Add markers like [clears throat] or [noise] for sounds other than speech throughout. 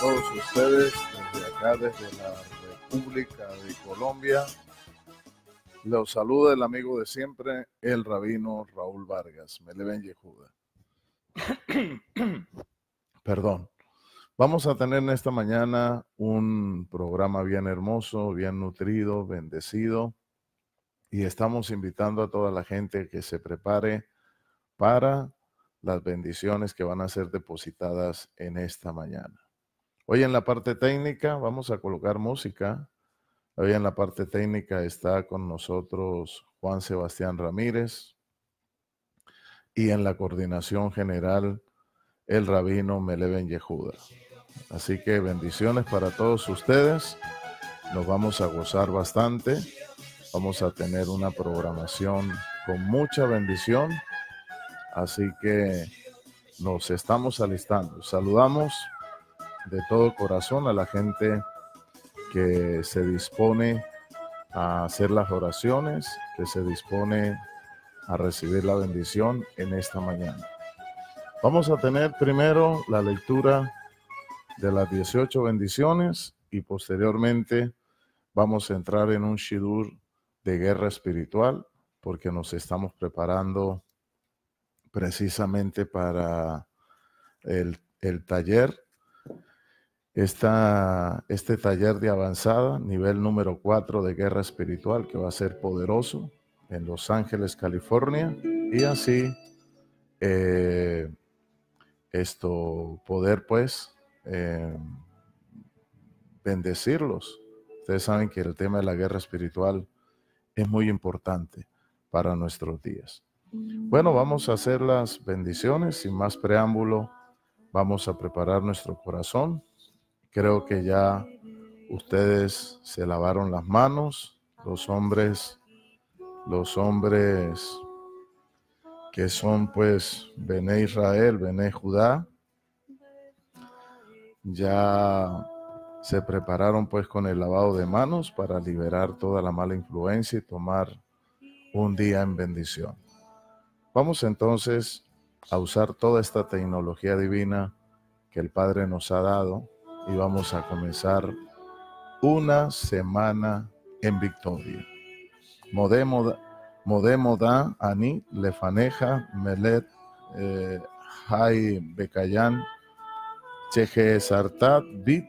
todos ustedes desde acá, desde la República de Colombia. Los saluda el amigo de siempre, el rabino Raúl Vargas, Meleven Yehuda. [clears throat] Perdón. Vamos a tener en esta mañana un programa bien hermoso, bien nutrido, bendecido. Y estamos invitando a toda la gente que se prepare para las bendiciones que van a ser depositadas en esta mañana. Hoy en la parte técnica vamos a colocar música. Hoy en la parte técnica está con nosotros Juan Sebastián Ramírez y en la coordinación general el rabino Meleven Yehuda. Así que bendiciones para todos ustedes. Nos vamos a gozar bastante. Vamos a tener una programación con mucha bendición. Así que nos estamos alistando. Saludamos de todo corazón a la gente que se dispone a hacer las oraciones, que se dispone a recibir la bendición en esta mañana. Vamos a tener primero la lectura de las 18 bendiciones y posteriormente vamos a entrar en un shidur de guerra espiritual porque nos estamos preparando precisamente para el, el taller este taller de avanzada, nivel número 4 de guerra espiritual, que va a ser poderoso en Los Ángeles, California. Y así, eh, esto, poder pues eh, bendecirlos. Ustedes saben que el tema de la guerra espiritual es muy importante para nuestros días. Bueno, vamos a hacer las bendiciones. Sin más preámbulo, vamos a preparar nuestro corazón Creo que ya ustedes se lavaron las manos, los hombres, los hombres que son pues Bené Israel, Bené Judá, ya se prepararon pues con el lavado de manos para liberar toda la mala influencia y tomar un día en bendición. Vamos entonces a usar toda esta tecnología divina que el Padre nos ha dado y vamos a comenzar una semana en victoria. Modemo da ani lefaneja melet eh, jai bekayan cheje sartat bit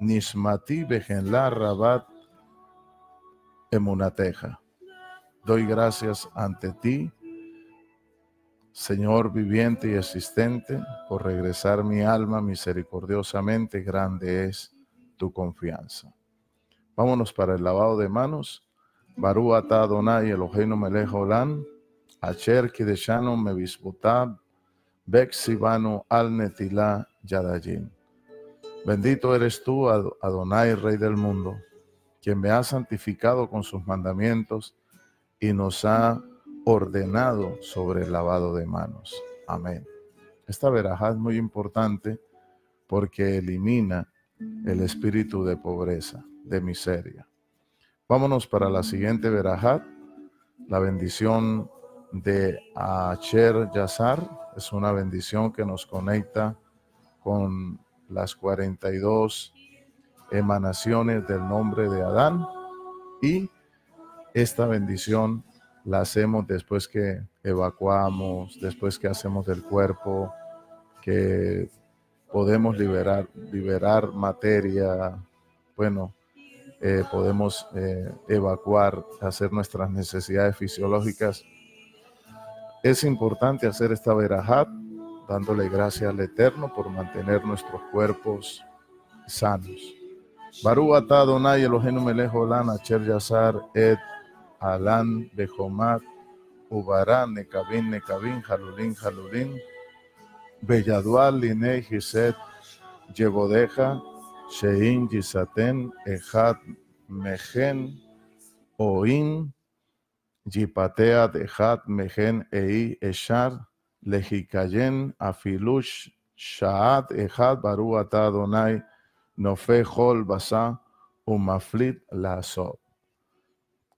nishmati la rabat emunateja. Doy gracias ante ti Señor viviente y existente, por regresar mi alma misericordiosamente, grande es tu confianza. Vámonos para el lavado de manos. ata al Bendito eres tú, Adonai, Rey del mundo, quien me ha santificado con sus mandamientos y nos ha ordenado sobre el lavado de manos. Amén. Esta verajá es muy importante porque elimina el espíritu de pobreza, de miseria. Vámonos para la siguiente verajad. la bendición de Acher Yazar. Es una bendición que nos conecta con las 42 emanaciones del nombre de Adán y esta bendición la hacemos después que evacuamos, después que hacemos del cuerpo, que podemos liberar, liberar materia, bueno, eh, podemos eh, evacuar, hacer nuestras necesidades fisiológicas. Es importante hacer esta verajat, dándole gracias al Eterno por mantener nuestros cuerpos sanos. Barú Melech lana Cher Yazar, Et Alan Bejomat, Ubarán, nekabin nekabin Jalulín, Jalulín, Belladual, Liné, Giset, Yebodeja, Shein, Gisaten, Ejat, Mejen, Oin, Yipatea, Ejat, Mejen, Ei, Eshar, Lejikayen, Afilush, Shaat, Ejat, Baruatadonai, Donai, Nofe, Hol, Basá, Umaflit, Lasot.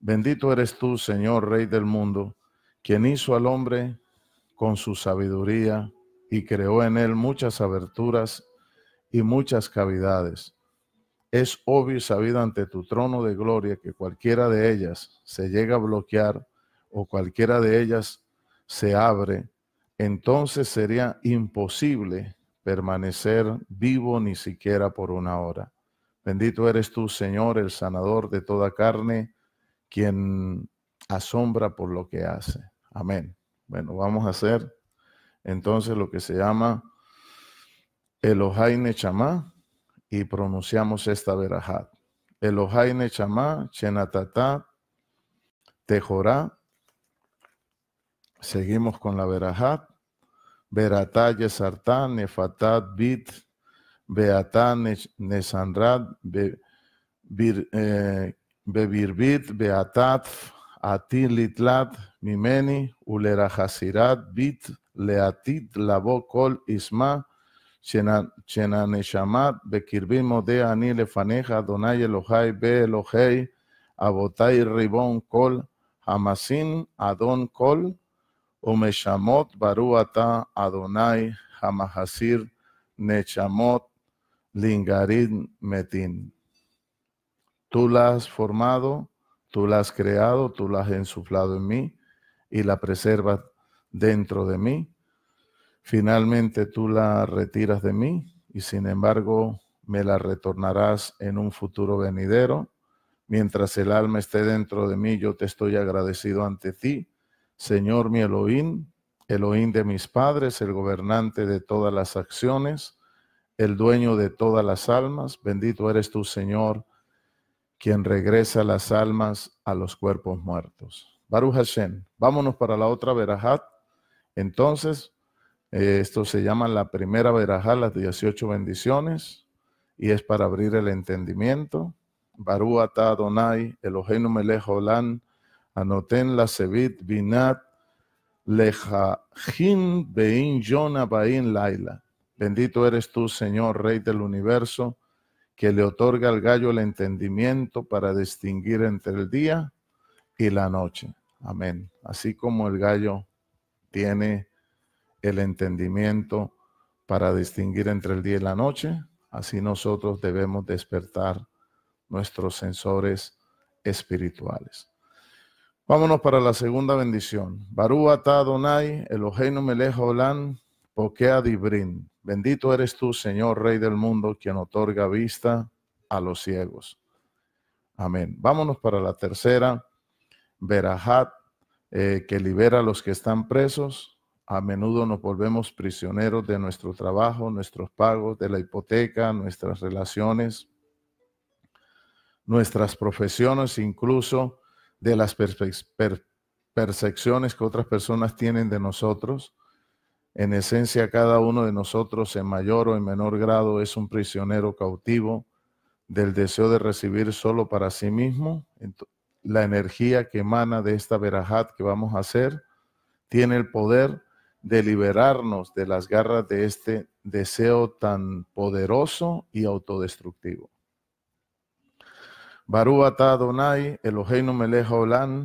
Bendito eres tú, Señor, Rey del mundo, quien hizo al hombre con su sabiduría y creó en él muchas aberturas y muchas cavidades. Es obvio y sabido ante tu trono de gloria que cualquiera de ellas se llega a bloquear o cualquiera de ellas se abre, entonces sería imposible permanecer vivo ni siquiera por una hora. Bendito eres tú, Señor, el sanador de toda carne quien asombra por lo que hace. Amén. Bueno, vamos a hacer entonces lo que se llama Elohai Nechamá y pronunciamos esta verajat. Elohai Nechamá, Chenatatá, Tejorá. Seguimos con la verajat. Beratá, Yesartá, nefatat Bit, Beatá, Nesanrat, Bir, eh, בברבית, בעטף, עתיד לתלת ממני ולרחסירת בית, לעתיד לבוא כל ישמה, שננשמת בקרבי מודה אני לפניך, אדוני אלוהי באלוהי, אבותי ריבון כל, המסין אדון כל, ומשמות ברו אתה, אדוני המחסיר נשמות לינגרין מתין. Tú la has formado, tú la has creado, tú la has ensuflado en mí y la preservas dentro de mí. Finalmente tú la retiras de mí y sin embargo me la retornarás en un futuro venidero. Mientras el alma esté dentro de mí, yo te estoy agradecido ante ti, Señor mi Elohim, Elohim de mis padres, el gobernante de todas las acciones, el dueño de todas las almas. Bendito eres tú, Señor, quien regresa las almas a los cuerpos muertos. Baruch Hashem, vámonos para la otra verajat. Entonces, eh, esto se llama la primera verajat, las 18 bendiciones, y es para abrir el entendimiento. Baruch ata Adonai, melech anoten la sevit binat, lejajin bein yona laila. Bendito eres tú, Señor, Rey del universo, que le otorga al gallo el entendimiento para distinguir entre el día y la noche. Amén. Así como el gallo tiene el entendimiento para distinguir entre el día y la noche, así nosotros debemos despertar nuestros sensores espirituales. Vámonos para la segunda bendición. Barú atadonai, Eloheinu melech Olan, Dibrin, bendito eres tú, Señor, Rey del mundo, quien otorga vista a los ciegos. Amén. Vámonos para la tercera, ...verajat... Eh, que libera a los que están presos. A menudo nos volvemos prisioneros de nuestro trabajo, nuestros pagos, de la hipoteca, nuestras relaciones, nuestras profesiones, incluso de las percepciones que otras personas tienen de nosotros. En esencia, cada uno de nosotros, en mayor o en menor grado, es un prisionero cautivo del deseo de recibir solo para sí mismo. La energía que emana de esta verajat que vamos a hacer tiene el poder de liberarnos de las garras de este deseo tan poderoso y autodestructivo. Barú Donai, Eloheinu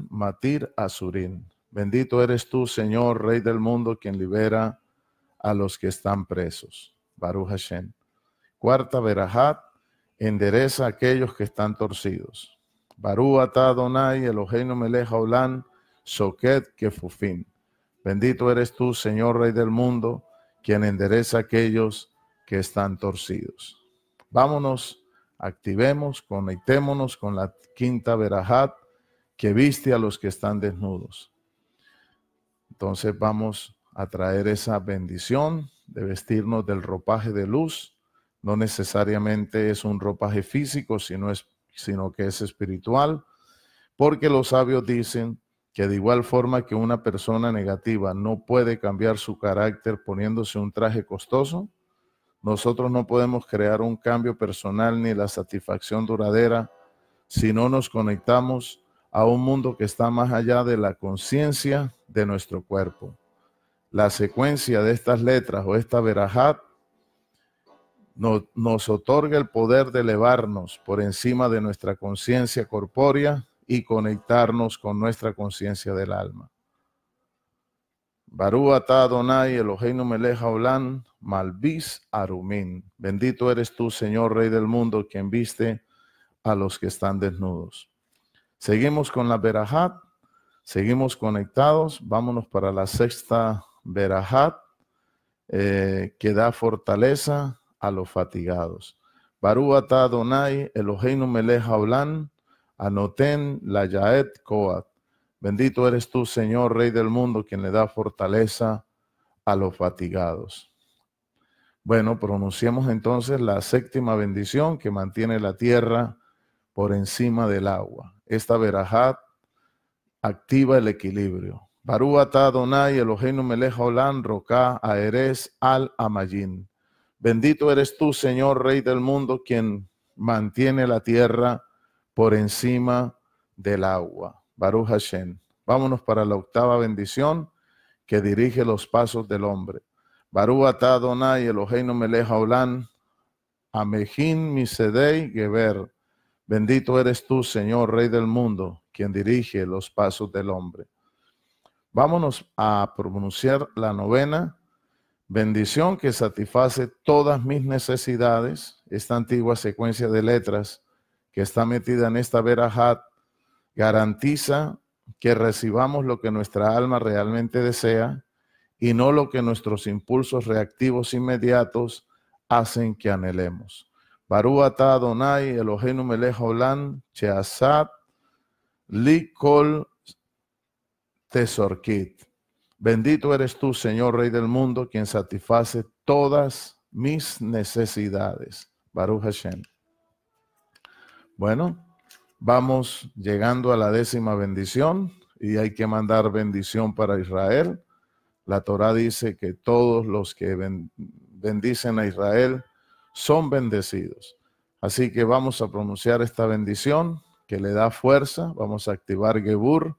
Matir Azurin. Bendito eres tú, Señor, Rey del mundo, quien libera a los que están presos. Baruch Hashem. Cuarta verajat, endereza a aquellos que están torcidos. Baruch atadonai Donai, Eloheinu melech haolam, soket kefufim. Bendito eres tú, Señor Rey del mundo, quien endereza a aquellos que están torcidos. Vámonos, activemos, conectémonos con la quinta verajat que viste a los que están desnudos. Entonces vamos atraer esa bendición de vestirnos del ropaje de luz. No necesariamente es un ropaje físico, sino, es, sino que es espiritual, porque los sabios dicen que de igual forma que una persona negativa no puede cambiar su carácter poniéndose un traje costoso, nosotros no podemos crear un cambio personal ni la satisfacción duradera si no nos conectamos a un mundo que está más allá de la conciencia de nuestro cuerpo la secuencia de estas letras o esta verajat nos, nos otorga el poder de elevarnos por encima de nuestra conciencia corpórea y conectarnos con nuestra conciencia del alma. Barú ata Adonai meleja malvis arumin. Bendito eres tú, Señor Rey del mundo, quien viste a los que están desnudos. Seguimos con la verajat, seguimos conectados, vámonos para la sexta Verajat eh, que da fortaleza a los fatigados. Barú ata Adonai, Eloheinu Meleja anoten la yaet koat. Bendito eres tú, Señor, Rey del mundo, quien le da fortaleza a los fatigados. Bueno, pronunciemos entonces la séptima bendición que mantiene la tierra por encima del agua. Esta verajat activa el equilibrio. Barúata Donai Eloheinu Meleja Roca Aeres Al Amayin. Bendito eres tú, Señor, Rey del mundo, quien mantiene la tierra por encima del agua. Barú Hashem. Vámonos para la octava bendición que dirige los pasos del hombre. Barúata Donai Eloheinu Meleja Olan Amejín Misedei Geber. Bendito eres tú, Señor, Rey del mundo, quien dirige los pasos del hombre. Vámonos a pronunciar la novena bendición que satisface todas mis necesidades. Esta antigua secuencia de letras que está metida en esta verajat garantiza que recibamos lo que nuestra alma realmente desea y no lo que nuestros impulsos reactivos inmediatos hacen que anhelemos. Baruata Adonai Eloheinu Melech Cheasat Likol Tesor Bendito eres tú, Señor Rey del mundo, quien satisface todas mis necesidades. Baruch Hashem. Bueno, vamos llegando a la décima bendición y hay que mandar bendición para Israel. La Torá dice que todos los que bendicen a Israel son bendecidos. Así que vamos a pronunciar esta bendición que le da fuerza. Vamos a activar Gebur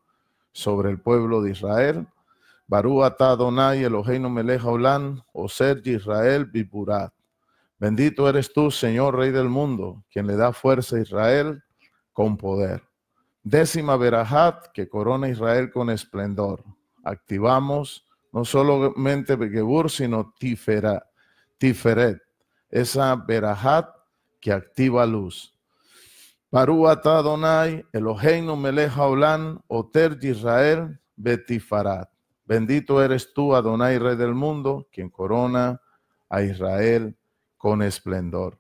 sobre el pueblo de Israel. Barú Atadonai, Donai Eloheinu Meleja O Oser Israel biburat Bendito eres tú, Señor, Rey del mundo, quien le da fuerza a Israel con poder. Décima verajat que corona a Israel con esplendor. Activamos no solamente Begebur, sino Tiferet, esa verajat que activa luz. Barú ata Donai, Eloheinu melech haolam, Oter Israel, Betifarat. Bendito eres tú, Adonai, Rey del mundo, quien corona a Israel con esplendor.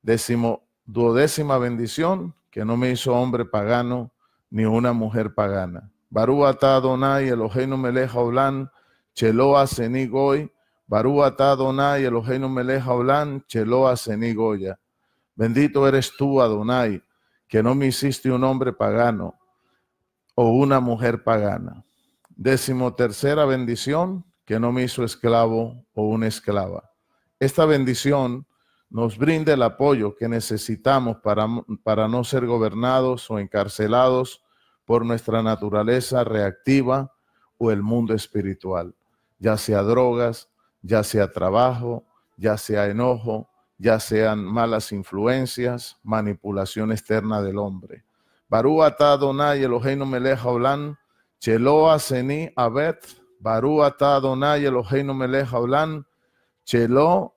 Décimo, duodécima bendición, que no me hizo hombre pagano, ni una mujer pagana. Barú ata Donai, Eloheinu melech haolam, Cheloa senigoy, Barú ata Donai, Eloheinu melech haolam, Cheloa senigoya. Bendito eres tú, Adonai, que no me hiciste un hombre pagano o una mujer pagana. Décimo tercera bendición, que no me hizo esclavo o una esclava. Esta bendición nos brinda el apoyo que necesitamos para, para no ser gobernados o encarcelados por nuestra naturaleza reactiva o el mundo espiritual, ya sea drogas, ya sea trabajo, ya sea enojo, ya sean malas influencias, manipulación externa del hombre. Barú oje no Eloheinu melech cheloa seni abet, Barú oje no Eloheinu melech chelo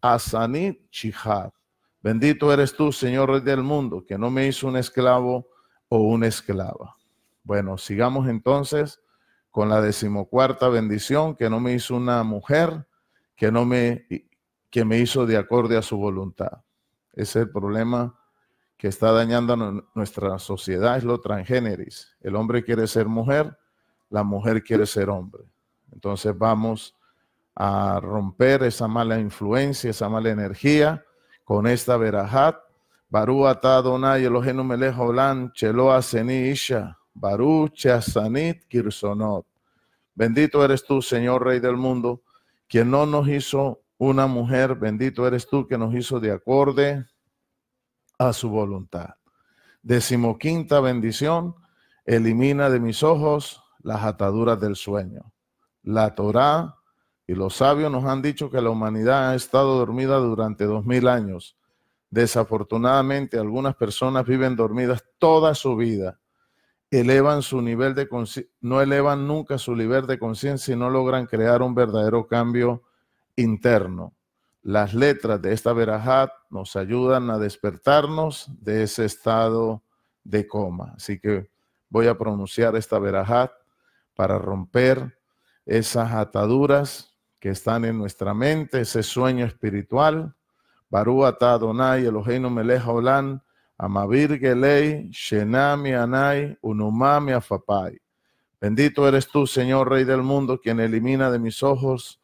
asani chihad. Bendito eres tú, Señor Rey del mundo, que no me hizo un esclavo o una esclava. Bueno, sigamos entonces con la decimocuarta bendición, que no me hizo una mujer, que no me que me hizo de acorde a su voluntad. Ese es el problema que está dañando nuestra sociedad, es lo transgéneris. El hombre quiere ser mujer, la mujer quiere ser hombre. Entonces vamos a romper esa mala influencia, esa mala energía con esta verajat. Barú Isha, Kirsonot. Bendito eres tú, Señor Rey del mundo, quien no nos hizo una mujer, bendito eres tú que nos hizo de acorde a su voluntad. Decimoquinta bendición, elimina de mis ojos las ataduras del sueño. La Torá y los sabios nos han dicho que la humanidad ha estado dormida durante dos mil años. Desafortunadamente, algunas personas viven dormidas toda su vida. Elevan su nivel de no elevan nunca su nivel de conciencia y no logran crear un verdadero cambio interno. Las letras de esta verajat nos ayudan a despertarnos de ese estado de coma. Así que voy a pronunciar esta verajat para romper esas ataduras que están en nuestra mente, ese sueño espiritual. shenami anai unumami afapai. Bendito eres tú, Señor Rey del mundo, quien elimina de mis ojos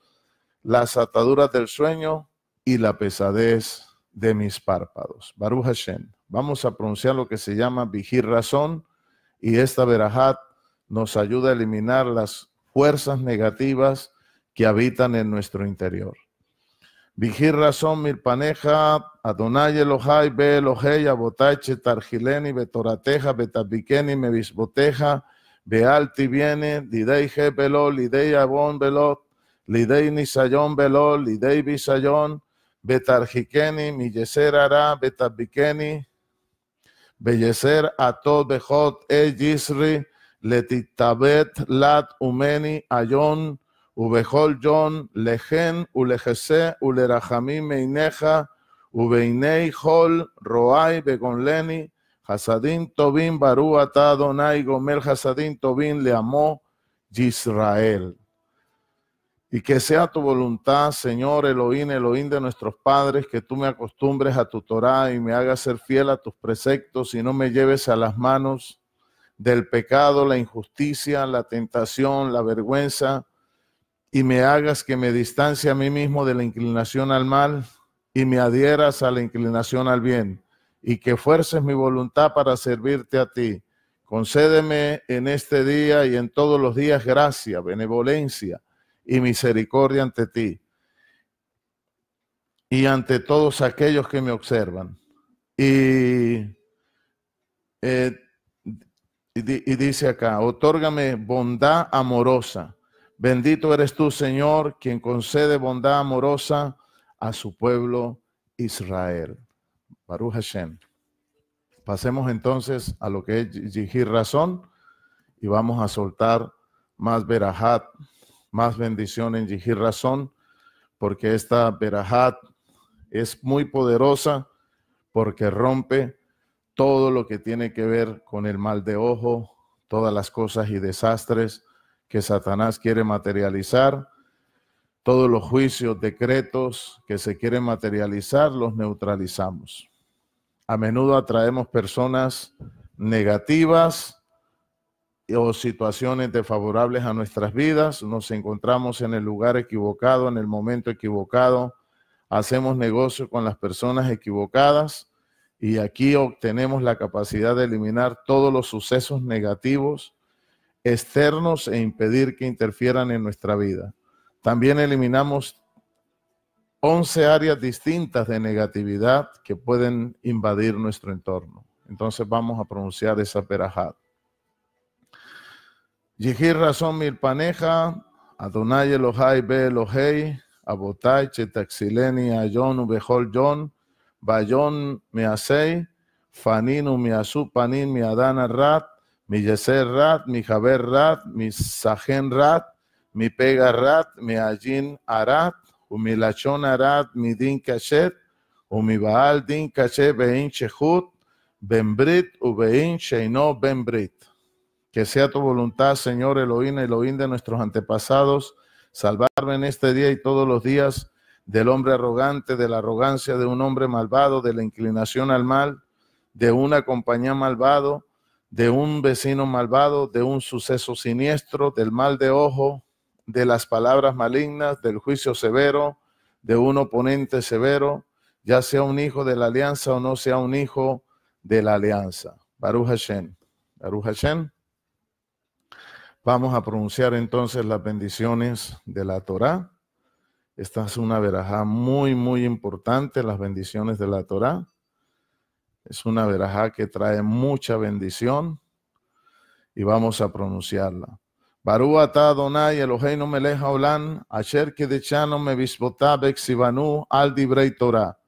las ataduras del sueño y la pesadez de mis párpados. Baruch Hashem. Vamos a pronunciar lo que se llama vigir razón y esta verajat nos ayuda a eliminar las fuerzas negativas que habitan en nuestro interior. Vigir razón mirpaneja, Adonai Elohai, Be Elohei, Abotache, Targileni, Betorateja, Betabikeni, Mebisboteja, Bealti viene, Didei Belol, Lidei Abon Lidei Nisayon Belol, Lidei Bisayon, Betarjikeni, Millezer Ara, Betabikeni, Bellecer Atod Bejot, E Yisri, Letitabet, Lat, Umeni, Ayon, Ubejol Yon, Lejen, Ulejese, Ulerajamim, Meineja, Ubeinei Hol, Roai, Begonleni, Hasadín Tobin, Barú Atadonai, Gomel, Hasadín Tobin, le amó Yisrael. Y que sea tu voluntad, Señor Elohim, Elohim de nuestros padres, que tú me acostumbres a tu Torah y me hagas ser fiel a tus preceptos y no me lleves a las manos del pecado, la injusticia, la tentación, la vergüenza, y me hagas que me distancie a mí mismo de la inclinación al mal y me adhieras a la inclinación al bien, y que fuerces mi voluntad para servirte a ti. Concédeme en este día y en todos los días gracia, benevolencia y misericordia ante ti y ante todos aquellos que me observan. Eh, y, dice acá, otórgame bondad amorosa. Bendito eres tú, Señor, quien concede bondad amorosa a su pueblo Israel. Baruch Hashem. Pasemos entonces a lo que es Yihir Razón y vamos a soltar más Berajat más bendición en Yihir Razón, porque esta Berajat es muy poderosa, porque rompe todo lo que tiene que ver con el mal de ojo, todas las cosas y desastres que Satanás quiere materializar, todos los juicios, decretos que se quieren materializar, los neutralizamos. A menudo atraemos personas negativas, o situaciones desfavorables a nuestras vidas, nos encontramos en el lugar equivocado, en el momento equivocado, hacemos negocio con las personas equivocadas y aquí obtenemos la capacidad de eliminar todos los sucesos negativos externos e impedir que interfieran en nuestra vida. También eliminamos 11 áreas distintas de negatividad que pueden invadir nuestro entorno. Entonces vamos a pronunciar esa perajada. Yehir razón paneja, Adonai Elohai be Elohei, Abotai chetaxileni Ayon ubehol yon, bayon miasei, Fanin Umiasupanin, panin Adana rat, mi yeser rat, mi jaber rat, mi sajen rat, mi pega rat, mi ajin arat, Umi lachon arat, mi din kashet, Umi baal din kashet bein chehut, ben brit, Ubein sheino ben brit. Que sea tu voluntad, Señor Elohim, Elohim de nuestros antepasados, salvarme en este día y todos los días del hombre arrogante, de la arrogancia de un hombre malvado, de la inclinación al mal, de una compañía malvado, de un vecino malvado, de un suceso siniestro, del mal de ojo, de las palabras malignas, del juicio severo, de un oponente severo, ya sea un hijo de la alianza o no sea un hijo de la alianza. Baruch Hashem. Baruch Hashem. Vamos a pronunciar entonces las bendiciones de la Torá. Esta es una verajá muy, muy importante, las bendiciones de la Torá. Es una verajá que trae mucha bendición y vamos a pronunciarla. Barú Adonai me al torá.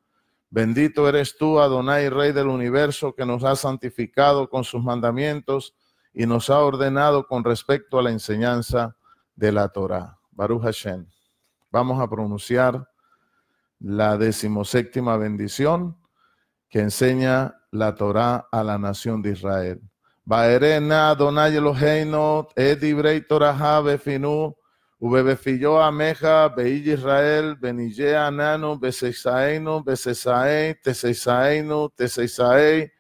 Bendito eres tú, Adonai, Rey del universo, que nos has santificado con sus mandamientos y nos ha ordenado con respecto a la enseñanza de la Torah. Baruch Hashem. Vamos a pronunciar la decimoséptima bendición que enseña la Torah a la nación de Israel. Baerena Adonai Eloheinu, Edibrei Toraha Befinu, ubebefiyo Ameja, Beil Israel, te anano Besesaenu, te Tesesaenu, Tesesae,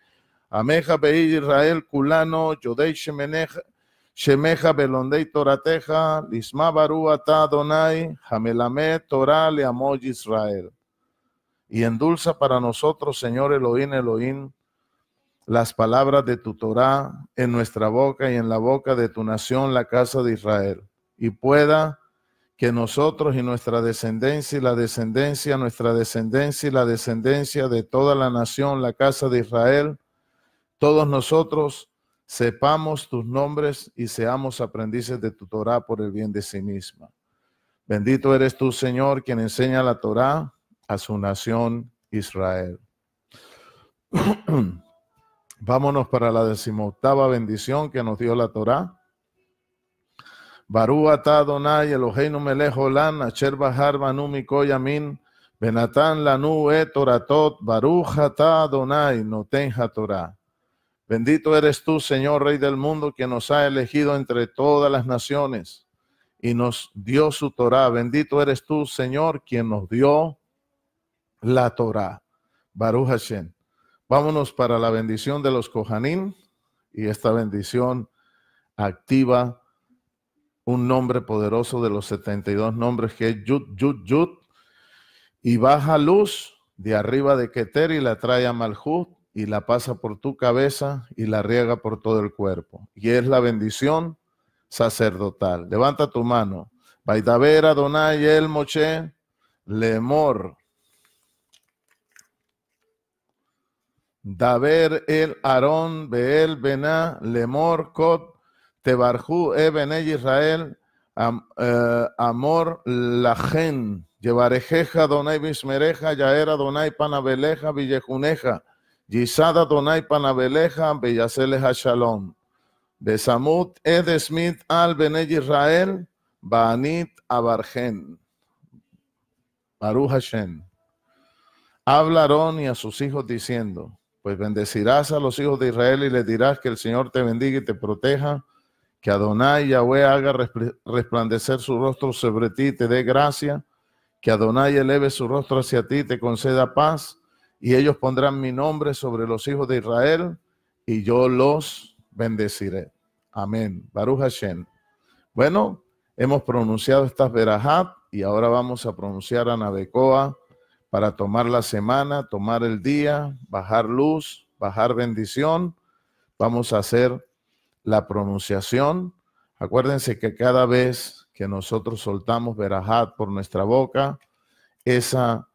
Ameja Beir Israel Kulano, Yodei Shemeja Belondei Torateja, Lisma Baru Ata Donai, Jamelame Torah amoy Israel. Y endulza para nosotros, Señor Elohim, Elohim, las palabras de tu Torah en nuestra boca y en la boca de tu nación, la casa de Israel. Y pueda que nosotros y nuestra descendencia y la descendencia, nuestra descendencia y la descendencia de toda la nación, la casa de Israel, todos nosotros sepamos tus nombres y seamos aprendices de tu Torah por el bien de sí misma. Bendito eres tú, Señor, quien enseña la Torá a su nación Israel. [clears throat] Vámonos para la decimoctava bendición que nos dio la Torá. Barú atadonai Donai Eloheinu melech holan acherba bahar benatán lanu etoratot, toratot Barú hatadonai Donai noten Torá. Bendito eres tú, Señor, Rey del mundo, que nos ha elegido entre todas las naciones y nos dio su Torah. Bendito eres tú, Señor, quien nos dio la Torah. Baruch Hashem. Vámonos para la bendición de los Kohanim y esta bendición activa un nombre poderoso de los 72 nombres que es Yud, Yud, Yud. Y baja luz de arriba de Keter y la trae a Malhut y la pasa por tu cabeza y la riega por todo el cuerpo. Y es la bendición sacerdotal. Levanta tu mano. Baitavera, adonai El Moche, Lemor. Daber, El Aarón, Beel, bena Lemor, Kot, tebarhu Eben, Israel, Am, eh, Amor, Lajen, Llevarejeja, Donai, Bismereja, Yaera, Donai, Panabeleja, Villejuneja. Yisad Adonai Panabeleja, Bellaseleja shalom Besamut Ed Smith Al Bene Israel, Baanit Abargen. Baruch Hashem. Hablaron y a sus hijos diciendo, pues bendecirás a los hijos de Israel y les dirás que el Señor te bendiga y te proteja, que Adonai Yahweh haga resplandecer su rostro sobre ti y te dé gracia, que Adonai eleve su rostro hacia ti y te conceda paz, y ellos pondrán mi nombre sobre los hijos de Israel y yo los bendeciré. Amén. Baruch Hashem. Bueno, hemos pronunciado estas verajat y ahora vamos a pronunciar a Nabecoa para tomar la semana, tomar el día, bajar luz, bajar bendición. Vamos a hacer la pronunciación. Acuérdense que cada vez que nosotros soltamos verajat por nuestra boca, esa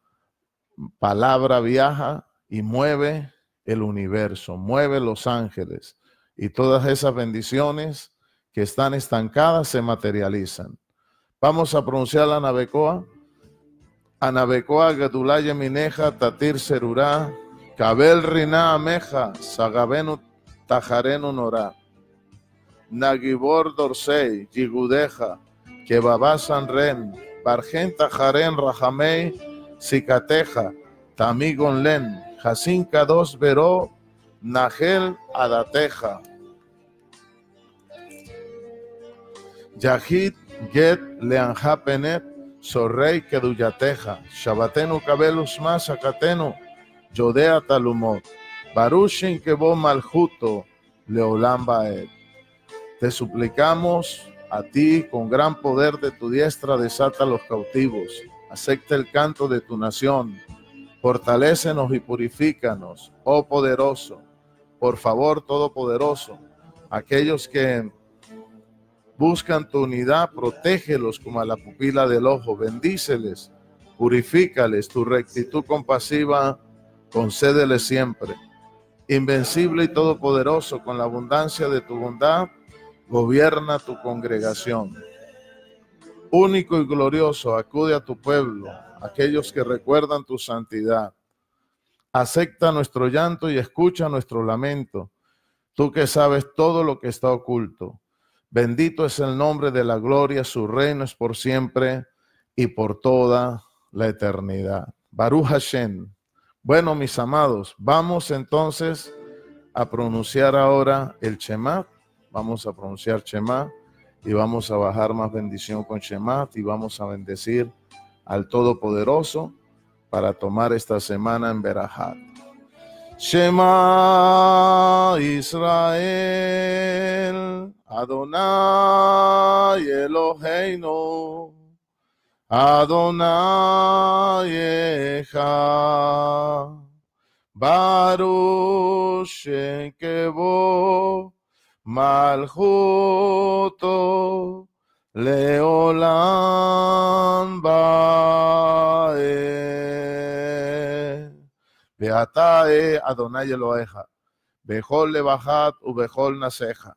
palabra viaja y mueve el universo, mueve los ángeles y todas esas bendiciones que están estancadas se materializan. Vamos a pronunciar la Nabecoa. Anabecoa, gadulaye Mineja, Tatir Serurá, Cabel Rina meja Sagabenu Tajarenu Norá, Nagibor Dorsey, Yigudeja, Kebabasan ren Bargenta tajaren Rajamei, Cicateja, Len, Jacinca dos Veró, Nagel Adateja. Yahid Get Leanjapenet, Sorrey Keduyateja, Shabatenu cabelos, Más Acatenu, Yodea Talumot, Barushin Kebo Maljuto, Leolam Baed. Te suplicamos a ti con gran poder de tu diestra desata los cautivos acepta el canto de tu nación. fortalecenos y purifícanos, oh poderoso, por favor, todopoderoso. Aquellos que buscan tu unidad, protégelos como a la pupila del ojo, bendíceles, purifícales, tu rectitud compasiva, concédeles siempre. Invencible y todopoderoso, con la abundancia de tu bondad, gobierna tu congregación único y glorioso, acude a tu pueblo, aquellos que recuerdan tu santidad. Acepta nuestro llanto y escucha nuestro lamento, tú que sabes todo lo que está oculto. Bendito es el nombre de la gloria, su reino es por siempre y por toda la eternidad. Baruch Hashem. Bueno, mis amados, vamos entonces a pronunciar ahora el Chema. Vamos a pronunciar Shema y vamos a bajar más bendición con Shemat y vamos a bendecir al Todopoderoso para tomar esta semana en Berahat. Shema Israel, Adonai Eloheinu, Adonai Echa, Baruch vos Maljuto Leolan Bae. Beatae Adonai Eloeja. Bejol u Ubejol Naseja.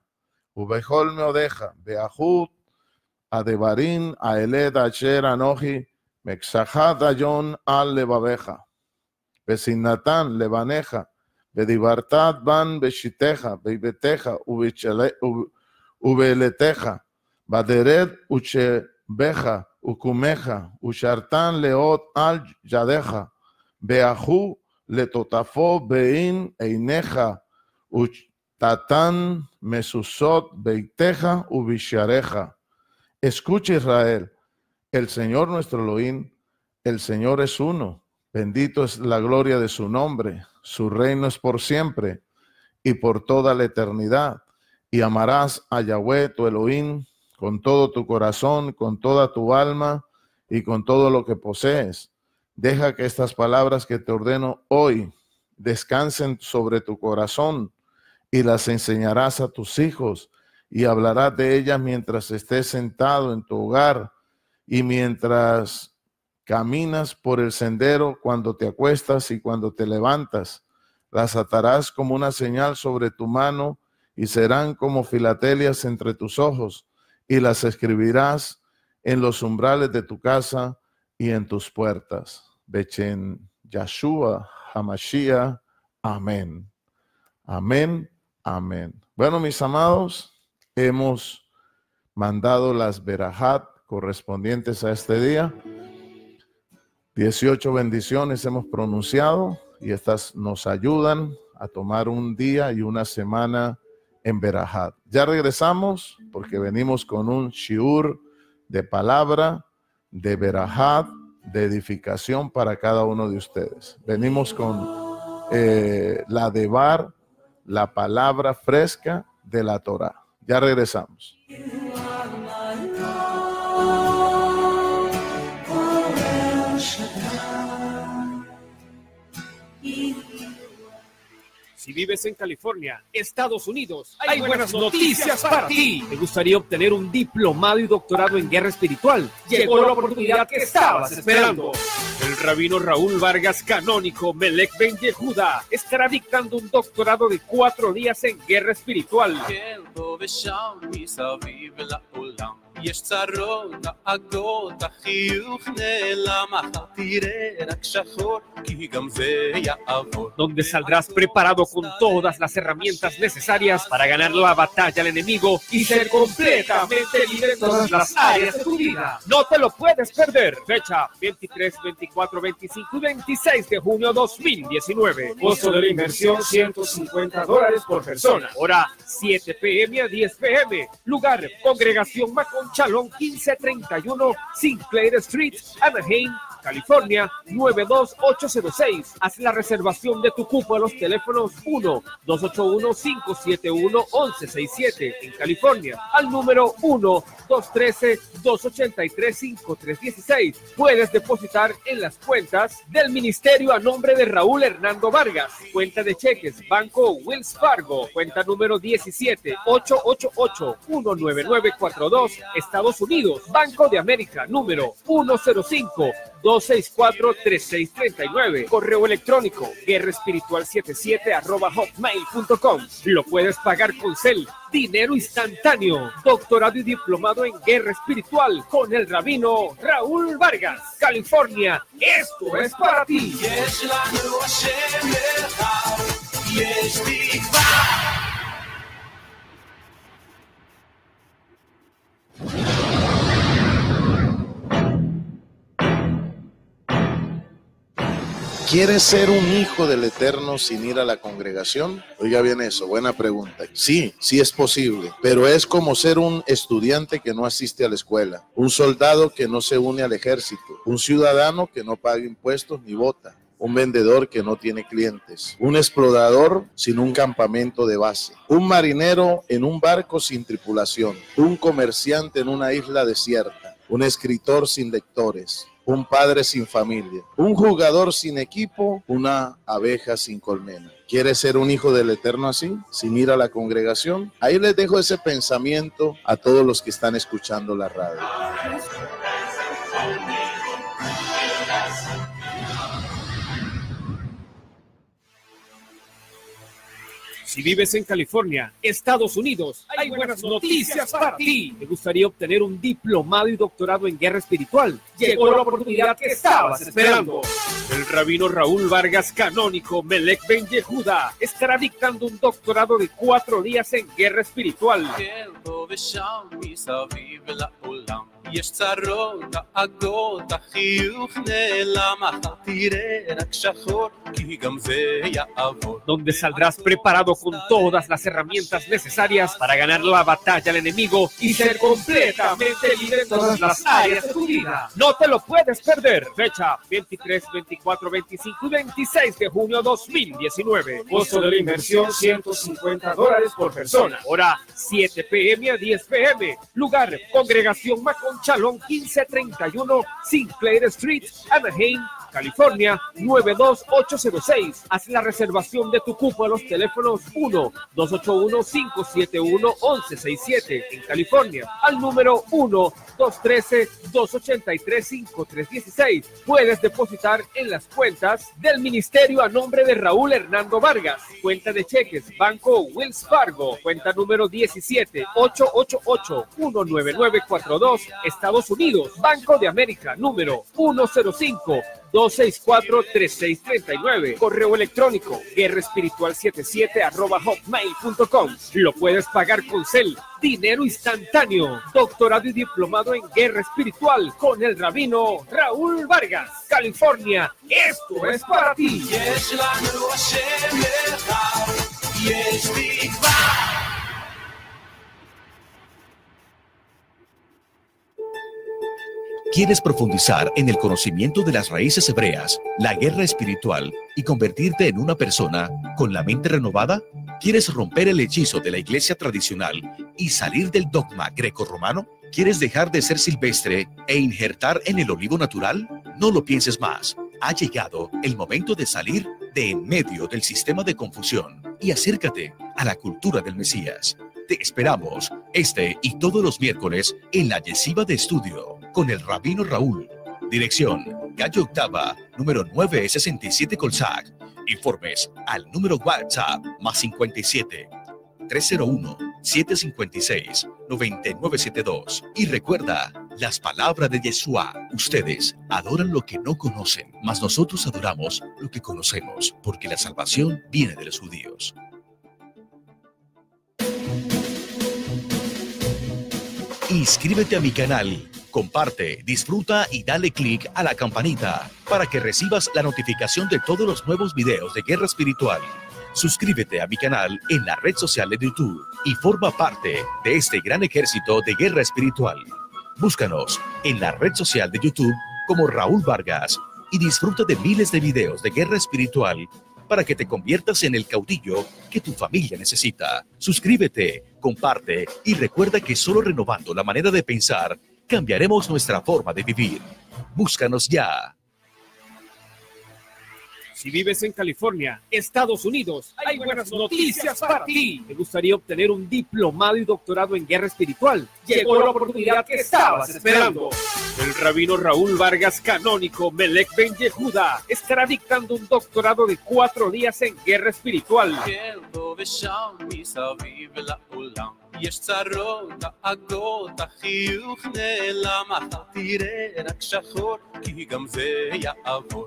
Ubejol Meodeja. a adebarin a Acher Anoji. Mexajat Ayon Al Lebabeja. sinnatan Lebaneja. Pedibartat van beshiteja, beibeteja, ubeleteja, baderet uche beja, ukumeja, leot al yadeja, beahu letotafo bein eineja, uchtatan mesusot beiteja, ubishareja. Escucha Israel, el Señor nuestro Elohim, el Señor es uno. Bendito es la gloria de su nombre su reino es por siempre y por toda la eternidad. Y amarás a Yahweh tu Elohim con todo tu corazón, con toda tu alma y con todo lo que posees. Deja que estas palabras que te ordeno hoy descansen sobre tu corazón y las enseñarás a tus hijos y hablarás de ellas mientras estés sentado en tu hogar y mientras Caminas por el sendero cuando te acuestas y cuando te levantas. Las atarás como una señal sobre tu mano y serán como filatelias entre tus ojos y las escribirás en los umbrales de tu casa y en tus puertas. Bechen Yahshua Hamashia. Amén. Amén. Amén. Bueno, mis amados, hemos mandado las verajat correspondientes a este día. 18 bendiciones hemos pronunciado y estas nos ayudan a tomar un día y una semana en Berajat. Ya regresamos porque venimos con un shiur de palabra, de Berajat, de edificación para cada uno de ustedes. Venimos con eh, la devar, la palabra fresca de la Torah. Ya regresamos. Si vives en California, Estados Unidos, hay, buenas, noticias, para ti. Me gustaría obtener un diplomado y doctorado en guerra espiritual? Llegó, la oportunidad que estabas esperando. El rabino Raúl Vargas, canónico Melek Ben Yehuda, estará dictando un doctorado de cuatro días en guerra espiritual. Donde saldrás preparado con todas las herramientas necesarias para ganar la batalla al enemigo y ser completamente libre en todas las áreas de tu vida. No te lo puedes perder. Fecha 23, 24, 25 y 26 de junio 2019. Costo de la inversión 150 dólares por persona. Hora 7 pm a 10 pm. Lugar, congregación Macón Chalón 1531 Sinclair Street, Anaheim, California 92806. Haz la reservación de tu cupo a los teléfonos 1-281-571-1167 en California al número 1-213-283-5316. Puedes depositar en las cuentas del Ministerio a nombre de Raúl Hernando Vargas, cuenta de cheques, Banco Wills Fargo, cuenta número 17-888-19942, Estados Unidos, Banco de América, número 105. 264-3639. Correo electrónico guerra espiritual 77 arroba hotmail.com. Lo puedes pagar con cel. Dinero instantáneo. Doctorado y diplomado en guerra espiritual con el rabino Raúl Vargas, California. Esto es para ti. ¿Quieres ser un hijo del Eterno sin ir a la congregación? Oiga bien eso, buena pregunta. Sí, sí es posible, pero es como ser un estudiante que no asiste a la escuela, un soldado que no se une al ejército, un ciudadano que no paga impuestos ni vota, un vendedor que no tiene clientes, un explorador sin un campamento de base, un marinero en un barco sin tripulación, un comerciante en una isla desierta, un escritor sin lectores, un padre sin familia, un jugador sin equipo, una abeja sin colmena. ¿Quieres ser un hijo del Eterno así, sin ir a la congregación? Ahí les dejo ese pensamiento a todos los que están escuchando la radio. Si vives en California, Estados Unidos, hay buenas noticias para ti. ¿Te gustaría obtener un diplomado y doctorado en guerra espiritual? Llegó la oportunidad que estabas esperando. El rabino Raúl Vargas, canónico Melech Ben Yehuda, estará dictando un doctorado de cuatro días en guerra espiritual. Donde saldrás preparado con todas las herramientas necesarias para ganar la batalla al enemigo y ser completamente libre en todas las áreas de tu vida. No te lo puedes perder. Fecha 23, 24, 25 y 26 de junio 2019. Costo de la inversión 150 dólares por persona. Hora 7 pm a 10 pm. Lugar Congregación Maconchalón 1531 Sinclair Street, Anaheim, California 92806. Haz la reservación de tu cupo a los teléfonos 1-281-571-1167 en California al número 1-213-283-5316. Puedes depositar en las cuentas del Ministerio a nombre de Raúl Hernando Vargas. Cuenta de cheques, Banco Wells Fargo, cuenta número 17-888-19942, Estados Unidos, Banco de América, número 105 264-3639. Correo electrónico espiritual 77 arroba hotmail.com. Lo puedes pagar con cel. Dinero instantáneo. Doctorado y diplomado en guerra espiritual con el rabino Raúl Vargas, California. Esto es para ti. la ¿Quieres profundizar en el conocimiento de las raíces hebreas, la guerra espiritual y convertirte en una persona con la mente renovada? ¿Quieres romper el hechizo de la iglesia tradicional y salir del dogma greco-romano? ¿Quieres dejar de ser silvestre e injertar en el olivo natural? No lo pienses más. Ha llegado el momento de salir de en medio del sistema de confusión y acércate a la cultura del Mesías. Te esperamos este y todos los miércoles en la Yesiva de Estudio con el Rabino Raúl. Dirección, Calle Octava, número 967 Colzac. Informes al número WhatsApp más 57 301 756 9972. Y recuerda, las palabras de Yeshua. Ustedes adoran lo que no conocen, mas nosotros adoramos lo que conocemos, porque la salvación viene de los judíos. Inscríbete a mi canal comparte, disfruta y dale click a la campanita para que recibas la notificación de todos los nuevos videos de Guerra Espiritual. Suscríbete a mi canal en la red social de YouTube y forma parte de este gran ejército de Guerra Espiritual. Búscanos en la red social de YouTube como Raúl Vargas y disfruta de miles de videos de Guerra Espiritual para que te conviertas en el caudillo que tu familia necesita. Suscríbete, comparte y recuerda que solo renovando la manera de pensar cambiaremos nuestra forma de vivir. Búscanos ya. Si vives en California, Estados Unidos, hay, buenas, noticias, para ti. ¿Te gustaría obtener un diplomado y doctorado en guerra espiritual? Llegó, la oportunidad que estabas esperando. El rabino Raúl Vargas, canónico Melech Ben Yehuda, estará dictando un doctorado de cuatro días en guerra espiritual.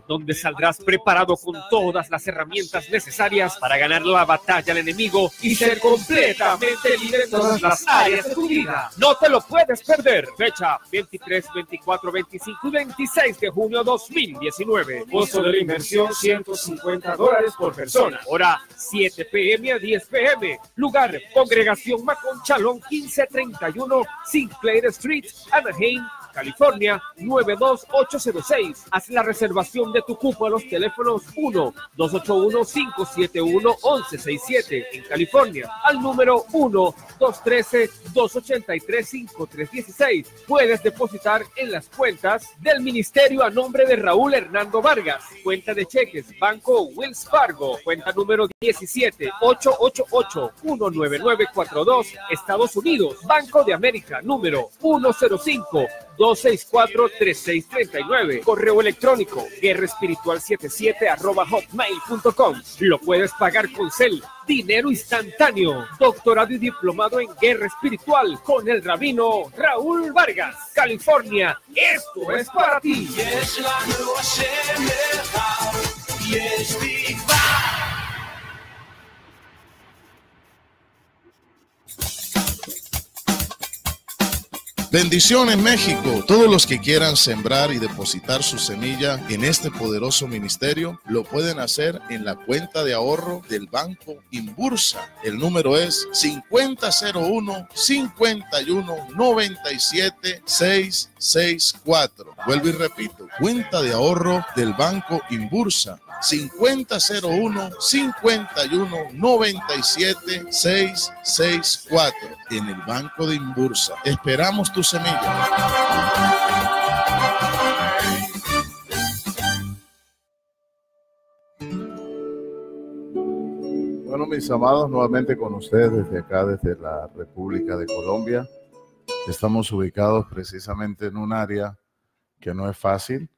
Donde saldrás preparado con todas las herramientas necesarias para ganar la batalla al enemigo y ser completamente libre en todas las áreas de tu vida. No te lo puedes perder. Fecha 23, 24, 25 y 26 de junio 2019. Costo de la inversión 150 dólares por persona. Hora 7 pm a 10 pm. Lugar, congregación Macón Chalón 1531, Sinclair Street, Anaheim, California 92806. Haz la reservación de tu cupo a los teléfonos 1-281-571-1167 en California al número 1-213-283-5316. Puedes depositar en las cuentas del Ministerio a nombre de Raúl Hernando Vargas, cuenta de cheques, Banco Wills Fargo, cuenta número 17 888 19942 Estados Unidos, Banco de América, número 105. 264-3639. Correo electrónico espiritual 77 arroba hotmail.com. Lo puedes pagar con cel, dinero instantáneo. Doctorado y diplomado en guerra espiritual con el rabino Raúl Vargas, California. Esto es para ti. Bendiciones México. Todos los que quieran sembrar y depositar su semilla en este poderoso ministerio lo pueden hacer en la cuenta de ahorro del Banco Imbursa. El número es 5001 5197 664. Vuelvo y repito, cuenta de ahorro del Banco Imbursa 5001 51 97 664 en el Banco de Imbursa. Esperamos tu semilla. Bueno, mis amados, nuevamente con ustedes desde acá, desde la República de Colombia. Estamos ubicados precisamente en un área que no es fácil,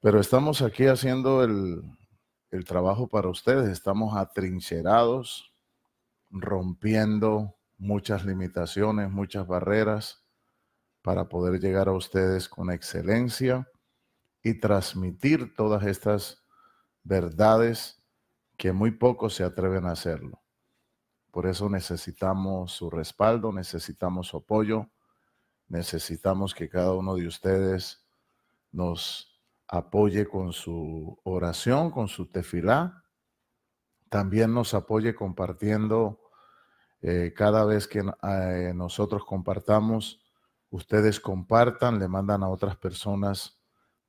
pero estamos aquí haciendo el, trabajo para ustedes, estamos atrincherados, rompiendo muchas limitaciones, muchas barreras para poder llegar a ustedes con excelencia y transmitir todas estas verdades que muy pocos se atreven a hacerlo. Por eso necesitamos su respaldo, necesitamos su apoyo, necesitamos que cada uno de ustedes nos apoye con su oración, con su tefilá. También nos apoye compartiendo eh, cada vez que eh, nosotros compartamos, ustedes compartan, le mandan a otras personas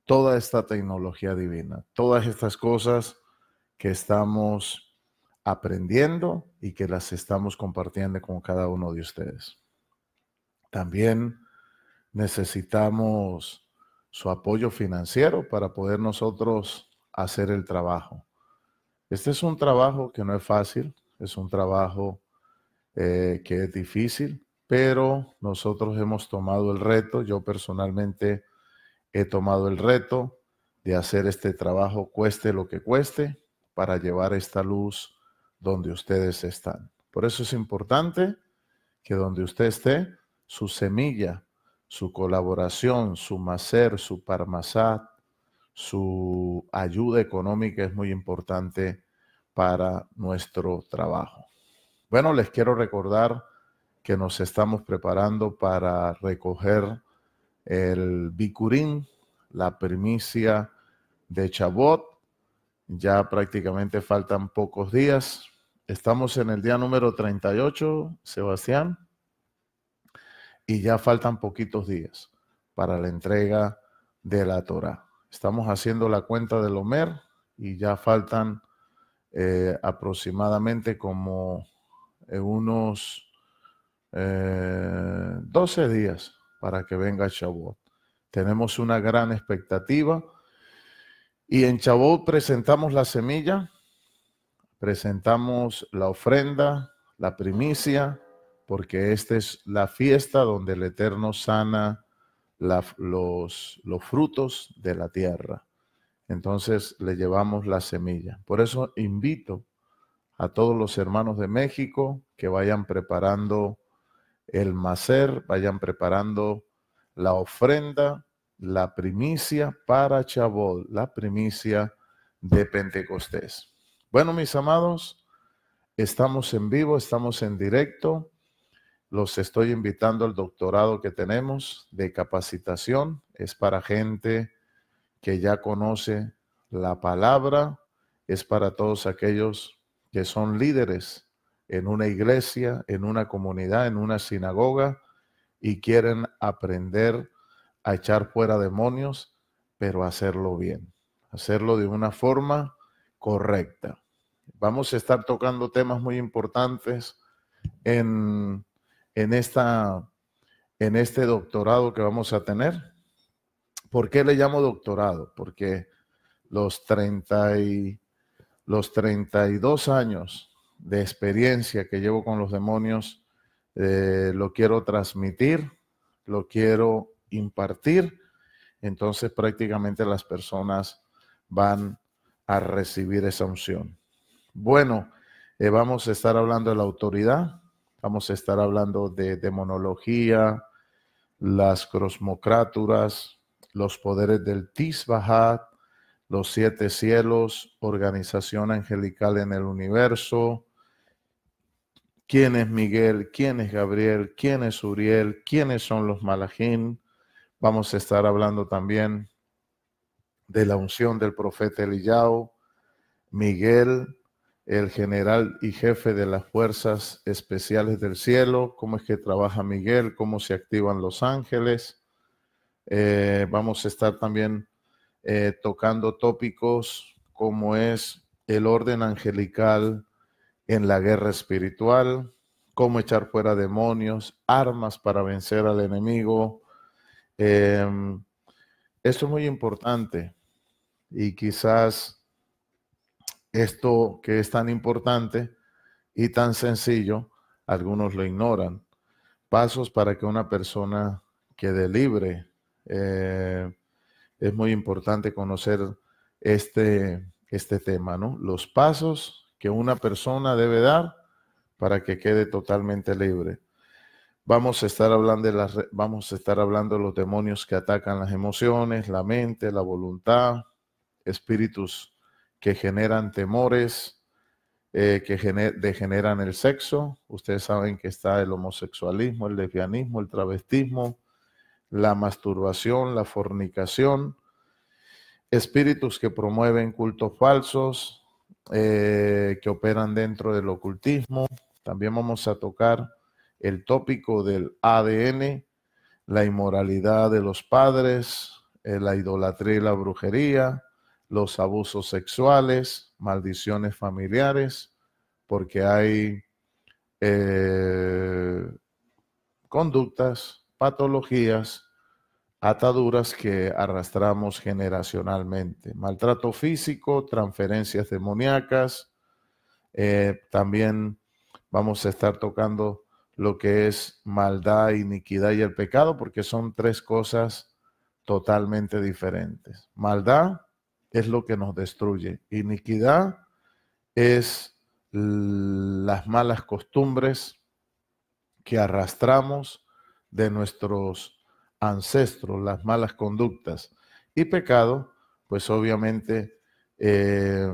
toda esta tecnología divina, todas estas cosas que estamos aprendiendo y que las estamos compartiendo con cada uno de ustedes. También necesitamos su apoyo financiero para poder nosotros hacer el trabajo. Este es un trabajo que no es fácil, es un trabajo eh, que es difícil, pero nosotros hemos tomado el reto, yo personalmente he tomado el reto de hacer este trabajo cueste lo que cueste para llevar esta luz donde ustedes están. Por eso es importante que donde usted esté, su semilla su colaboración, su macer, su parmasat, su ayuda económica es muy importante para nuestro trabajo. Bueno, les quiero recordar que nos estamos preparando para recoger el bicurín, la primicia de Chabot. Ya prácticamente faltan pocos días. Estamos en el día número 38, Sebastián y ya faltan poquitos días para la entrega de la Torah. Estamos haciendo la cuenta del Omer y ya faltan eh, aproximadamente como eh, unos 12 eh, días para que venga Shavuot. Tenemos una gran expectativa y en Shavuot presentamos la semilla, presentamos la ofrenda, la primicia, porque esta es la fiesta donde el Eterno sana los, los frutos de la tierra. Entonces le llevamos la semilla. Por eso invito a todos los hermanos de México que vayan preparando el macer, vayan preparando la ofrenda, la primicia para Chabol, la primicia de Pentecostés. Bueno, mis amados, estamos en vivo, estamos en directo. Los estoy invitando al doctorado que tenemos de capacitación. Es para gente que ya conoce la palabra. Es para todos aquellos que son líderes en una iglesia, en una comunidad, en una sinagoga y quieren aprender a echar fuera demonios, pero hacerlo bien, hacerlo de una forma correcta. Vamos a estar tocando temas muy importantes en en, esta, en este doctorado que vamos a tener. ¿Por qué le llamo doctorado? Porque los, 30 y, los 32 años de experiencia que llevo con los demonios eh, lo quiero transmitir, lo quiero impartir. Entonces prácticamente las personas van a recibir esa unción. Bueno, eh, vamos a estar hablando de la autoridad, Vamos a estar hablando de demonología, las crosmocraturas, los poderes del Tisbahat, los siete cielos, organización angelical en el universo, quién es Miguel, quién es Gabriel, quién es Uriel, quiénes son los Malajín. Vamos a estar hablando también de la unción del profeta Eliyahu, Miguel, el general y jefe de las fuerzas especiales del cielo, cómo es que trabaja Miguel, cómo se activan los ángeles. Eh, vamos a estar también eh, tocando tópicos como es el orden angelical en la guerra espiritual, cómo echar fuera demonios, armas para vencer al enemigo. Em, esto es muy importante y quizás esto que es tan importante y tan sencillo, algunos lo ignoran. Pasos para que una persona quede libre. Eh, es muy importante conocer este, este tema, ¿no? Los pasos que una persona debe dar para que quede totalmente libre. Vamos a estar hablando de las, vamos a estar hablando de los demonios que atacan las emociones, la mente, la voluntad, espíritus que generan temores, eh, que degeneran el sexo. Ustedes saben que está el homosexualismo, el lesbianismo, el travestismo, la masturbación, la fornicación, espíritus que promueven cultos falsos, eh, que operan dentro del ocultismo. También vamos a tocar el tópico del ADN, la inmoralidad de los padres, eh, la idolatría y la brujería, los abusos sexuales, maldiciones familiares, porque hay eh, conductas, patologías, ataduras que arrastramos generacionalmente, maltrato físico, transferencias demoníacas, eh, también vamos a estar tocando lo que es maldad, iniquidad y el pecado, porque son tres cosas totalmente diferentes. Maldad, es lo que nos destruye. Iniquidad es las malas costumbres que arrastramos de nuestros ancestros, las malas conductas. Y pecado, pues obviamente eh,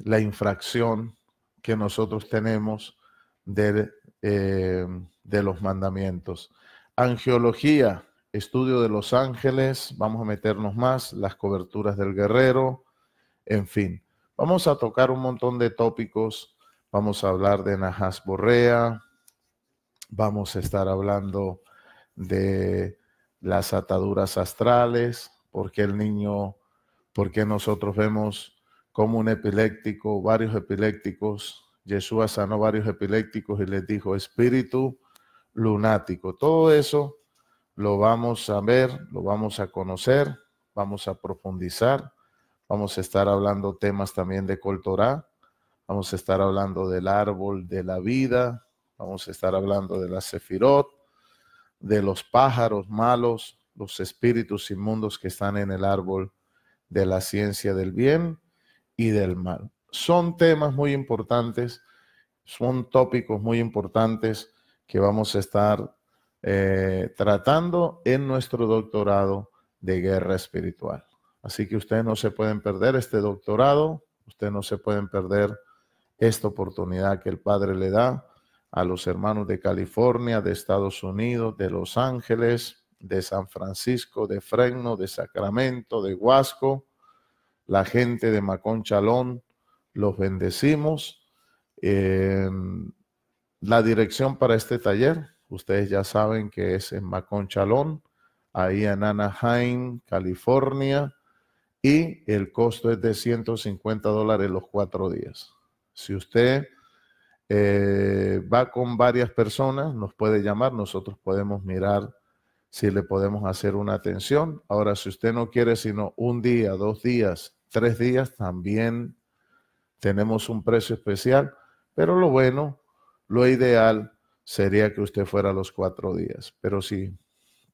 la infracción que nosotros tenemos de, eh, de los mandamientos. Angeología estudio de Los Ángeles, vamos a meternos más, las coberturas del guerrero, en fin. Vamos a tocar un montón de tópicos, vamos a hablar de Najas Borrea, vamos a estar hablando de las ataduras astrales, porque el niño, porque nosotros vemos como un epiléptico, varios epilépticos, Yeshua sanó varios epilépticos y les dijo espíritu lunático. Todo eso lo vamos a ver, lo vamos a conocer, vamos a profundizar, vamos a estar hablando temas también de Coltorá, vamos a estar hablando del árbol de la vida, vamos a estar hablando de la Sefirot, de los pájaros malos, los espíritus inmundos que están en el árbol de la ciencia del bien y del mal. Son temas muy importantes, son tópicos muy importantes que vamos a estar eh, tratando en nuestro doctorado de guerra espiritual. Así que ustedes no se pueden perder este doctorado, ustedes no se pueden perder esta oportunidad que el Padre le da a los hermanos de California, de Estados Unidos, de Los Ángeles, de San Francisco, de Fresno, de Sacramento, de Huasco, la gente de chalón los bendecimos. la dirección para este taller, Ustedes ya saben que es en Maconchalón, ahí en Anaheim, California, y el costo es de 150 dólares los cuatro días. Si usted eh, va con varias personas, nos puede llamar, nosotros podemos mirar si le podemos hacer una atención. Ahora, si usted no quiere sino un día, dos días, tres días, también tenemos un precio especial, pero lo bueno, lo ideal sería que usted fuera los cuatro días. Pero si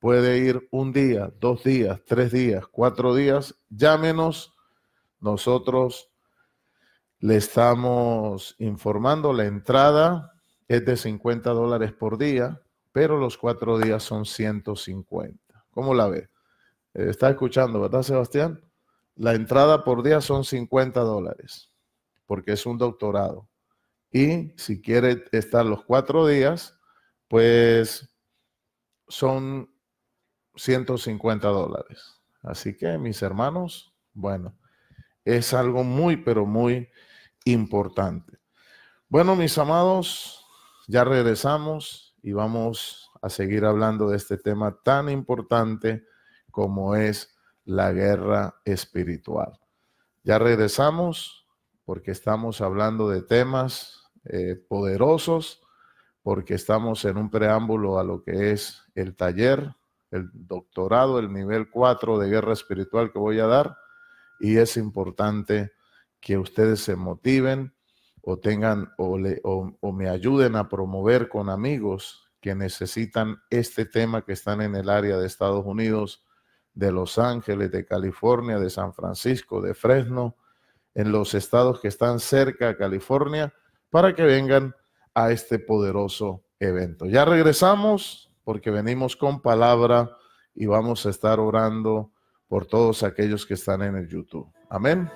puede ir un día, dos días, tres días, cuatro días, llámenos. Nosotros le estamos informando la entrada es de 50 dólares por día, pero los cuatro días son 150. ¿Cómo la ve? Está escuchando, ¿verdad, Sebastián? La entrada por día son 50 dólares, porque es un doctorado. Y si quiere estar los cuatro días, pues son 150 dólares. Así que, mis hermanos, bueno, es algo muy, pero muy importante. Bueno, mis amados, ya regresamos y vamos a seguir hablando de este tema tan importante como es la guerra espiritual. Ya regresamos porque estamos hablando de temas eh, poderosos, porque estamos en un preámbulo a lo que es el taller, el doctorado, el nivel 4 de guerra espiritual que voy a dar, y es importante que ustedes se motiven o tengan o, o me ayuden a promover con amigos que necesitan este tema que están en el área de Estados Unidos, de Los Ángeles, de California, de San Francisco, de Fresno, en los estados que están cerca a California para que vengan a este poderoso evento. Ya regresamos porque venimos con palabra y vamos a estar orando por todos aquellos que están en el YouTube. Amén.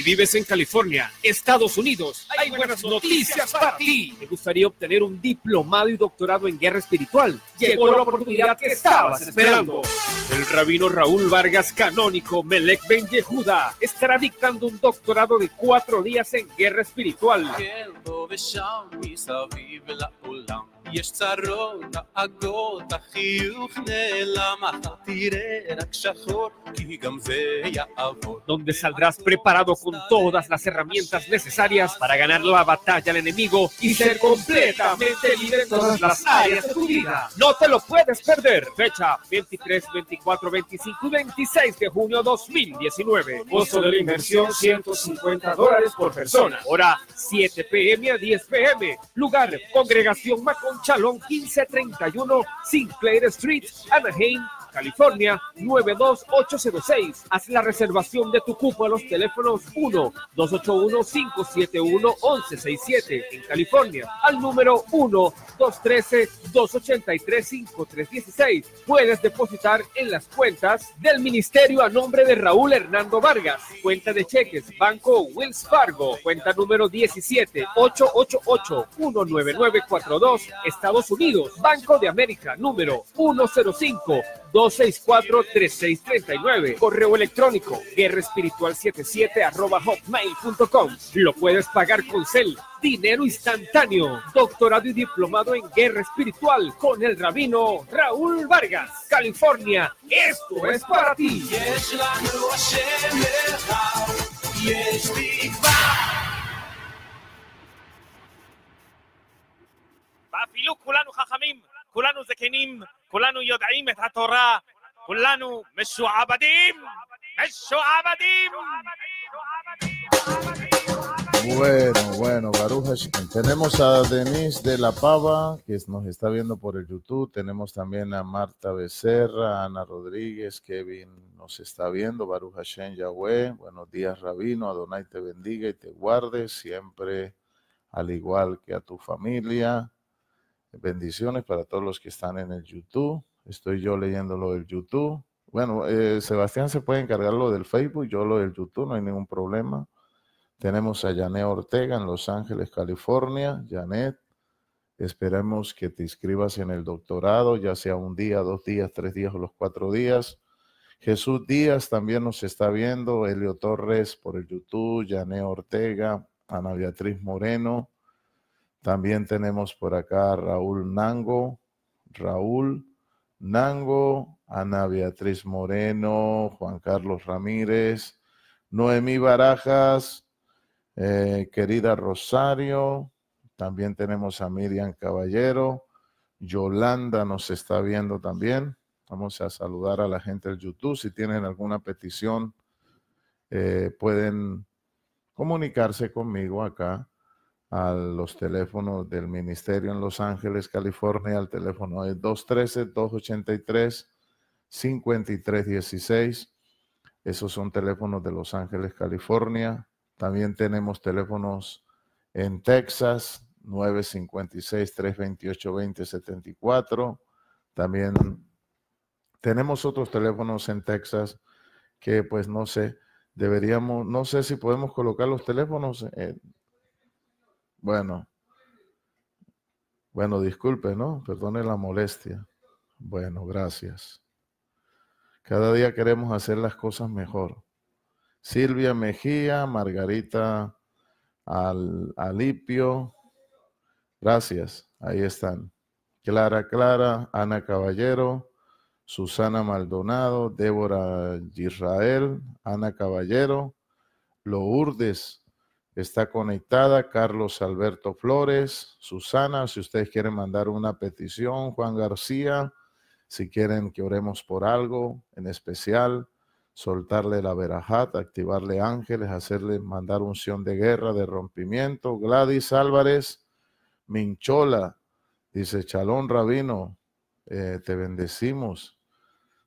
Si vives en California, Estados Unidos, hay buenas noticias para ti. Me gustaría obtener un diplomado y doctorado en guerra espiritual? Llegó la oportunidad que estabas esperando. El rabino Raúl Vargas, canónico Melek Ben Yehuda, estará dictando un doctorado de cuatro días en guerra espiritual. Donde saldrás preparado con todas las herramientas necesarias para ganar la batalla al enemigo y ser completamente libre en todas las áreas de tu vida. No te lo puedes perder. Fecha 23, 24, 25 y 26 de junio 2019. Costo de la inversión 150 dólares por persona. Hora 7 pm a 10 pm. Lugar, congregación Macón Chalón 1531 Sinclair Street, Anaheim, California 92806. Haz la reservación de tu cupo a los teléfonos 1-281-571-1167 en California al número 1-213-283-5316. Puedes depositar en las cuentas del Ministerio a nombre de Raúl Hernando Vargas, cuenta de cheques, Banco Wills Fargo, cuenta número 17-888-19942, Estados Unidos, Banco de América, número 105 264-3639. Correo electrónico guerra espiritual 77 arroba hotmail.com. Lo puedes pagar con cel. Dinero instantáneo. Doctorado y diplomado en guerra espiritual con el rabino Raúl Vargas. California. Esto es para ti. Jajamim. Bueno, bueno, Baruch Tenemos a Denise de la Pava, que nos está viendo por el YouTube. Tenemos también a Marta Becerra, Ana Rodríguez, Kevin nos está viendo. Baruch Hashem Yahweh. Buenos días, Rabino. Adonai te bendiga y te guarde siempre, al igual que a tu familia. Bendiciones para todos los que están en el YouTube. Estoy yo leyendo lo del YouTube. Bueno, eh, Sebastián se puede encargar lo del Facebook, yo lo del YouTube, no hay ningún problema. Tenemos a Janet Ortega en Los Ángeles, California. Janet, esperemos que te inscribas en el doctorado, ya sea un día, dos días, tres días o los cuatro días. Jesús Díaz también nos está viendo, Elio Torres por el YouTube, Janet Ortega, Ana Beatriz Moreno, también tenemos por acá a Raúl Nango, Raúl Nango, Ana Beatriz Moreno, Juan Carlos Ramírez, Noemí Barajas, eh, querida Rosario, también tenemos a Miriam Caballero, Yolanda nos está viendo también. Vamos a saludar a la gente del YouTube. Si tienen alguna petición, eh, pueden comunicarse conmigo acá a los teléfonos del ministerio en Los Ángeles, California. al teléfono de 213-283-5316. Esos son teléfonos de Los Ángeles, California. También tenemos teléfonos en Texas, 956-328-2074. También tenemos otros teléfonos en Texas que pues no sé, deberíamos, no sé si podemos colocar los teléfonos. Eh, bueno, bueno, disculpe, ¿no? Perdone la molestia. Bueno, gracias. Cada día queremos hacer las cosas mejor. Silvia Mejía, Margarita Alipio. Gracias, ahí están. Clara Clara, Ana Caballero, Susana Maldonado, Débora Israel, Ana Caballero, Lourdes está conectada, Carlos Alberto Flores, Susana, si ustedes quieren mandar una petición, Juan García, si quieren que oremos por algo en especial, soltarle la verajat, activarle ángeles, hacerle mandar unción de guerra, de rompimiento. Gladys Álvarez, Minchola, dice Chalón Rabino, eh, te bendecimos.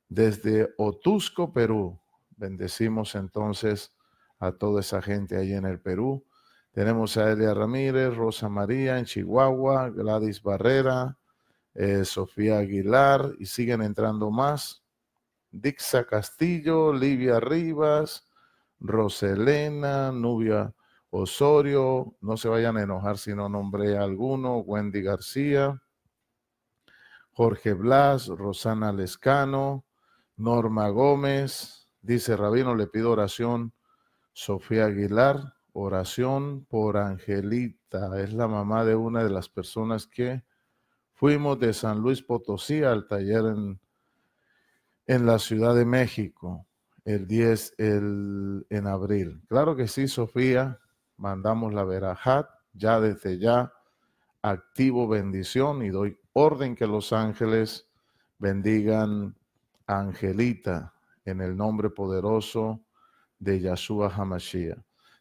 Desde Otusco, Perú, bendecimos entonces a toda esa gente ahí en el Perú. Tenemos a Elia Ramírez, Rosa María en Chihuahua, Gladys Barrera, eh, Sofía Aguilar y siguen entrando más. Dixa Castillo, Livia Rivas, Roselena, Nubia Osorio, no se vayan a enojar si no nombré a alguno, Wendy García, Jorge Blas, Rosana Lescano, Norma Gómez, dice Rabino, le pido oración Sofía Aguilar, oración por Angelita. Es la mamá de una de las personas que fuimos de San Luis Potosí al taller en, la Ciudad de México el 10 el, en abril. Claro que sí, Sofía, mandamos la verajat ya desde ya activo bendición y doy orden que los ángeles bendigan a Angelita en el nombre poderoso de Yahshua Hamashiach.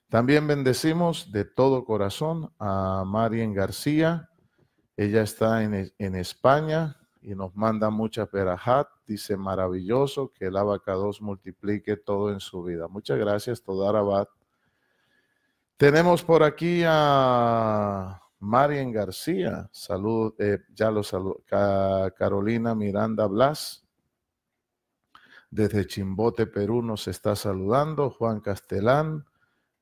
También bendecimos de todo corazón a Marien García. Ella está en, España y nos manda muchas perajat. Dice maravilloso que el abacados multiplique todo en su vida. Muchas gracias, Todarabat. Tenemos por aquí a Marien García. Salud, eh, ya lo saludo. Carolina Miranda Blas. Desde Chimbote, Perú, nos está saludando Juan Castelán.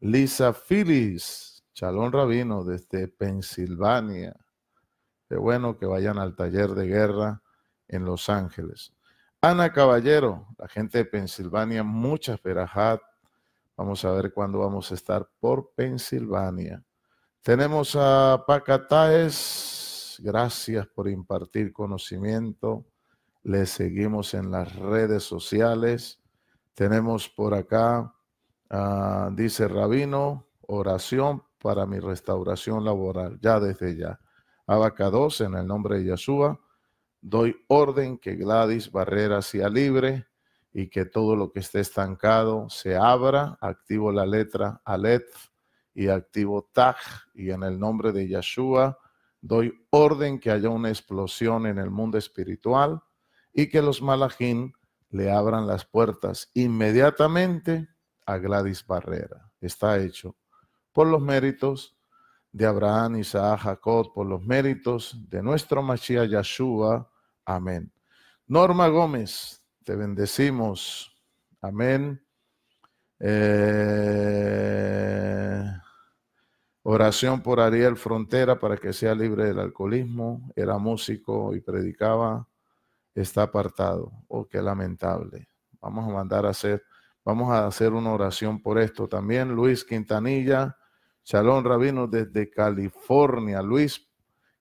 Lisa Filis, Chalón Rabino, desde Pensilvania. Qué bueno que vayan al taller de guerra en Los Ángeles. Ana Caballero, la gente de Pensilvania, muchas verajat. Vamos a ver cuándo vamos a estar por Pensilvania. Tenemos a Paca gracias por impartir conocimiento le seguimos en las redes sociales. Tenemos por acá, ah, dice Rabino, oración para mi restauración laboral, ya desde ya. 2 en el nombre de Yeshua, doy orden que Gladys Barrera sea libre y que todo lo que esté estancado se abra. Activo la letra Aleph y activo Taj y en el nombre de Yeshua doy orden que haya una explosión en el mundo espiritual y que los malajín le abran las puertas inmediatamente a Gladys Barrera. Está hecho por los méritos de Abraham, Isaac, Jacob, por los méritos de nuestro Mashiach Yahshua. Amén. Norma Gómez, te bendecimos. Amén. Eh, oración por Ariel Frontera para que sea libre del alcoholismo. Era músico y predicaba está apartado. Oh, qué lamentable. Vamos a mandar a hacer, vamos a hacer una oración por esto. También Luis Quintanilla, Salón Rabino desde California. Luis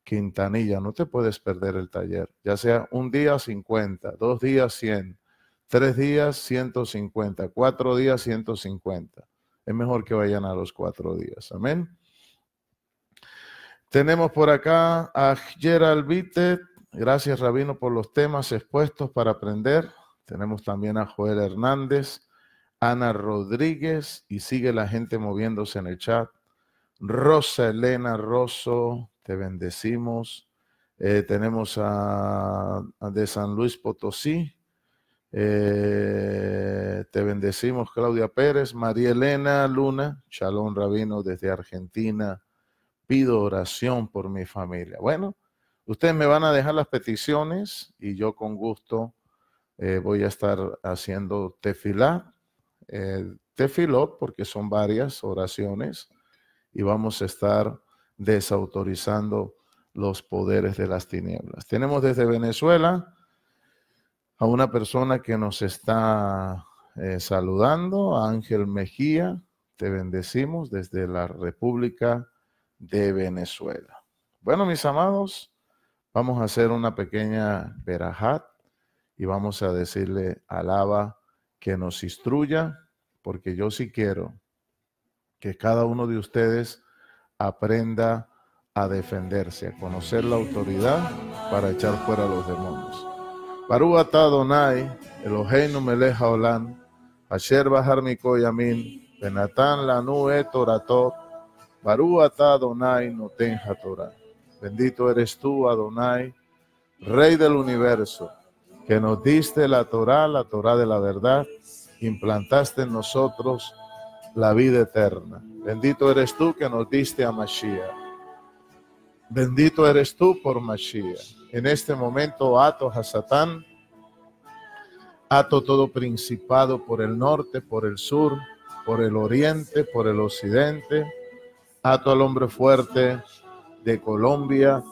Quintanilla, no te puedes perder el taller, ya sea un día 50, dos días 100, tres días 150, cuatro días 150. Es mejor que vayan a los cuatro días. Amén. Tenemos por acá a Gerald Gracias, Rabino, por los temas expuestos para aprender. Tenemos también a Joel Hernández, Ana Rodríguez, y sigue la gente moviéndose en el chat. Rosa Elena Rosso, te bendecimos. Eh, tenemos a, de San Luis Potosí. Eh, te bendecimos, Claudia Pérez, María Elena Luna, Chalón Rabino desde Argentina. Pido oración por mi familia. Bueno, Ustedes me van a dejar las peticiones y yo con gusto eh, voy a estar haciendo tefilá, eh, tefilot, porque son varias oraciones y vamos a estar desautorizando los poderes de las tinieblas. Tenemos desde Venezuela a una persona que nos está eh, saludando, Ángel Mejía, te bendecimos desde la República de Venezuela. Bueno, mis amados, Vamos a hacer una pequeña verajat y vamos a decirle alaba que nos instruya, porque yo sí quiero que cada uno de ustedes aprenda a defenderse, a conocer la autoridad para echar fuera los demonios. Barúata Donai, Eloheinu Meleja olan, Asher Bahar Mikoyamin, Benatán Lanú Etoratot, Barúata Donai tenja Torah. Bendito eres tú, Adonai, Rey del universo, que nos diste la Torá, la Torá de la verdad, implantaste en nosotros la vida eterna. Bendito eres tú que nos diste a Mashiach. Bendito eres tú por Mashiach. En este momento ato a Satán, ato todo principado por el norte, por el sur, por el oriente, por el occidente, ato al hombre fuerte, Colombia,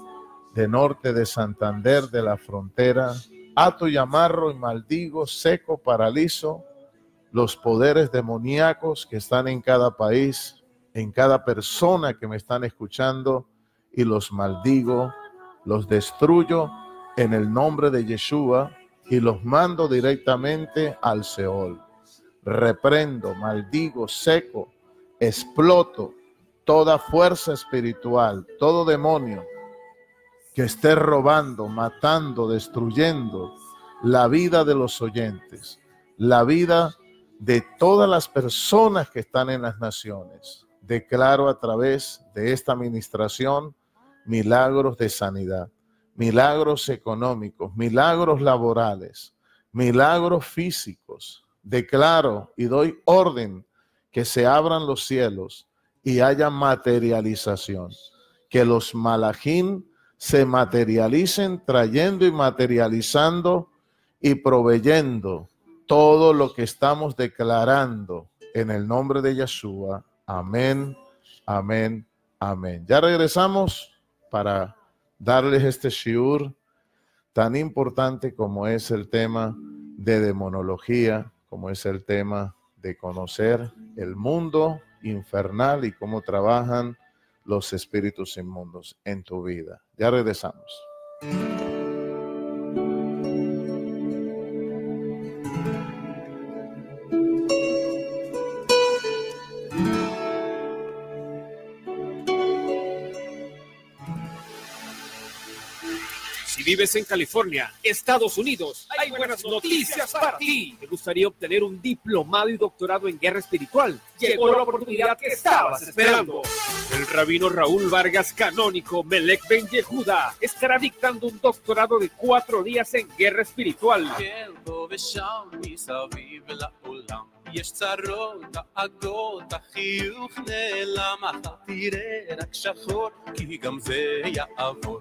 de norte de Santander, de la frontera. Ato y amarro y maldigo, seco, paralizo los poderes demoníacos que están en cada país, en cada persona que me están escuchando y los maldigo, los destruyo en el nombre de Yeshua y los mando directamente al Seol. Reprendo, maldigo, seco, exploto toda fuerza espiritual, todo demonio que esté robando, matando, destruyendo la vida de los oyentes, la vida de todas las personas que están en las naciones. Declaro a través de esta administración milagros de sanidad, milagros económicos, milagros laborales, milagros físicos. Declaro y doy orden que se abran los cielos y haya materialización. Que los malajín se materialicen trayendo y materializando y proveyendo todo lo que estamos declarando en el nombre de Yeshua. Amén, amén, amén. Ya regresamos para darles este shiur tan importante como es el tema de demonología, como es el tema de conocer el mundo infernal y cómo trabajan los espíritus inmundos en tu vida. Ya regresamos. vives en California, Estados Unidos, hay buenas noticias para ti. Me gustaría obtener un diplomado y doctorado en guerra espiritual? Llegó la oportunidad que estabas esperando. El rabino Raúl Vargas, canónico Melek Ben Yehuda, estará dictando un doctorado de cuatro días en guerra espiritual.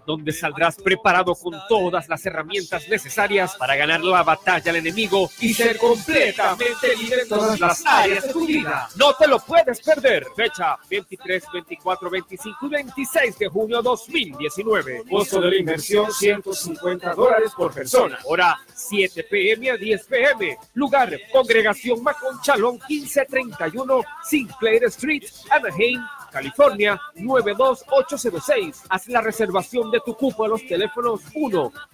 Donde saldrás preparado con todas las herramientas necesarias para ganar la batalla al enemigo y ser completamente libre en todas las áreas de tu vida. No te lo puedes perder. Fecha 23, 24, 25 y 26 de junio 2019. Costo de la inversión 150 dólares por persona. Hora 7 pm a 10 pm. Lugar, congregación Macon Chalón 1531 Sinclair Street, Anaheim, California 92806. Haz la reservación de tu cupo a los teléfonos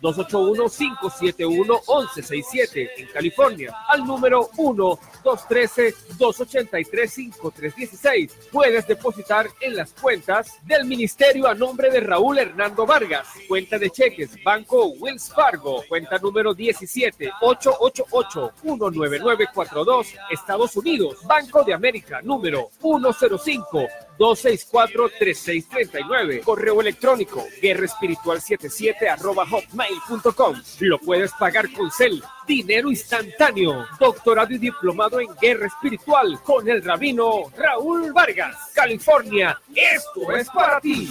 1-281-571-1167 en California al número 1-213-283-5316. Puedes depositar en las cuentas del Ministerio a nombre de Raúl Hernando Vargas, cuenta de cheques, Banco Wills Fargo, cuenta número 17-888-19942, Estados Unidos, Banco de América, número 105. 264-3639. Correo electrónico guerra espiritual 77 arroba hotmail.com. Lo puedes pagar con cel, dinero instantáneo. Doctorado y diplomado en guerra espiritual con el rabino Raúl Vargas. California, esto es para ti.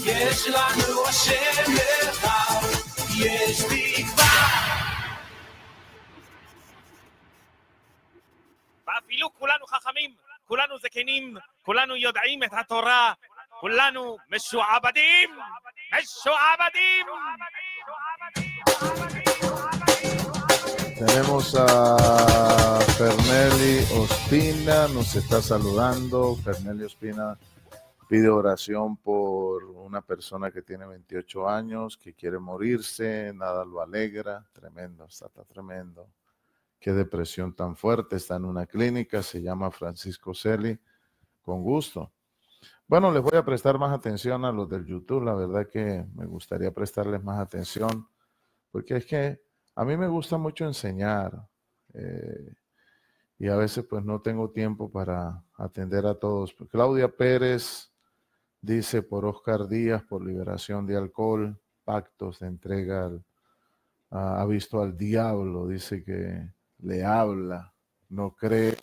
Tenemos a Ferneli Ospina, nos está saludando. Ferneli Ospina pide oración por una persona que tiene 28 años, que quiere morirse, nada lo alegra. Tremendo, está tremendo qué depresión tan fuerte, está en una clínica, se llama Francisco Celi, con gusto. Bueno, les voy a prestar más atención a los del YouTube, la verdad que me gustaría prestarles más atención, porque es que a mí me gusta mucho enseñar eh, y a veces pues no tengo tiempo para atender a todos. Claudia Pérez dice por Oscar Díaz, por liberación de alcohol, pactos de entrega, ha visto al diablo, dice que le habla, no cree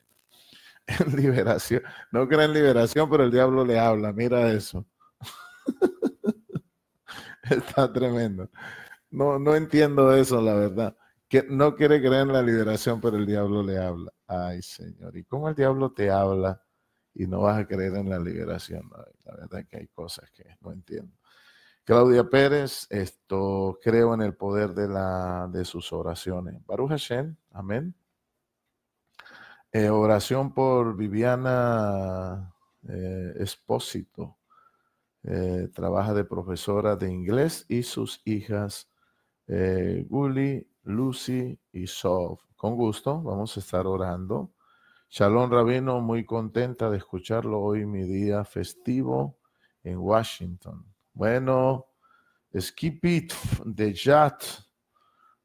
en [laughs] liberación, no cree en liberación, pero el diablo le habla, mira eso. [laughs] Está tremendo. No, no entiendo eso, la verdad. Que no quiere creer en la liberación, pero el diablo le habla. Ay, Señor, ¿y cómo el diablo te habla y no vas a creer en la liberación? La verdad que hay cosas que no entiendo. Claudia Pérez, esto creo en el poder de, sus oraciones. Baruch Hashem, amén. Eh, oración por Viviana eh, Espósito. Eh, trabaja de profesora de inglés y sus hijas Guli, Lucy y Sof. Con gusto, vamos a estar orando. Shalom Rabino, muy contenta de escucharlo hoy, mi día festivo en Washington. Bueno, Skip It de Jat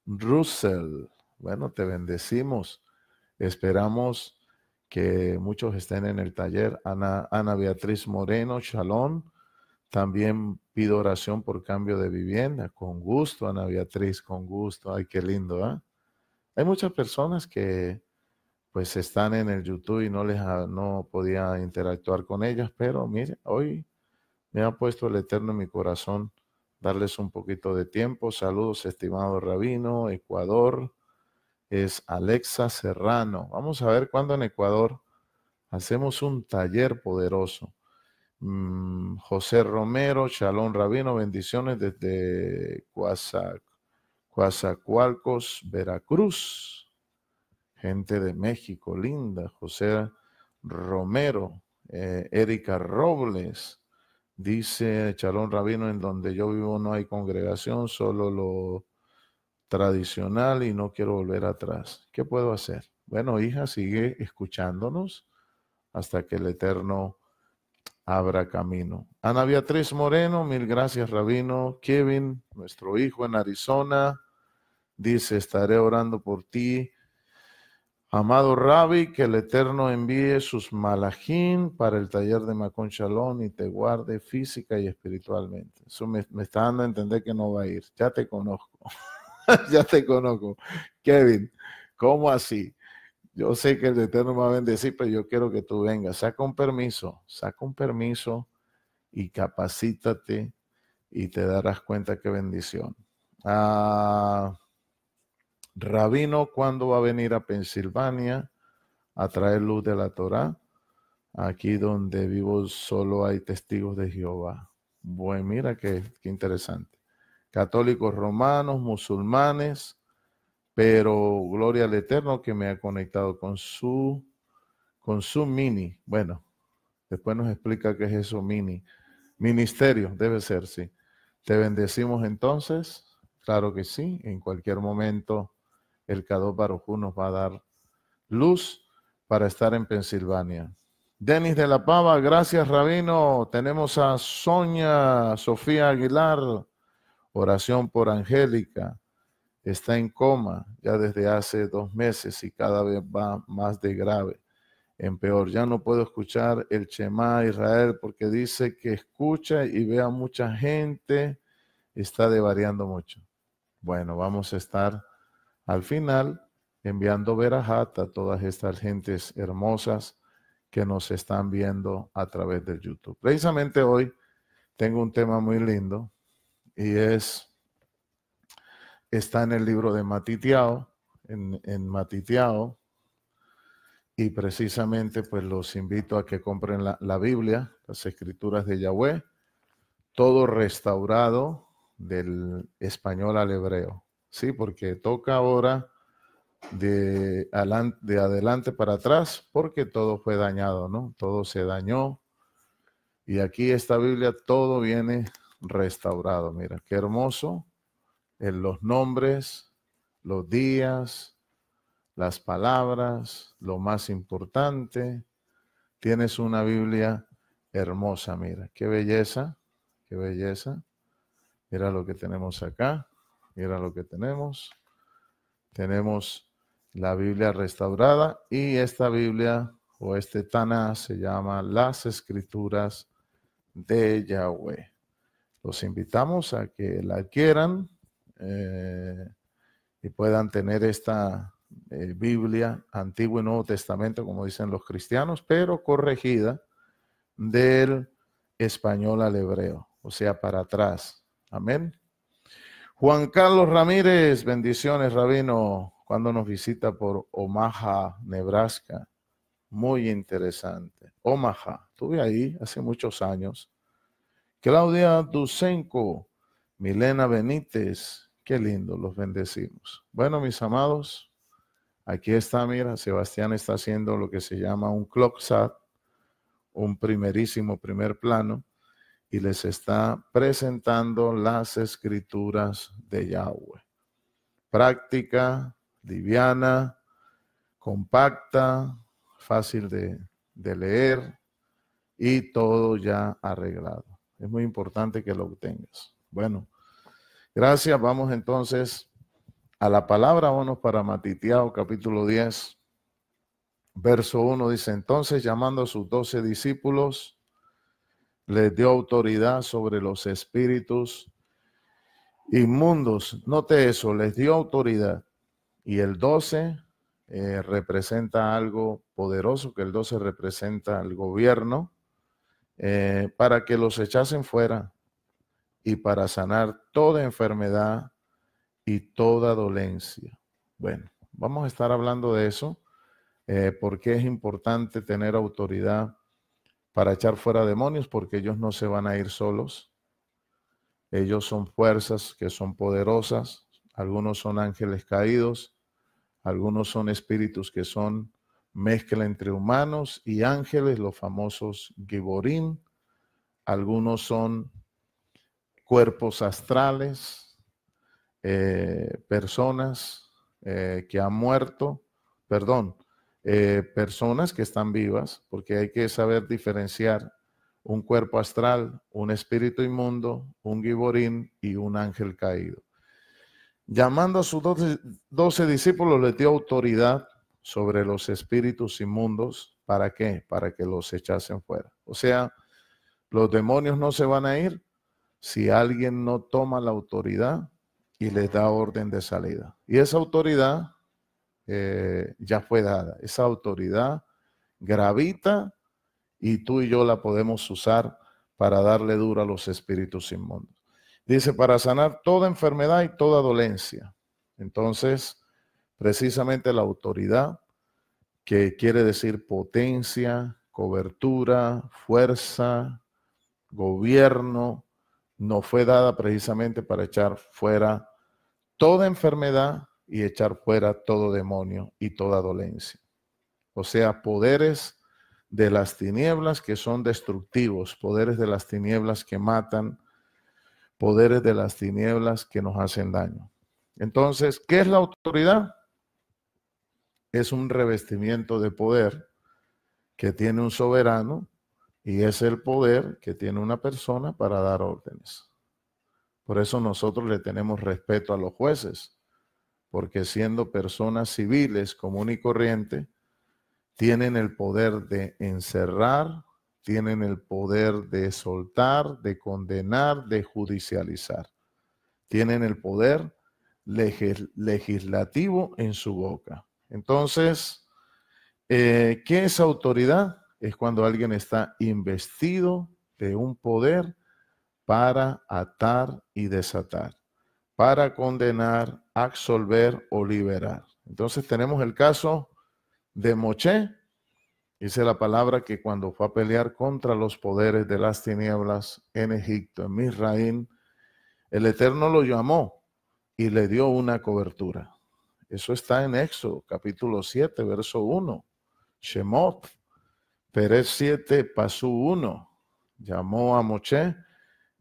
Russell. Bueno, te bendecimos. Esperamos que muchos estén en el taller. Ana, Beatriz Moreno, Shalom. También pido oración por cambio de vivienda. Con gusto, Ana Beatriz, con gusto. Ay, qué lindo, ¿ah? Hay muchas personas que pues están en el YouTube y no les no podía interactuar con ellas, pero mire, hoy me ha puesto el Eterno en mi corazón darles un poquito de tiempo. Saludos, estimado Rabino, Ecuador. Es Alexa Serrano. Vamos a ver cuándo en Ecuador hacemos un taller poderoso. Mm, José Romero, Shalom Rabino, bendiciones desde Coatzacoalcos, Veracruz. Gente de México, linda. José Romero, eh, Erika Robles. Dice Chalón Rabino, en donde yo vivo no hay congregación, solo lo tradicional y no quiero volver atrás. ¿Qué puedo hacer? Bueno, hija, sigue escuchándonos hasta que el Eterno abra camino. Ana Beatriz Moreno, mil gracias, Rabino. Kevin, nuestro hijo en Arizona, dice, estaré orando por ti Amado Rabbi, que el Eterno envíe sus malajín para el taller de Macón Shalom y te guarde física y espiritualmente. Eso me, me está dando a entender que no va a ir. Ya te conozco. [laughs] ya te conozco. Kevin, ¿cómo así? Yo sé que el Eterno me va a bendecir, pero yo quiero que tú vengas. Saca un permiso, saca un permiso y capacítate y te darás cuenta qué bendición. Ah Rabino, ¿cuándo va a venir a Pensilvania a traer luz de la Torá? Aquí donde vivo solo hay testigos de Jehová. Bueno, mira qué, interesante. Católicos romanos, musulmanes, pero gloria al Eterno que me ha conectado con su, con su mini. Bueno, después nos explica qué es eso mini. Ministerio, debe ser, sí. Te bendecimos entonces, claro que sí, en cualquier momento el Kadot Barujú nos va a dar luz para estar en Pensilvania. Denis de la Pava, gracias Rabino. Tenemos a Sonia Sofía Aguilar, oración por Angélica. Está en coma ya desde hace dos meses y cada vez va más de grave, en peor. Ya no puedo escuchar el chema Israel porque dice que escucha y ve a mucha gente, está devariando mucho. Bueno, vamos a estar al final, enviando verajat a todas estas gentes hermosas que nos están viendo a través de YouTube. Precisamente hoy tengo un tema muy lindo y es, está en el libro de Matitiao, en, Matitiao, y precisamente pues los invito a que compren la Biblia, las escrituras de Yahweh, todo restaurado del español al hebreo ¿sí? Porque toca ahora de, adelante para atrás, porque todo fue dañado, ¿no? Todo se dañó. Y aquí esta Biblia, todo viene restaurado. Mira, qué hermoso. En los nombres, los días, las palabras, lo más importante. Tienes una Biblia hermosa, mira, qué belleza, qué belleza. Mira lo que tenemos acá. Mira lo que tenemos. Tenemos la Biblia restaurada y esta Biblia o este Taná se llama las escrituras de Yahweh. Los invitamos a que la adquieran eh, y puedan tener esta eh, Biblia, Antiguo y Nuevo Testamento, como dicen los cristianos, pero corregida del español al hebreo, o sea, para atrás. Amén. Juan Carlos Ramírez, bendiciones, Rabino, cuando nos visita por Omaha, Nebraska. Muy interesante. Omaha, estuve ahí hace muchos años. Claudia Dusenko, Milena Benítez, qué lindo, los bendecimos. Bueno, mis amados, aquí está, mira, Sebastián está haciendo lo que se llama un clock sat, un primerísimo primer plano y les está presentando las escrituras de Yahweh. Práctica, liviana, compacta, fácil de, leer y todo ya arreglado. Es muy importante que lo obtengas. Bueno, gracias. Vamos entonces a la palabra. Vámonos para Matitiao capítulo 10. Verso 1 dice, entonces llamando a sus doce discípulos, les dio autoridad sobre los espíritus inmundos. Note eso, les dio autoridad. Y el 12 eh, representa algo poderoso, que el 12 representa al gobierno, eh, para que los echasen fuera y para sanar toda enfermedad y toda dolencia. Bueno, vamos a estar hablando de eso, eh, porque es importante tener autoridad para echar fuera demonios porque ellos no se van a ir solos. Ellos son fuerzas que son poderosas, algunos son ángeles caídos, algunos son espíritus que son mezcla entre humanos y ángeles, los famosos giborín, algunos son cuerpos astrales, eh, personas eh, que han muerto, perdón, eh, personas que están vivas, porque hay que saber diferenciar un cuerpo astral, un espíritu inmundo, un giborín y un ángel caído. Llamando a sus doce discípulos, le dio autoridad sobre los espíritus inmundos. ¿Para qué? Para que los echasen fuera. O sea, los demonios no se van a ir si alguien no toma la autoridad y les da orden de salida. Y esa autoridad eh, ya fue dada. Esa autoridad gravita y tú y yo la podemos usar para darle duro a los espíritus inmundos. Dice, para sanar toda enfermedad y toda dolencia. Entonces, precisamente la autoridad, que quiere decir potencia, cobertura, fuerza, gobierno, nos fue dada precisamente para echar fuera toda enfermedad y echar fuera todo demonio y toda dolencia. O sea, poderes de las tinieblas que son destructivos, poderes de las tinieblas que matan, poderes de las tinieblas que nos hacen daño. Entonces, ¿qué es la autoridad? Es un revestimiento de poder que tiene un soberano y es el poder que tiene una persona para dar órdenes. Por eso nosotros le tenemos respeto a los jueces, porque siendo personas civiles común y corriente, tienen el poder de encerrar, tienen el poder de soltar, de condenar, de judicializar. Tienen el poder legislativo en su boca. Entonces, eh, ¿qué es autoridad? Es cuando alguien está investido de un poder para atar y desatar para condenar, absolver o liberar. Entonces tenemos el caso de Moché. Dice la palabra que cuando fue a pelear contra los poderes de las tinieblas en Egipto, en Misraín, el Eterno lo llamó y le dio una cobertura. Eso está en Éxodo, capítulo 7, verso 1. Shemot, Pérez 7, pasú 1. Llamó a Moché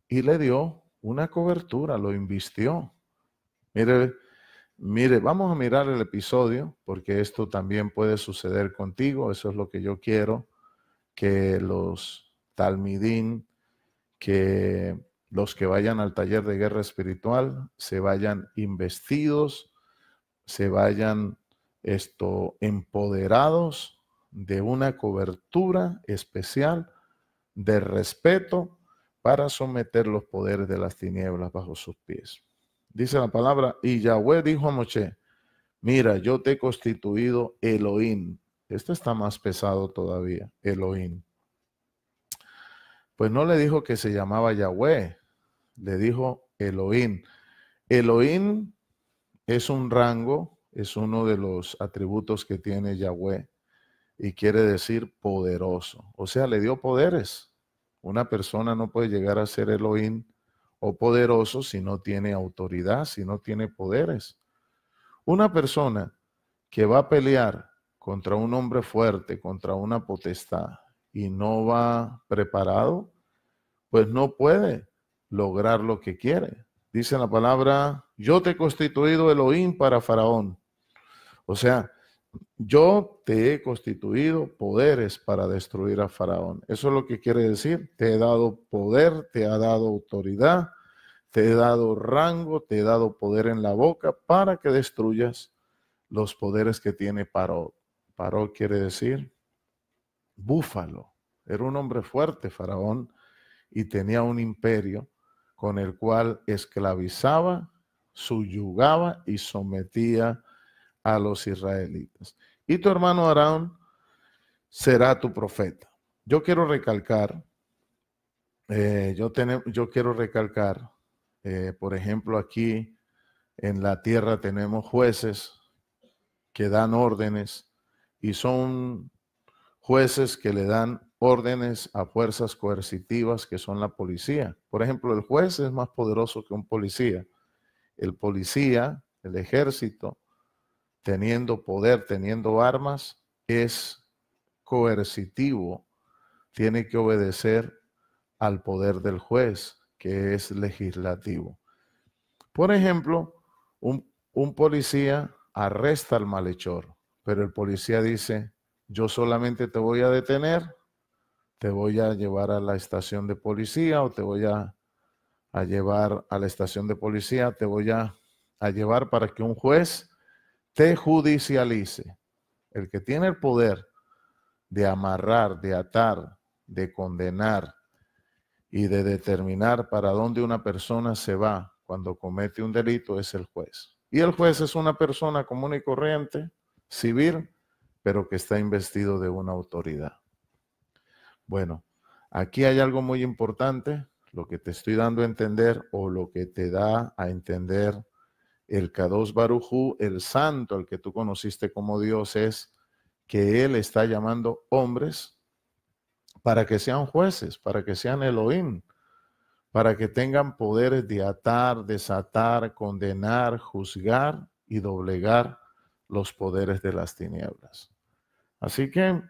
y le dio una cobertura, lo invistió. Mire, mire, vamos a mirar el episodio porque esto también puede suceder contigo, eso es lo que yo quiero que los talmidín, que los que vayan al taller de guerra espiritual se vayan investidos, se vayan esto empoderados de una cobertura especial de respeto para someter los poderes de las tinieblas bajo sus pies. Dice la palabra, y Yahweh dijo a Moche, mira, yo te he constituido Elohim. Esto está más pesado todavía, Elohim. Pues no le dijo que se llamaba Yahweh, le dijo Elohim. Elohim es un rango, es uno de los atributos que tiene Yahweh y quiere decir poderoso. O sea, le dio poderes. Una persona no puede llegar a ser Elohim o poderoso si no tiene autoridad, si no tiene poderes. Una persona que va a pelear contra un hombre fuerte, contra una potestad y no va preparado, pues no puede lograr lo que quiere. Dice la palabra, yo te he constituido Elohim para Faraón. O sea, yo te he constituido poderes para destruir a Faraón. Eso es lo que quiere decir. Te he dado poder, te ha dado autoridad, te he dado rango, te he dado poder en la boca para que destruyas los poderes que tiene Paró. Paró quiere decir búfalo. Era un hombre fuerte, Faraón, y tenía un imperio con el cual esclavizaba, subyugaba y sometía a a los israelitas. Y tu hermano Aarón será tu profeta. Yo quiero recalcar, eh, yo, yo, quiero recalcar, eh, por ejemplo, aquí en la tierra tenemos jueces que dan órdenes y son jueces que le dan órdenes a fuerzas coercitivas que son la policía. Por ejemplo, el juez es más poderoso que un policía. El policía, el ejército, teniendo poder, teniendo armas, es coercitivo, tiene que obedecer al poder del juez, que es legislativo. Por ejemplo, un, policía arresta al malhechor, pero el policía dice, yo solamente te voy a detener, te voy a llevar a la estación de policía o te voy a, llevar a la estación de policía, te voy a llevar para que un juez te judicialice, el que tiene el poder de amarrar, de atar, de condenar y de determinar para dónde una persona se va cuando comete un delito es el juez. Y el juez es una persona común y corriente, civil, pero que está investido de una autoridad. Bueno, aquí hay algo muy importante, lo que te estoy dando a entender o lo que te da a entender el Kadosh Barujú, el santo, el que tú conociste como Dios, es que Él está llamando hombres para que sean jueces, para que sean Elohim, para que tengan poderes de atar, desatar, condenar, juzgar y doblegar los poderes de las tinieblas. Así que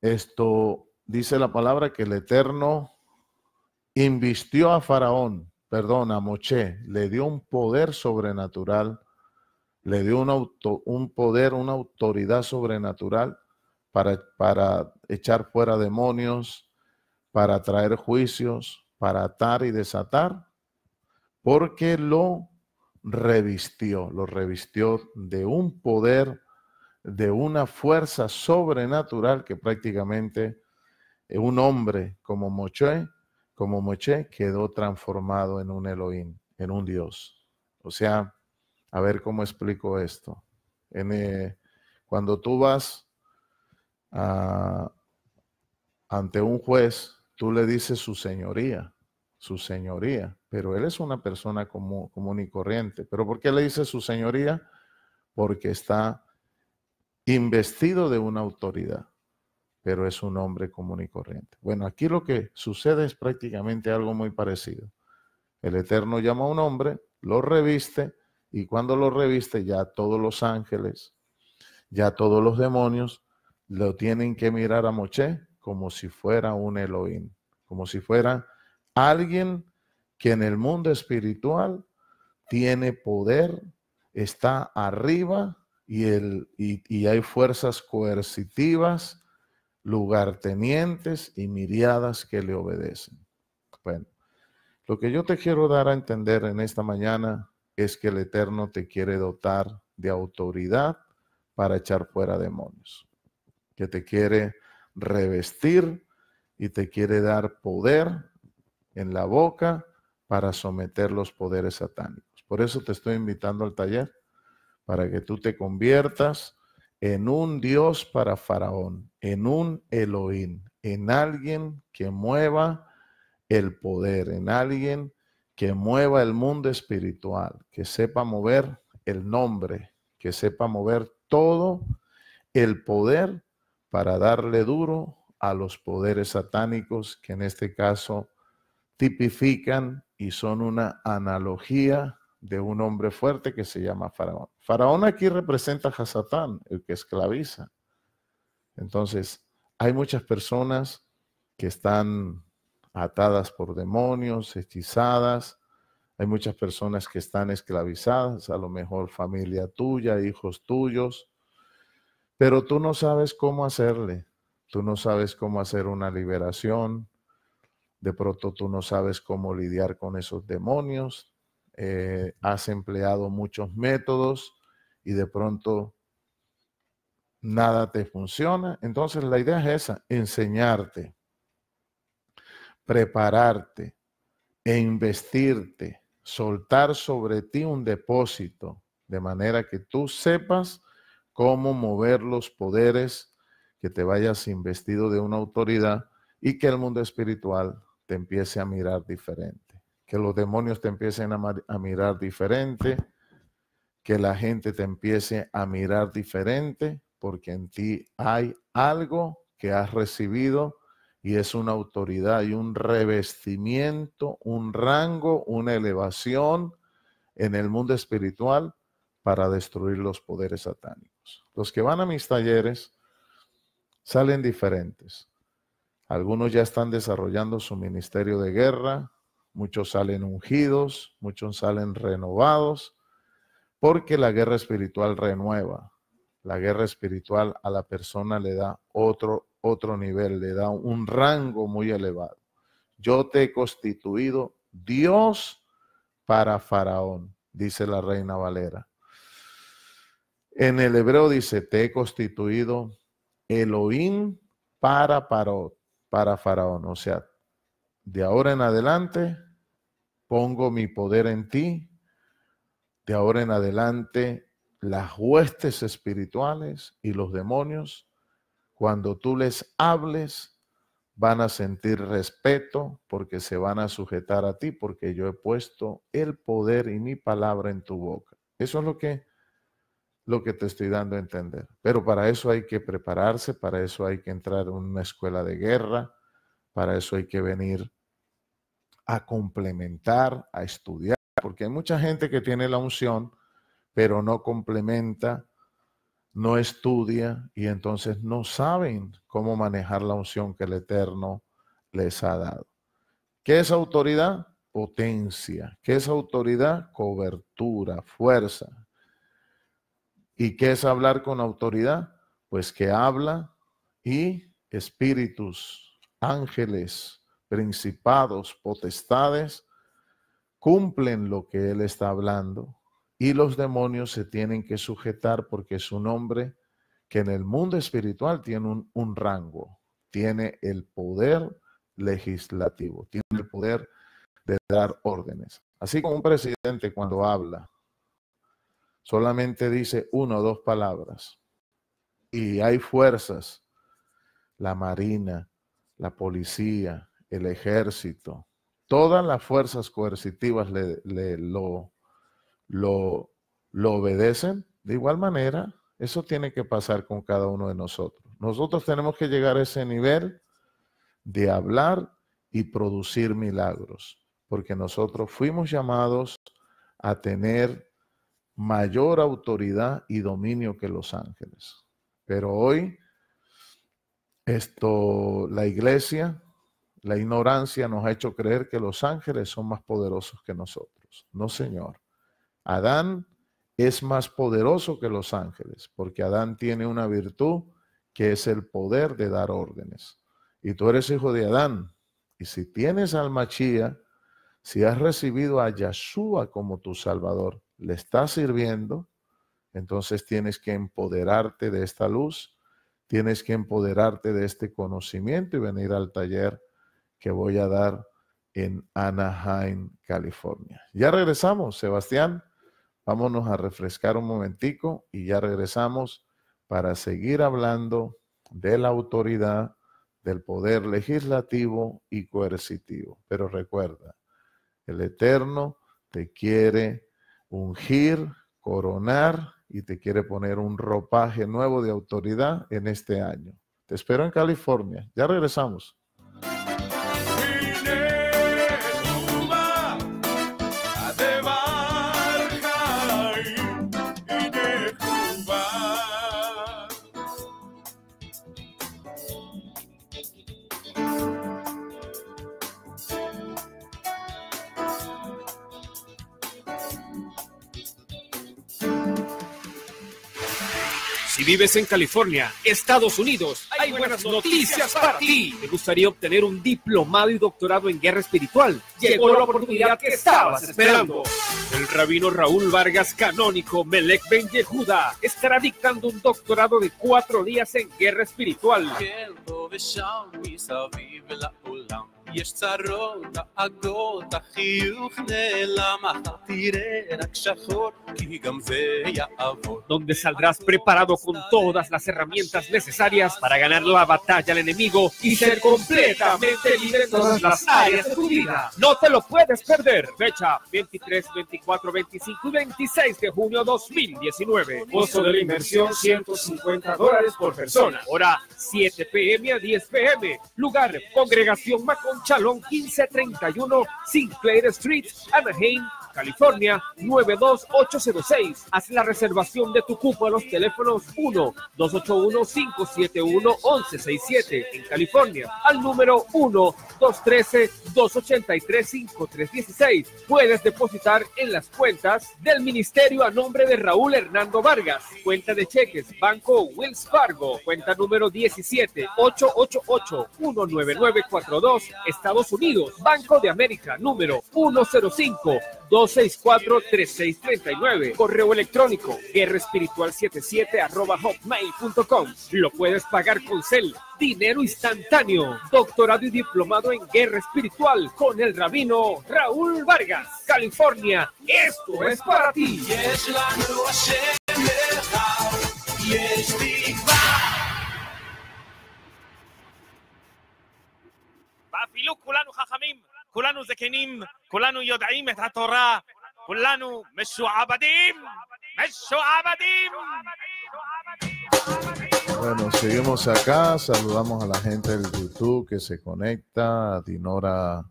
esto dice la palabra que el Eterno invistió a Faraón perdón, a Moche le dio un poder sobrenatural, le dio un, poder, una autoridad sobrenatural para, para echar fuera demonios, para traer juicios, para atar y desatar, porque lo revistió, lo revistió de un poder, de una fuerza sobrenatural que prácticamente eh, un hombre como Moche como Moche quedó transformado en un Elohim, en un Dios. O sea, a ver cómo explico esto. Eh, cuando tú vas ante un juez, tú le dices su señoría, su señoría, pero él es una persona común, y corriente. ¿Pero por qué le dices su señoría? Porque está investido de una autoridad pero es un hombre común y corriente. Bueno, aquí lo que sucede es prácticamente algo muy parecido. El Eterno llama a un hombre, lo reviste, y cuando lo reviste ya todos los ángeles, ya todos los demonios, lo tienen que mirar a Moche como si fuera un Elohim, como si fuera alguien que en el mundo espiritual tiene poder, está arriba y, el, y hay fuerzas coercitivas lugartenientes y miriadas que le obedecen. Bueno, lo que yo te quiero dar a entender en esta mañana es que el Eterno te quiere dotar de autoridad para echar fuera demonios, que te quiere revestir y te quiere dar poder en la boca para someter los poderes satánicos. Por eso te estoy invitando al taller, para que tú te conviertas en un Dios para Faraón, en un Elohim, en alguien que mueva el poder, en alguien que mueva el mundo espiritual, que sepa mover el nombre, que sepa mover todo el poder para darle duro a los poderes satánicos que en este caso tipifican y son una analogía de un hombre fuerte que se llama Faraón. Faraón aquí representa a Hasatán el que esclaviza. Entonces, hay muchas personas que están atadas por demonios, hechizadas. Hay muchas personas que están esclavizadas, a lo mejor familia tuya, hijos tuyos, pero tú no sabes cómo hacerle. Tú no sabes cómo hacer una liberación. De pronto tú no sabes cómo lidiar con esos demonios. Eh, has empleado muchos métodos y de pronto nada te funciona. Entonces la idea es esa, enseñarte, prepararte e investirte, soltar sobre ti un depósito, de manera que tú sepas cómo mover los poderes, que te vayas investido de una autoridad y que el mundo espiritual te empiece a mirar diferente que los demonios te empiecen a, mirar diferente, que la gente te empiece a mirar diferente, porque en ti hay algo que has recibido y es una autoridad y un revestimiento, un rango, una elevación en el mundo espiritual para destruir los poderes satánicos. Los que van a mis talleres salen diferentes. Algunos ya están desarrollando su ministerio de guerra, muchos salen ungidos, muchos salen renovados, porque la guerra espiritual renueva. La guerra espiritual a la persona le da otro, otro nivel, le da un rango muy elevado. Yo te he constituido Dios para Faraón, dice la reina Valera. En el hebreo dice, te he constituido Elohim para para para Faraón. O sea, de ahora en adelante pongo mi poder en ti, de ahora en adelante las huestes espirituales y los demonios, cuando tú les hables, van a sentir respeto porque se van a sujetar a ti, porque yo he puesto el poder y mi palabra en tu boca. Eso es lo que, lo que te estoy dando a entender. Pero para eso hay que prepararse, para eso hay que entrar en una escuela de guerra, para eso hay que venir a complementar, a estudiar, porque hay mucha gente que tiene la unción, pero no complementa, no estudia y entonces no saben cómo manejar la unción que el Eterno les ha dado. ¿Qué es autoridad? Potencia. ¿Qué es autoridad? Cobertura, fuerza. ¿Y qué es hablar con autoridad? Pues que habla y espíritus, ángeles, principados, potestades, cumplen lo que él está hablando y los demonios se tienen que sujetar porque es un hombre que en el mundo espiritual tiene un, rango, tiene el poder legislativo, tiene el poder de dar órdenes. Así como un presidente cuando habla, solamente dice una o dos palabras y hay fuerzas, la marina, la policía, el ejército, todas las fuerzas coercitivas le, lo, lo, lo obedecen. De igual manera, eso tiene que pasar con cada uno de nosotros. Nosotros tenemos que llegar a ese nivel de hablar y producir milagros, porque nosotros fuimos llamados a tener mayor autoridad y dominio que los ángeles. Pero hoy, esto, la iglesia la ignorancia nos ha hecho creer que los ángeles son más poderosos que nosotros. No, Señor. Adán es más poderoso que los ángeles, porque Adán tiene una virtud que es el poder de dar órdenes. Y tú eres hijo de Adán. Y si tienes alma chía, si has recibido a Yahshua como tu Salvador, le estás sirviendo, entonces tienes que empoderarte de esta luz, tienes que empoderarte de este conocimiento y venir al taller que voy a dar en Anaheim, California. Ya regresamos, Sebastián. Vámonos a refrescar un momentico y ya regresamos para seguir hablando de la autoridad, del poder legislativo y coercitivo. Pero recuerda, el Eterno te quiere ungir, coronar y te quiere poner un ropaje nuevo de autoridad en este año. Te espero en California. Ya regresamos. vives en California, Estados Unidos, hay buenas noticias para ti. ¿Te gustaría obtener un diplomado y doctorado en guerra espiritual? Llegó la oportunidad que estabas esperando. El rabino Raúl Vargas, canónico Melek Ben Yehuda, estará dictando un doctorado de cuatro días en guerra espiritual. Donde saldrás preparado con todas las herramientas necesarias para ganar la batalla al enemigo y ser completamente libre en todas las áreas de tu vida. No te lo puedes perder. Fecha 23, 24, 25 y 26 de junio 2019. Pozo de la inversión 150 dólares por persona. Hora 7 pm a 10 pm. Lugar, congregación Macón Chalón 1531 Sinclair Street, Anaheim, California 92806. Haz la reservación de tu cupo a los teléfonos 1-281-571-1167 en California al número 1-213-283-5316. Puedes depositar en las cuentas del Ministerio a nombre de Raúl Hernando Vargas, cuenta de cheques, Banco Wells Fargo, cuenta número 17-888-19942, Estados Unidos, Banco de América, número 105. 264-3639. Correo electrónico espiritual 77 arroba hotmail.com. Lo puedes pagar con cel. Dinero instantáneo. Doctorado y diplomado en guerra espiritual con el rabino Raúl Vargas. California. Esto es para ti. Papi, Jajamim. Bueno, seguimos acá, saludamos a la gente del YouTube que se conecta, a Dinora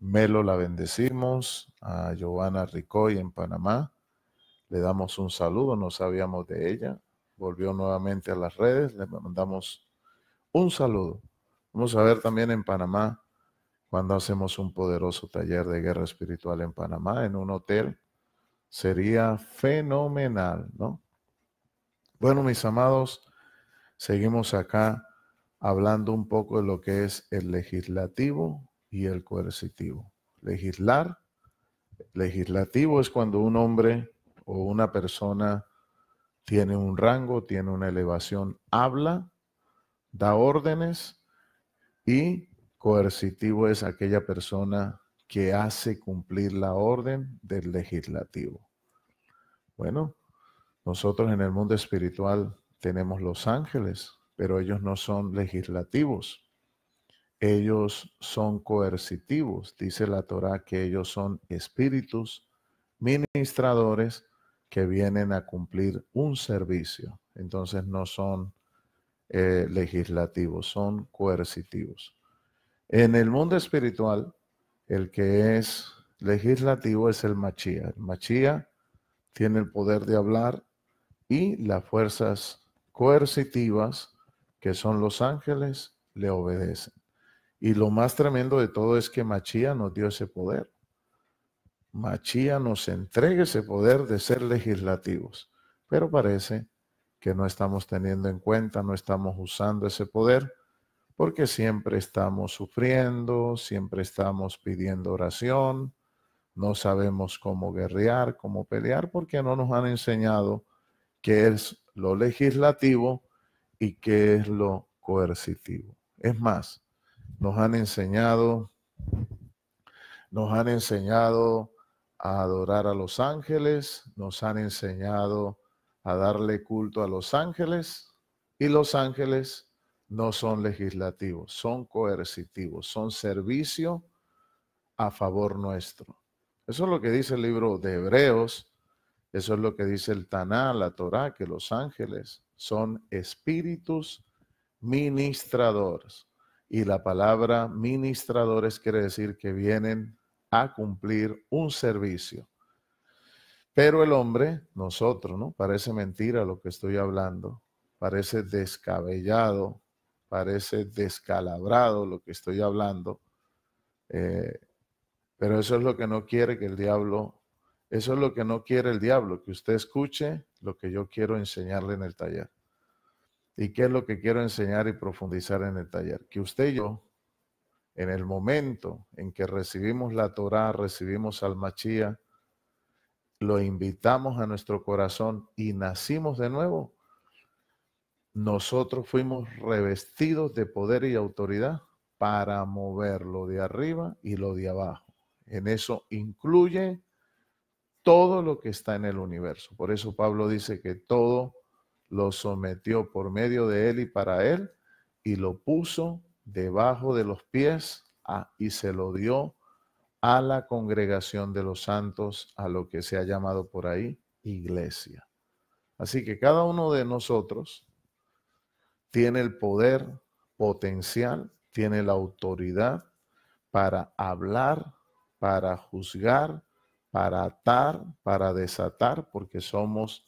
Melo la bendecimos, a Giovanna Ricoy en Panamá, le damos un saludo, no sabíamos de ella, volvió nuevamente a las redes, le mandamos un saludo. Vamos a ver también en Panamá cuando hacemos un poderoso taller de guerra espiritual en Panamá, en un hotel, sería fenomenal, ¿no? Bueno, mis amados, seguimos acá hablando un poco de lo que es el legislativo y el coercitivo. Legislar, legislativo es cuando un hombre o una persona tiene un rango, tiene una elevación, habla, da órdenes y Coercitivo es aquella persona que hace cumplir la orden del legislativo. Bueno, nosotros en el mundo espiritual tenemos los ángeles, pero ellos no son legislativos. Ellos son coercitivos. Dice la Torah que ellos son espíritus ministradores que vienen a cumplir un servicio. Entonces no son eh, legislativos, son coercitivos. En el mundo espiritual, el que es legislativo es el machía. El machía tiene el poder de hablar y las fuerzas coercitivas, que son los ángeles, le obedecen. Y lo más tremendo de todo es que Machía nos dio ese poder. Machía nos entrega ese poder de ser legislativos. Pero parece que no estamos teniendo en cuenta, no estamos usando ese poder porque siempre estamos sufriendo, siempre estamos pidiendo oración, no sabemos cómo guerrear, cómo pelear, porque no nos han enseñado qué es lo legislativo y qué es lo coercitivo. Es más, nos han enseñado, nos han enseñado a adorar a los ángeles, nos han enseñado a darle culto a los ángeles y los ángeles no son legislativos, son coercitivos, son servicio a favor nuestro. Eso es lo que dice el libro de Hebreos, eso es lo que dice el Taná, la Torá, que los ángeles son espíritus ministradores. Y la palabra ministradores quiere decir que vienen a cumplir un servicio. Pero el hombre, nosotros, ¿no? Parece mentira lo que estoy hablando, parece descabellado parece descalabrado lo que estoy hablando, eh, pero eso es lo que no quiere que el diablo, eso es lo que no quiere el diablo, que usted escuche lo que yo quiero enseñarle en el taller. ¿Y qué es lo que quiero enseñar y profundizar en el taller? Que usted y yo, en el momento en que recibimos la Torah, recibimos al Machía, lo invitamos a nuestro corazón y nacimos de nuevo, nosotros fuimos revestidos de poder y autoridad para mover lo de arriba y lo de abajo. En eso incluye todo lo que está en el universo. Por eso Pablo dice que todo lo sometió por medio de él y para él y lo puso debajo de los pies ah, y se lo dio a la congregación de los santos, a lo que se ha llamado por ahí iglesia. Así que cada uno de nosotros tiene el poder potencial, tiene la autoridad para hablar, para juzgar, para atar, para desatar, porque somos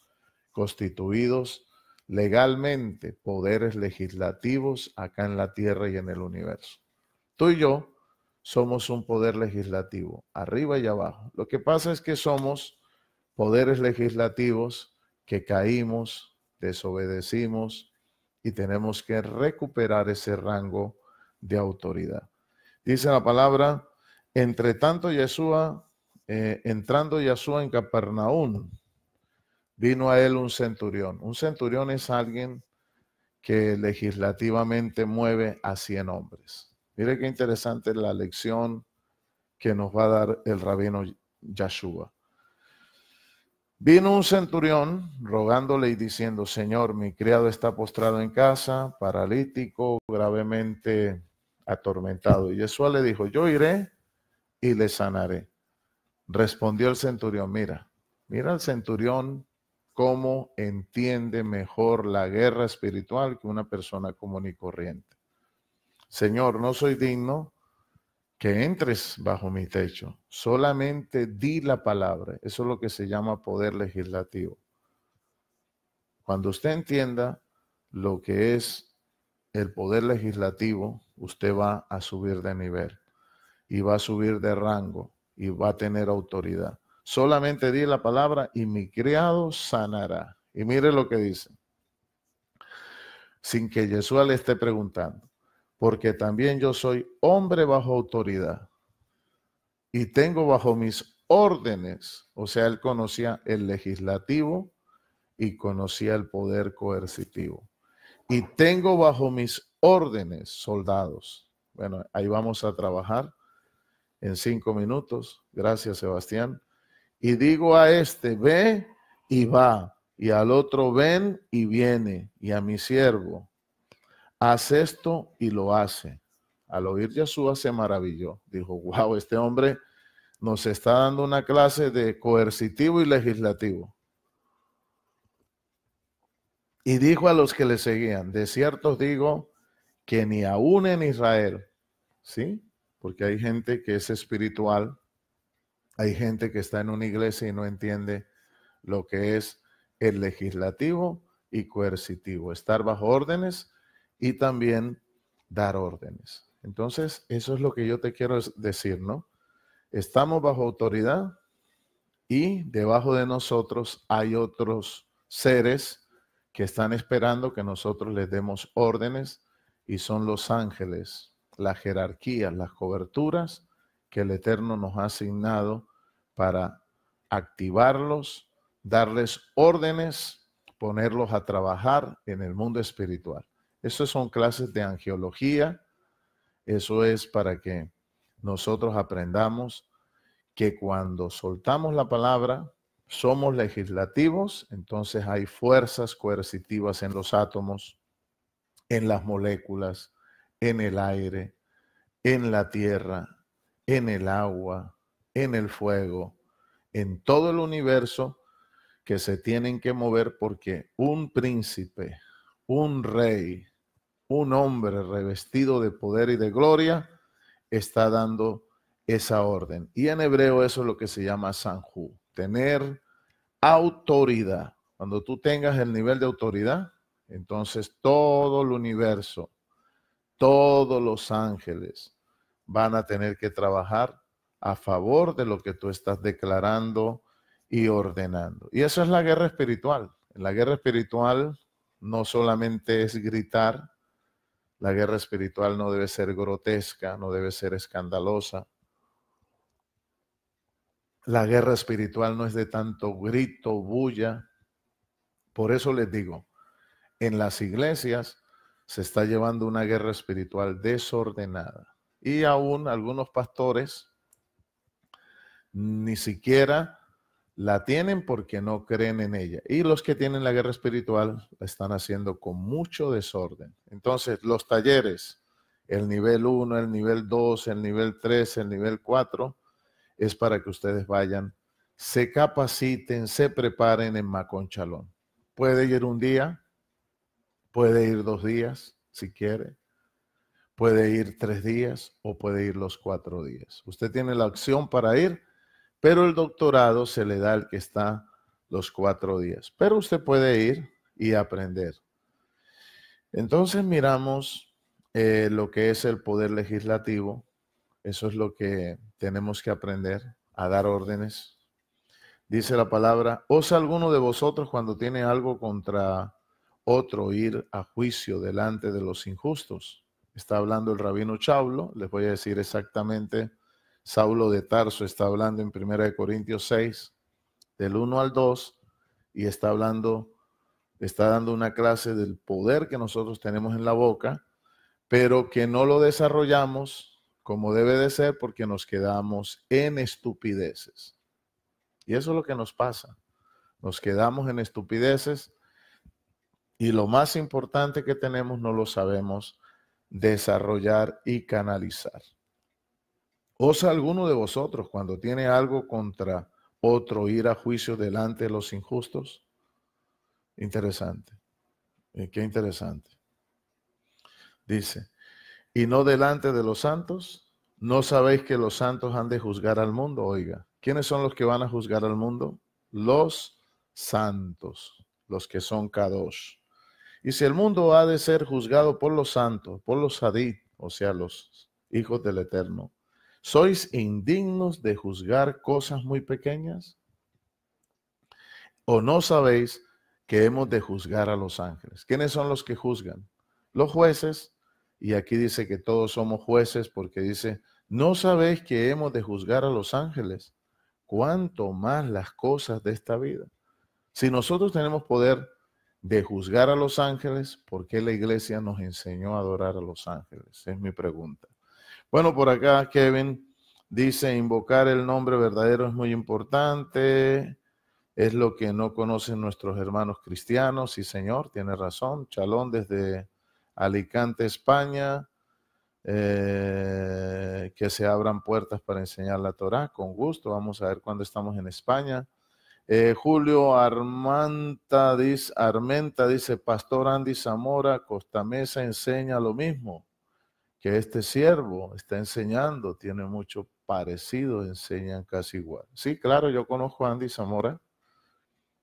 constituidos legalmente poderes legislativos acá en la tierra y en el universo. Tú y yo somos un poder legislativo, arriba y abajo. Lo que pasa es que somos poderes legislativos que caímos, desobedecimos, y tenemos que recuperar ese rango de autoridad. Dice la palabra, entre tanto Yeshua, eh, entrando Yeshua en Capernaum, vino a él un centurión. Un centurión es alguien que legislativamente mueve a 100 hombres. Mire qué interesante la lección que nos va a dar el rabino Yeshua. Vino un centurión rogándole y diciendo, Señor, mi criado está postrado en casa, paralítico, gravemente atormentado. Y Jesús le dijo, yo iré y le sanaré. Respondió el centurión, mira, mira el centurión cómo entiende mejor la guerra espiritual que una persona común y corriente. Señor, no soy digno que entres bajo mi techo. Solamente di la palabra. Eso es lo que se llama poder legislativo. Cuando usted entienda lo que es el poder legislativo, usted va a subir de nivel y va a subir de rango y va a tener autoridad. Solamente di la palabra y mi criado sanará. Y mire lo que dice, sin que Jesús le esté preguntando porque también yo soy hombre bajo autoridad y tengo bajo mis órdenes, o sea, él conocía el legislativo y conocía el poder coercitivo. Y tengo bajo mis órdenes soldados. Bueno, ahí vamos a trabajar en cinco minutos. Gracias, Sebastián. Y digo a este, ve y va, y al otro ven y viene, y a mi siervo, haz esto y lo hace. Al oír Yeshua se maravilló. Dijo, wow, este hombre nos está dando una clase de coercitivo y legislativo. Y dijo a los que le seguían, de cierto digo que ni aún en Israel, ¿sí? Porque hay gente que es espiritual, hay gente que está en una iglesia y no entiende lo que es el legislativo y coercitivo, estar bajo órdenes y también dar órdenes. Entonces, eso es lo que yo te quiero decir, ¿no? Estamos bajo autoridad y debajo de nosotros hay otros seres que están esperando que nosotros les demos órdenes y son los ángeles, las jerarquías, las coberturas que el Eterno nos ha asignado para activarlos, darles órdenes, ponerlos a trabajar en el mundo espiritual. Esas son clases de angiología. Eso es para que nosotros aprendamos que cuando soltamos la palabra, somos legislativos, entonces hay fuerzas coercitivas en los átomos, en las moléculas, en el aire, en la tierra, en el agua, en el fuego, en todo el universo que se tienen que mover porque un príncipe, un rey, un hombre revestido de poder y de gloria está dando esa orden. Y en hebreo eso es lo que se llama Sanju, tener autoridad. Cuando tú tengas el nivel de autoridad, entonces todo el universo, todos los ángeles van a tener que trabajar a favor de lo que tú estás declarando y ordenando. Y eso es la guerra espiritual. la guerra espiritual no solamente es gritar, la guerra espiritual no debe ser grotesca, no debe ser escandalosa. La guerra espiritual no es de tanto grito, bulla. Por eso les digo, en las iglesias se está llevando una guerra espiritual desordenada. Y aún algunos pastores ni siquiera la tienen porque no creen en ella. Y los que tienen la guerra espiritual la están haciendo con mucho desorden. Entonces, los talleres, el nivel 1, el nivel 2, el nivel 3, el nivel 4, es para que ustedes vayan, se capaciten, se preparen en Maconchalón. Puede ir un día, puede ir dos días, si quiere, puede ir tres días o puede ir los cuatro días. Usted tiene la opción para ir pero el doctorado se le da al que está los cuatro días. Pero usted puede ir y aprender. Entonces miramos eh, lo que es el poder legislativo. Eso es lo que tenemos que aprender a dar órdenes. Dice la palabra, osa alguno de vosotros cuando tiene algo contra otro ir a juicio delante de los injustos. Está hablando el rabino Chablo, les voy a decir exactamente Saulo de Tarso está hablando en 1 Corintios 6, del 1 al 2, y está hablando, está dando una clase del poder que nosotros tenemos en la boca, pero que no lo desarrollamos como debe de ser porque nos quedamos en estupideces. Y eso es lo que nos pasa. Nos quedamos en estupideces y lo más importante que tenemos no lo sabemos desarrollar y canalizar. ¿Osa alguno de vosotros cuando tiene algo contra otro ir a juicio delante de los injustos? Interesante. Eh, qué interesante. Dice, ¿y no delante de los santos? ¿No sabéis que los santos han de juzgar al mundo? Oiga, ¿quiénes son los que van a juzgar al mundo? Los santos, los que son Kadosh. Y si el mundo ha de ser juzgado por los santos, por los hadith, o sea, los hijos del Eterno, ¿Sois indignos de juzgar cosas muy pequeñas? ¿O no sabéis que hemos de juzgar a los ángeles? ¿Quiénes son los que juzgan? Los jueces. Y aquí dice que todos somos jueces porque dice, ¿no sabéis que hemos de juzgar a los ángeles? Cuanto más las cosas de esta vida? Si nosotros tenemos poder de juzgar a los ángeles, ¿por qué la iglesia nos enseñó a adorar a los ángeles? Es mi pregunta. Bueno, por acá Kevin dice, invocar el nombre verdadero es muy importante, es lo que no conocen nuestros hermanos cristianos, sí señor, tiene razón, Chalón desde Alicante, España, eh, que se abran puertas para enseñar la Torah, con gusto, vamos a ver cuándo estamos en España. Eh, Julio Armanta dice, Armenta dice, Pastor Andy Zamora, Costa enseña lo mismo que este siervo está enseñando tiene mucho parecido, enseñan casi igual. Sí, claro, yo conozco a Andy Zamora.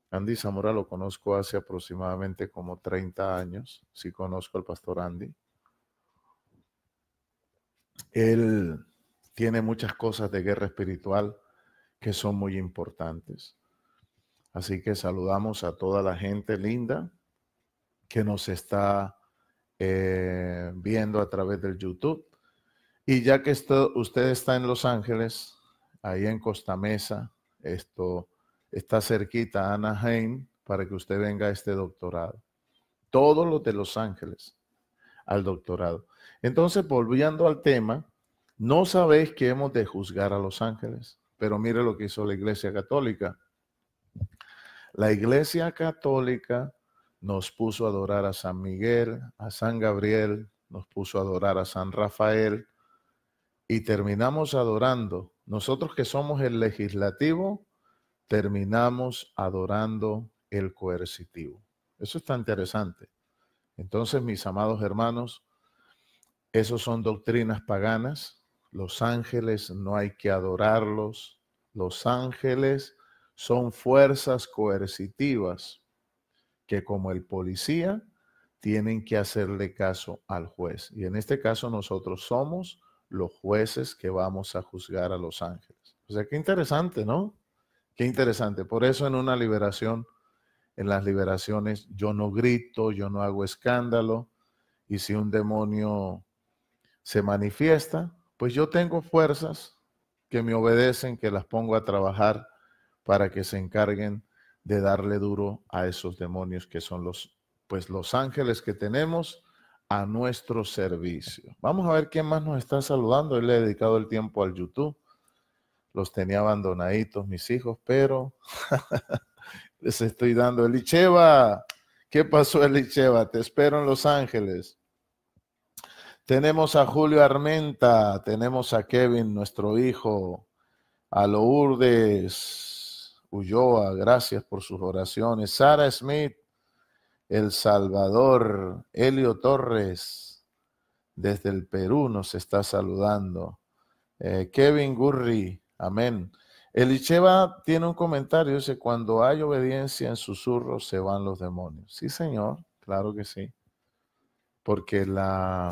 Andy Zamora lo conozco hace aproximadamente como 30 años. Sí conozco al pastor Andy. Él tiene muchas cosas de guerra espiritual que son muy importantes. Así que saludamos a toda la gente linda que nos está eh, viendo a través del YouTube. Y ya que usted está en Los Ángeles, ahí en Costa Mesa, esto está cerquita a Anaheim para que usted venga a este doctorado. Todos los de Los Ángeles al doctorado. Entonces, volviendo al tema, no sabéis que hemos de juzgar a los ángeles, pero mire lo que hizo la Iglesia Católica. La Iglesia Católica nos puso a adorar a San Miguel, a San Gabriel, nos puso a adorar a San Rafael y terminamos adorando. Nosotros que somos el legislativo, terminamos adorando el coercitivo. Eso está interesante. Entonces, mis amados hermanos, esos son doctrinas paganas. Los ángeles no hay que adorarlos. Los ángeles son fuerzas coercitivas que como el policía tienen que hacerle caso al juez. Y en este caso nosotros somos los jueces que vamos a juzgar a los ángeles. O sea, qué interesante, ¿no? Qué interesante. Por eso en una liberación, en las liberaciones, yo no grito, yo no hago escándalo. Y si un demonio se manifiesta, pues yo tengo fuerzas que me obedecen, que las pongo a trabajar para que se encarguen de darle duro a esos demonios que son los, pues los ángeles que tenemos a nuestro servicio. Vamos a ver quién más nos está saludando. Él le he dedicado el tiempo al YouTube. Los tenía abandonaditos mis hijos, pero [laughs] les estoy dando. Elicheva, ¿qué pasó Elicheva? Te espero en Los Ángeles. Tenemos a Julio Armenta, tenemos a Kevin, nuestro hijo, a Lourdes, Ulloa, gracias por sus oraciones. Sara Smith, El Salvador, Elio Torres, desde el Perú nos está saludando. Eh, Kevin Gurri, amén. Elicheva tiene un comentario, dice, cuando hay obediencia en susurros se van los demonios. Sí, señor, claro que sí. Porque la,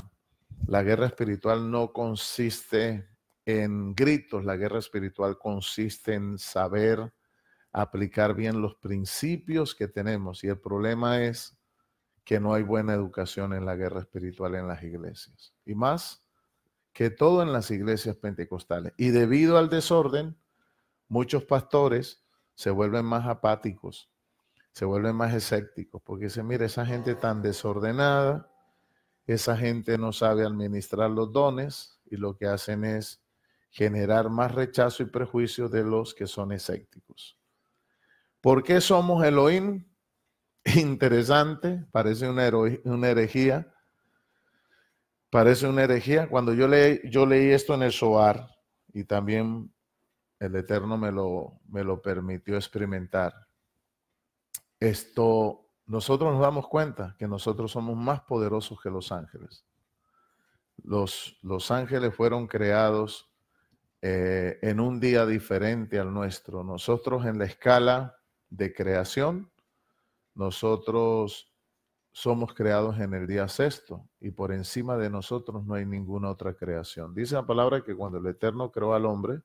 la guerra espiritual no consiste en gritos, la guerra espiritual consiste en saber aplicar bien los principios que tenemos. Y el problema es que no hay buena educación en la guerra espiritual en las iglesias. Y más que todo en las iglesias pentecostales. Y debido al desorden, muchos pastores se vuelven más apáticos, se vuelven más escépticos, porque dicen, mira, esa gente tan desordenada, esa gente no sabe administrar los dones y lo que hacen es generar más rechazo y prejuicio de los que son escépticos. ¿Por qué somos Elohim? [laughs] Interesante, parece una, herejía. Parece una herejía. Cuando yo, leí esto en el Soar y también el Eterno me lo, me lo permitió experimentar, esto nosotros nos damos cuenta que nosotros somos más poderosos que los ángeles. Los, los ángeles fueron creados eh, en un día diferente al nuestro. Nosotros en la escala de creación, nosotros somos creados en el día sexto y por encima de nosotros no hay ninguna otra creación. Dice la palabra que cuando el Eterno creó al hombre,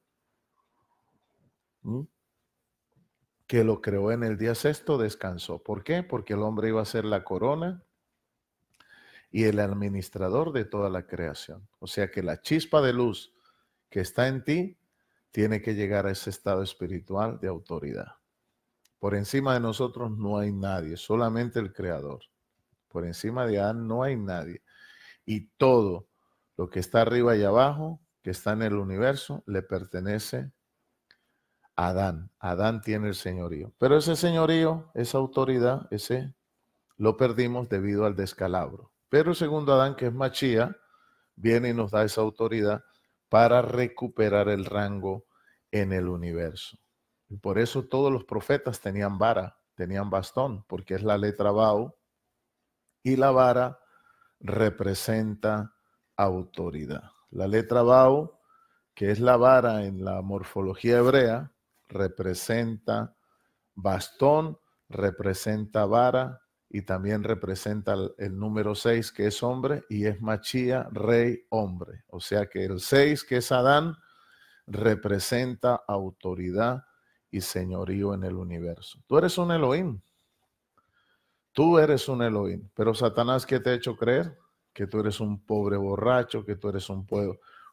que lo creó en el día sexto, descansó. ¿Por qué? Porque el hombre iba a ser la corona y el administrador de toda la creación. O sea que la chispa de luz que está en ti tiene que llegar a ese estado espiritual de autoridad. Por encima de nosotros no hay nadie, solamente el Creador. Por encima de Adán no hay nadie. Y todo lo que está arriba y abajo, que está en el universo, le pertenece a Adán. Adán tiene el señorío. Pero ese señorío, esa autoridad, ese lo perdimos debido al descalabro. Pero el segundo Adán, que es Machía, viene y nos da esa autoridad para recuperar el rango en el universo. Y por eso todos los profetas tenían vara, tenían bastón, porque es la letra Bau. Y la vara representa autoridad. La letra Bau, que es la vara en la morfología hebrea, representa bastón, representa vara y también representa el, el número 6 que es hombre y es Machía, rey hombre. O sea que el 6 que es Adán representa autoridad y señorío en el universo. Tú eres un Elohim. Tú eres un Elohim. Pero Satanás, que te ha hecho creer? Que tú eres un pobre borracho, que tú eres un,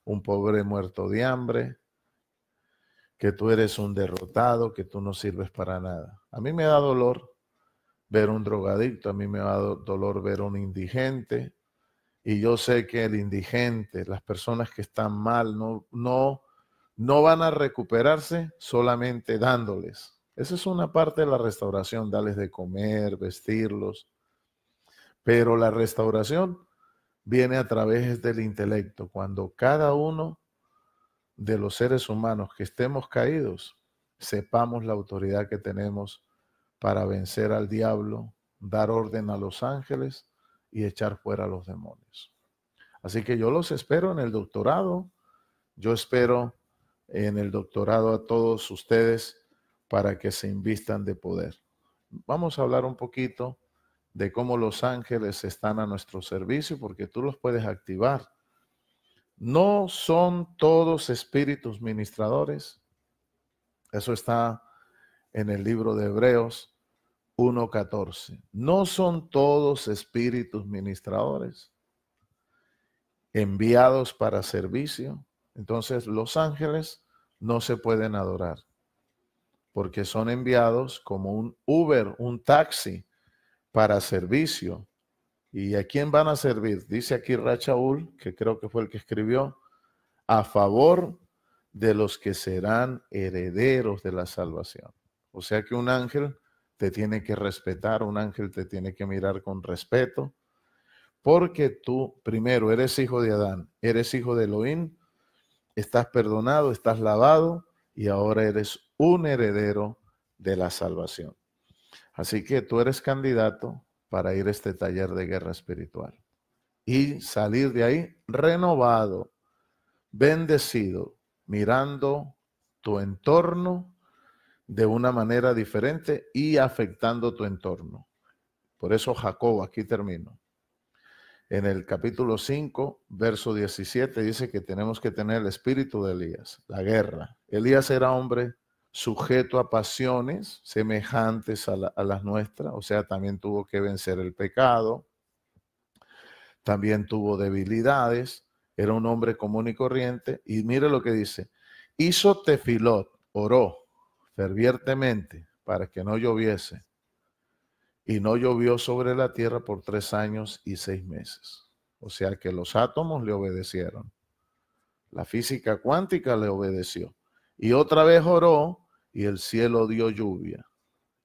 un pobre muerto de hambre, que tú eres un derrotado, que tú no sirves para nada. A mí me da dolor ver un drogadicto, a mí me da dolor ver un indigente. Y yo sé que el indigente, las personas que están mal, no, no no van a recuperarse solamente dándoles. Esa es una parte de la restauración, darles de comer, vestirlos. Pero la restauración viene a través del intelecto, cuando cada uno de los seres humanos que estemos caídos, sepamos la autoridad que tenemos para vencer al diablo, dar orden a los ángeles y echar fuera a los demonios. Así que yo los espero en el doctorado, yo espero en el doctorado a todos ustedes para que se invistan de poder. Vamos a hablar un poquito de cómo los ángeles están a nuestro servicio, porque tú los puedes activar. No son todos espíritus ministradores. Eso está en el libro de Hebreos 1.14. No son todos espíritus ministradores enviados para servicio entonces los ángeles no se pueden adorar porque son enviados como un Uber, un taxi para servicio. ¿Y a quién van a servir? Dice aquí Rachaul, que creo que fue el que escribió, a favor de los que serán herederos de la salvación. O sea que un ángel te tiene que respetar, un ángel te tiene que mirar con respeto, porque tú primero eres hijo de Adán, eres hijo de Elohim, estás perdonado, estás lavado y ahora eres un heredero de la salvación. Así que tú eres candidato para ir a este taller de guerra espiritual y salir de ahí renovado, bendecido, mirando tu entorno de una manera diferente y afectando tu entorno. Por eso Jacob, aquí termino, en el capítulo 5, verso 17, dice que tenemos que tener el espíritu de Elías, la guerra. Elías era hombre sujeto a pasiones semejantes a, las nuestras, o sea, también tuvo que vencer el pecado, también tuvo debilidades, era un hombre común y corriente, y mire lo que dice, hizo tefilot, oró fervientemente para que no lloviese, y no llovió sobre la tierra por tres años y seis meses. O sea que los átomos le obedecieron. La física cuántica le obedeció. Y otra vez oró y el cielo dio lluvia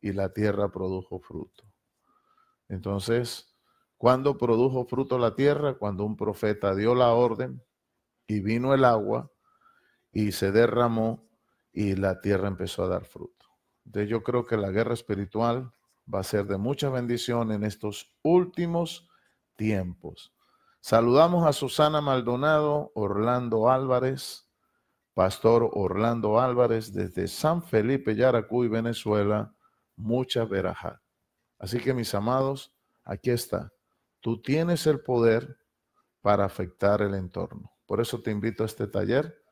y la tierra produjo fruto. Entonces, ¿cuándo produjo fruto la tierra? Cuando un profeta dio la orden y vino el agua y se derramó y la tierra empezó a dar fruto. Entonces yo creo que la guerra espiritual va a ser de mucha bendición en estos últimos tiempos. Saludamos a Susana Maldonado, Orlando Álvarez, Pastor Orlando Álvarez desde San Felipe, Yaracuy, Venezuela, mucha verajá. Así que mis amados, aquí está. Tú tienes el poder para afectar el entorno. Por eso te invito a este taller,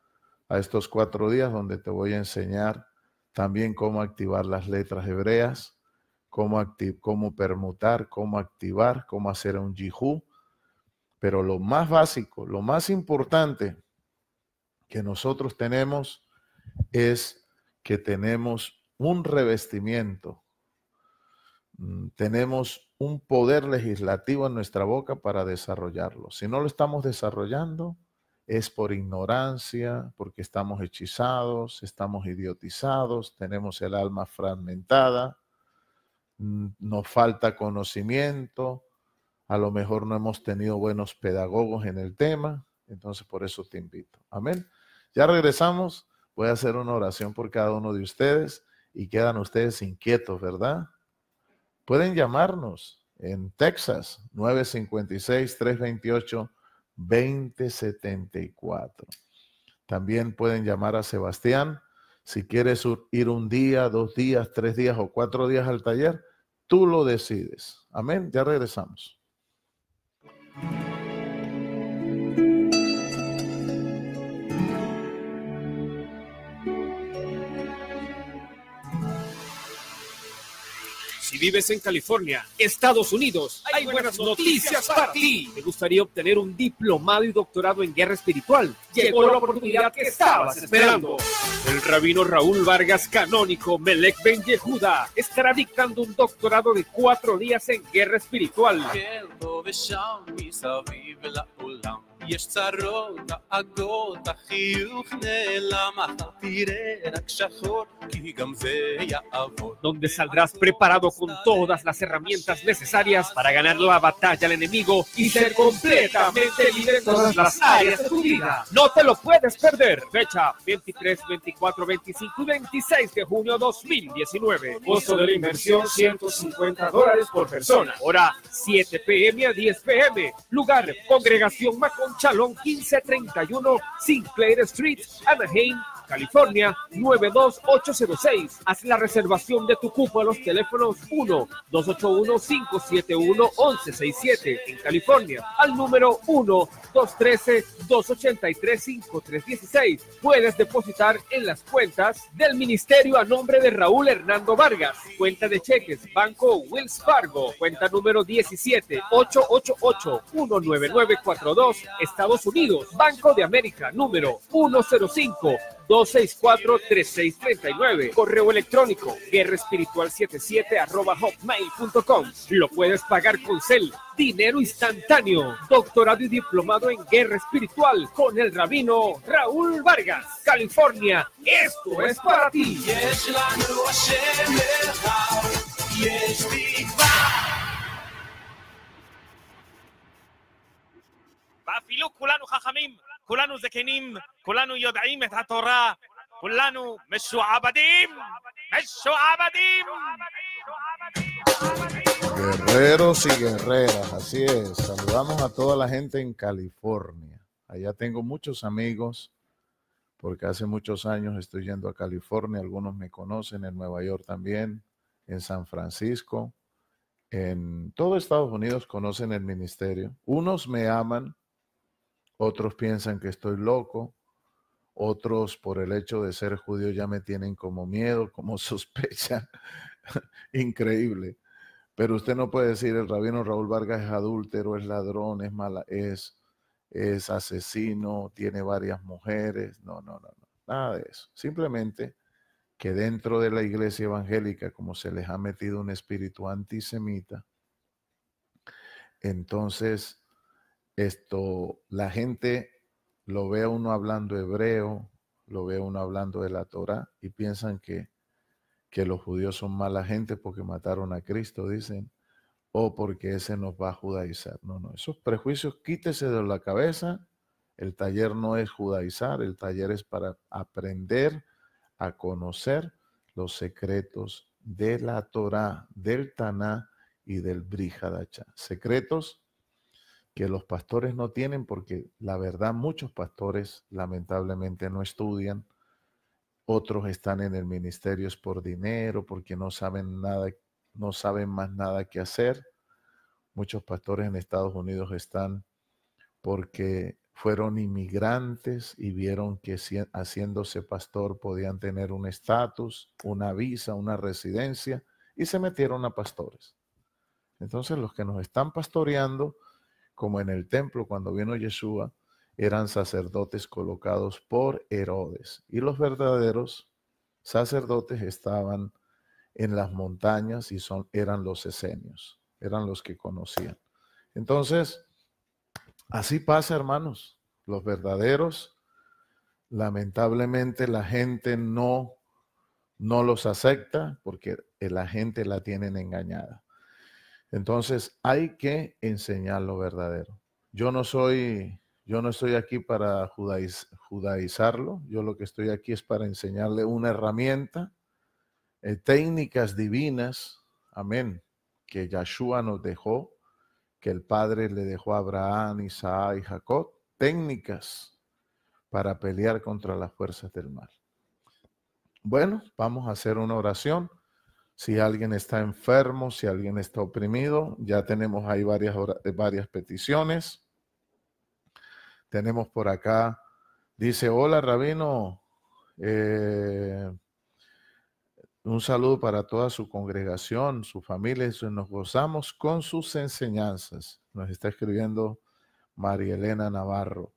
a estos cuatro días donde te voy a enseñar también cómo activar las letras hebreas, cómo, cómo permutar, cómo activar, cómo hacer un Jihu. Pero lo más básico, lo más importante que nosotros tenemos es que tenemos un revestimiento, mm, tenemos un poder legislativo en nuestra boca para desarrollarlo. Si no lo estamos desarrollando, es por ignorancia, porque estamos hechizados, estamos idiotizados, tenemos el alma fragmentada, nos falta conocimiento, a lo mejor no hemos tenido buenos pedagogos en el tema, entonces por eso te invito. Amén. Ya regresamos, voy a hacer una oración por cada uno de ustedes y quedan ustedes inquietos, ¿verdad? Pueden llamarnos en Texas 956-328-2074. También pueden llamar a Sebastián si quieres ir un día, dos días, tres días o cuatro días al taller, tú lo decides. Amén. Ya regresamos. Si vives en California, Estados Unidos, hay, buenas, noticias, para ti. Me gustaría obtener un diplomado y doctorado en guerra espiritual? Llegó, la oportunidad que estabas esperando. El rabino Raúl Vargas, canónico Melek Ben Yehuda, estará dictando un doctorado de cuatro días en guerra espiritual. Donde saldrás preparado con todas las herramientas necesarias para ganar la batalla al enemigo y ser completamente libre en todas las áreas de tu vida. No te lo puedes perder. Fecha 23, 24, 25 y 26 de junio 2019. Costo de la inversión 150 dólares por persona. Hora 7 pm a 10 pm. Lugar, congregación Macon Chalón 1531 Sinclair Street, Anaheim, California 92806. Haz la reservación de tu cupo a los teléfonos 1-281-571-1167 en California al número 1-213-283-5316. Puedes depositar en las cuentas del Ministerio a nombre de Raúl Hernando Vargas, cuenta de cheques, Banco Wills Fargo, cuenta número 17-888-19942, Estados Unidos, Banco de América, número 105 264-3639. Correo electrónico guerra espiritual 77 arroba hotmail.com. Lo puedes pagar con cel. Dinero instantáneo. Doctorado y diplomado en guerra espiritual con el rabino Raúl Vargas, California. Esto es para ti. culano Jajamim. כולנו זקנים, כולנו Guerreros y guerreras, así es. Saludamos a toda la gente en California. Allá tengo muchos amigos, porque hace muchos años estoy yendo a California. Algunos me conocen en Nueva York también, en San Francisco. En todo Estados Unidos conocen el ministerio. Unos me aman, otros piensan que estoy loco, otros por el hecho de ser judío ya me tienen como miedo, como [laughs] sospecha, increíble. Pero usted no puede decir el rabino Raúl Vargas es adúltero, es ladrón, es mala, es, es asesino, tiene varias mujeres, no, no, no, no, nada de eso. Simplemente que dentro de la iglesia evangélica, como se les ha metido un espíritu antisemita, entonces esto, la gente lo ve a uno hablando hebreo, lo ve a uno hablando de la Torah y piensan que, que los judíos son mala gente porque mataron a Cristo, dicen, o porque ese nos va a judaizar. No, no, esos prejuicios quítese de la cabeza. El taller no es judaizar, el taller es para aprender a conocer los secretos de la Torah, del Taná y del Brihadachá. Secretos que los pastores no tienen porque la verdad muchos pastores lamentablemente no estudian, otros están en el ministerio es por dinero, porque no saben nada, no saben más nada que hacer. Muchos pastores en Estados Unidos están porque fueron inmigrantes y vieron que haciéndose pastor podían tener un estatus, una visa, una residencia y se metieron a pastores. Entonces los que nos están pastoreando como en el templo cuando vino Yeshua, eran sacerdotes colocados por Herodes. Y los verdaderos sacerdotes estaban en las montañas y son, eran los esenios, eran los que conocían. Entonces, así pasa, hermanos, los verdaderos, lamentablemente la gente no, no los acepta porque la gente la tienen engañada. Entonces hay que enseñar lo verdadero. Yo no soy, yo no estoy aquí para judaizarlo, yo lo que estoy aquí es para enseñarle una herramienta, eh, técnicas divinas, amén, que Yahshua nos dejó, que el Padre le dejó a Abraham, Isaac y Jacob, técnicas para pelear contra las fuerzas del mal. Bueno, vamos a hacer una oración. Si alguien está enfermo, si alguien está oprimido, ya tenemos ahí varias, eh, varias peticiones. Tenemos por acá, dice, hola rabino, eh, un saludo para toda su congregación, su familia, nos gozamos con sus enseñanzas. Nos está escribiendo María Elena Navarro.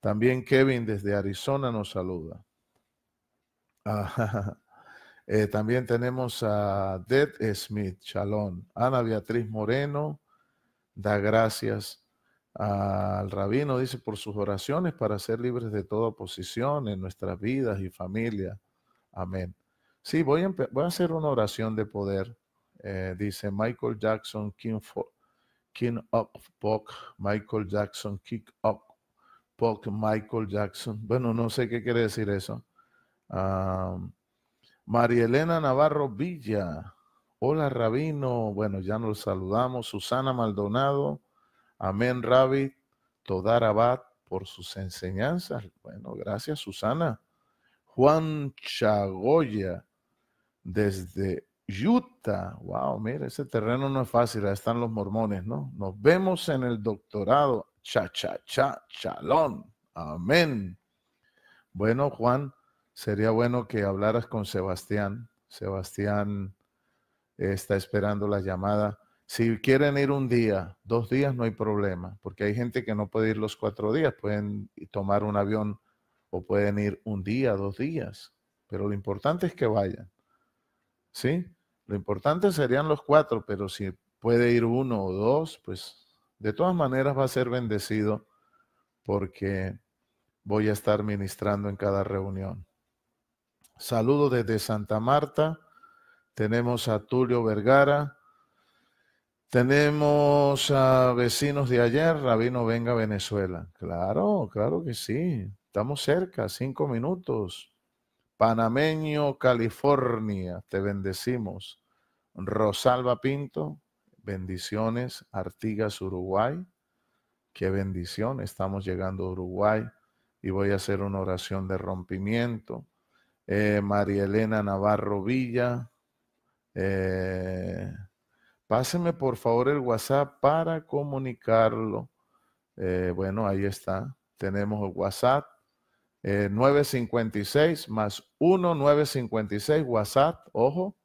También Kevin desde Arizona nos saluda. Ah, [laughs] Eh, también tenemos a Dead Smith, Shalom, Ana Beatriz Moreno, da gracias al rabino, dice, por sus oraciones para ser libres de toda oposición en nuestras vidas y familia. Amén. Sí, voy a, a hacer una oración de poder. Eh, dice Michael Jackson, King, King of Pop, Michael Jackson, Kick of Pop, Michael Jackson. Bueno, no sé qué quiere decir eso. María Elena Navarro Villa. Hola, Rabino. Bueno, ya nos saludamos. Susana Maldonado. Amén, Rabbi. Todar Abad por sus enseñanzas. Bueno, gracias, Susana. Juan Chagoya, desde Utah. Wow, mira, ese terreno no es fácil. Ahí están los mormones, ¿no? Nos vemos en el doctorado. Cha, cha, cha, chalón. Amén. Bueno, Juan sería bueno que hablaras con Sebastián. Sebastián está esperando la llamada. Si quieren ir un día, dos días, no hay problema, porque hay gente que no puede ir los cuatro días, pueden tomar un avión o pueden ir un día, dos días, pero lo importante es que vayan. ¿Sí? Lo importante serían los cuatro, pero si puede ir uno o dos, pues de todas maneras va a ser bendecido porque voy a estar ministrando en cada reunión. Saludos desde Santa Marta. Tenemos a Tulio Vergara. Tenemos a vecinos de ayer, Rabino Venga Venezuela. Claro, claro que sí. Estamos cerca, cinco minutos. Panameño, California, te bendecimos. Rosalba Pinto, bendiciones. Artigas, Uruguay. Qué bendición, estamos llegando a Uruguay y voy a hacer una oración de rompimiento. Eh, María Elena Navarro Villa. Eh, páseme por favor el WhatsApp para comunicarlo. Eh, bueno, ahí está. Tenemos el WhatsApp 956 eh, más 1 WhatsApp, ojo,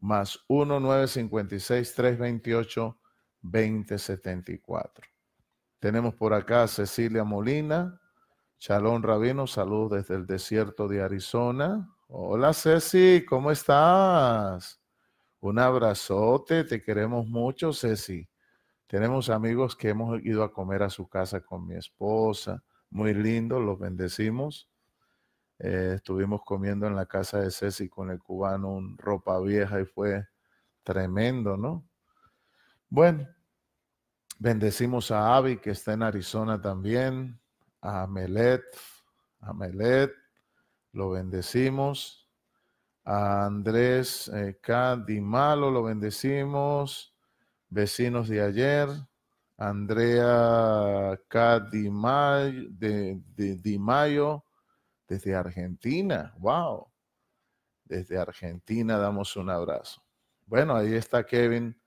más 1 328 2074. Tenemos por acá a Cecilia Molina, Shalom Rabino, salud desde el desierto de Arizona. Hola Ceci, ¿cómo estás? Un abrazote, te queremos mucho Ceci. Tenemos amigos que hemos ido a comer a su casa con mi esposa. Muy lindo, los bendecimos. Eh, estuvimos comiendo en la casa de Ceci con el cubano un ropa vieja y fue tremendo, ¿no? Bueno, bendecimos a avi que está en Arizona también a Melet, a lo bendecimos. A Andrés Cadimalo, eh, lo bendecimos. Vecinos de ayer, Andrea K. Di Mayo, desde Argentina. ¡Wow! Desde Argentina damos un abrazo. Bueno, ahí está Kevin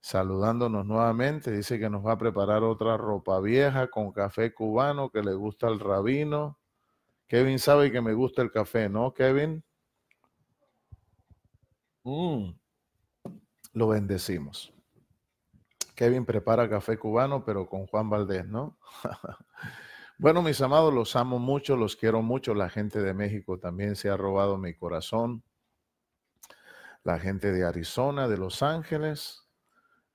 saludándonos nuevamente. Dice que nos va a preparar otra ropa vieja con café cubano que le gusta al rabino. Kevin sabe que me gusta el café, ¿no, Kevin? Mm, lo bendecimos. Kevin prepara café cubano, pero con Juan Valdés, ¿no? [laughs] bueno, mis amados, los amo mucho, los quiero mucho. La gente de México también se ha robado mi corazón. La gente de Arizona, de Los Ángeles,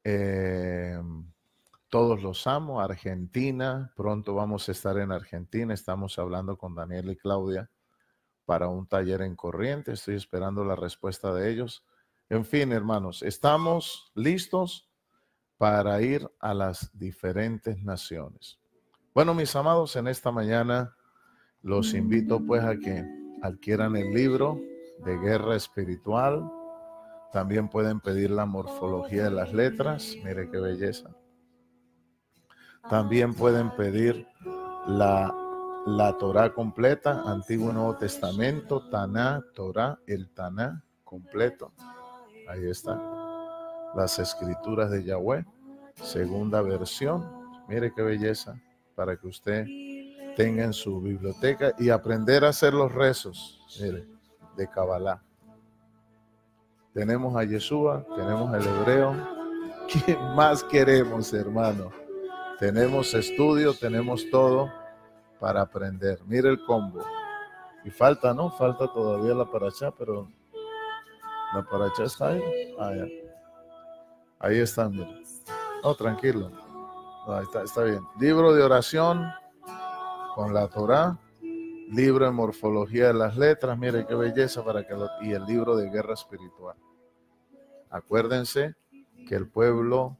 Em, todos los amo, Argentina, pronto vamos a estar en Argentina, estamos hablando con Daniel y Claudia para un taller en corriente, estoy esperando la respuesta de ellos. En fin, hermanos, estamos listos para ir a las diferentes naciones. Bueno, mis amados, en esta mañana los invito pues a que adquieran el libro de Guerra Espiritual, también pueden pedir la morfología de las letras, mire qué belleza. También pueden pedir la, la Torah completa, Antiguo y Nuevo Testamento, Taná, Torah, el Taná completo. Ahí está. Las escrituras de Yahweh, segunda versión. Mire qué belleza para que usted tenga en su biblioteca y aprender a hacer los rezos mire, de Kabbalah. Tenemos a Yeshua, tenemos el hebreo. [laughs] ¿Qué más queremos, hermano? Tenemos estudio, tenemos todo para aprender. Mira el combo. Y falta, ¿no? Falta todavía la paracha, pero la paracha está ahí. Ah, ahí está, mira. No, tranquilo. está, está bien. Libro de oración con la Torah libro de morfología de las letras, mire qué belleza para que lo, y el libro de guerra espiritual. Acuérdense que el pueblo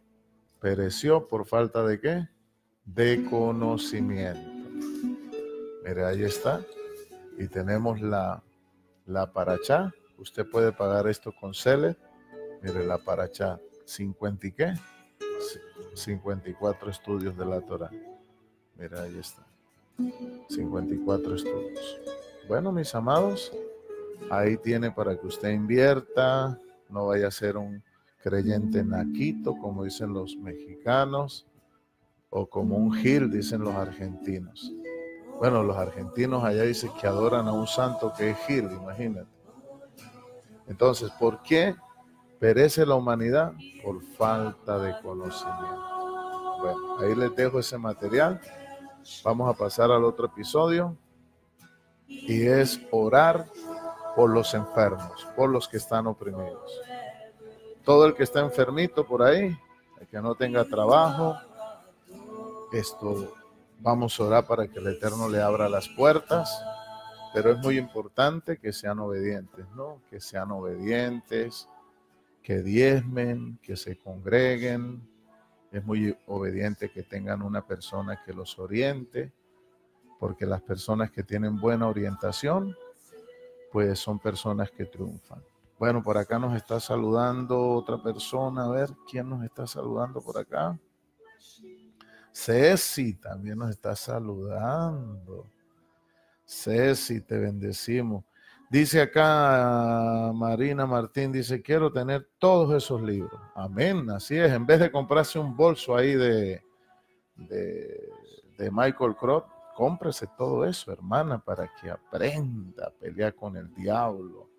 pereció por falta de qué? De conocimiento. Mire, ahí está. Y tenemos la, la paracha Usted puede pagar esto con Cele. Mire, la paracha 50 y qué? 54 estudios de la Torah. Mira, ahí está. 54 estudios. Bueno, mis amados, ahí tiene para que usted invierta, no vaya a ser un creyente mm. naquito, como dicen los mexicanos, o como un mm. gil, dicen los argentinos. Bueno, los argentinos allá dicen que adoran a un santo que es gil, imagínate. Entonces, ¿por qué perece la humanidad? Por falta de conocimiento. Bueno, ahí les dejo ese material. Vamos a pasar al otro episodio y es orar por los enfermos, por los que están oprimidos. Todo el que está enfermito por ahí, el que no tenga trabajo, esto vamos a orar para que el Eterno le abra las puertas, pero es muy importante que sean obedientes, ¿no? Que sean obedientes, que diezmen, que se congreguen. Es muy obediente que tengan una persona que los oriente, porque las personas que tienen buena orientación pues son personas que triunfan. Bueno, por acá nos está saludando otra persona. A ver, ¿quién nos está saludando por acá? Ceci también nos está saludando. Ceci, te bendecimos. Dice acá Marina Martín, dice, quiero tener todos esos libros. Amén, así es. En vez de comprarse un bolso ahí de, de, Michael croft cómprese todo eso, hermana, para que aprenda a pelear con el diablo.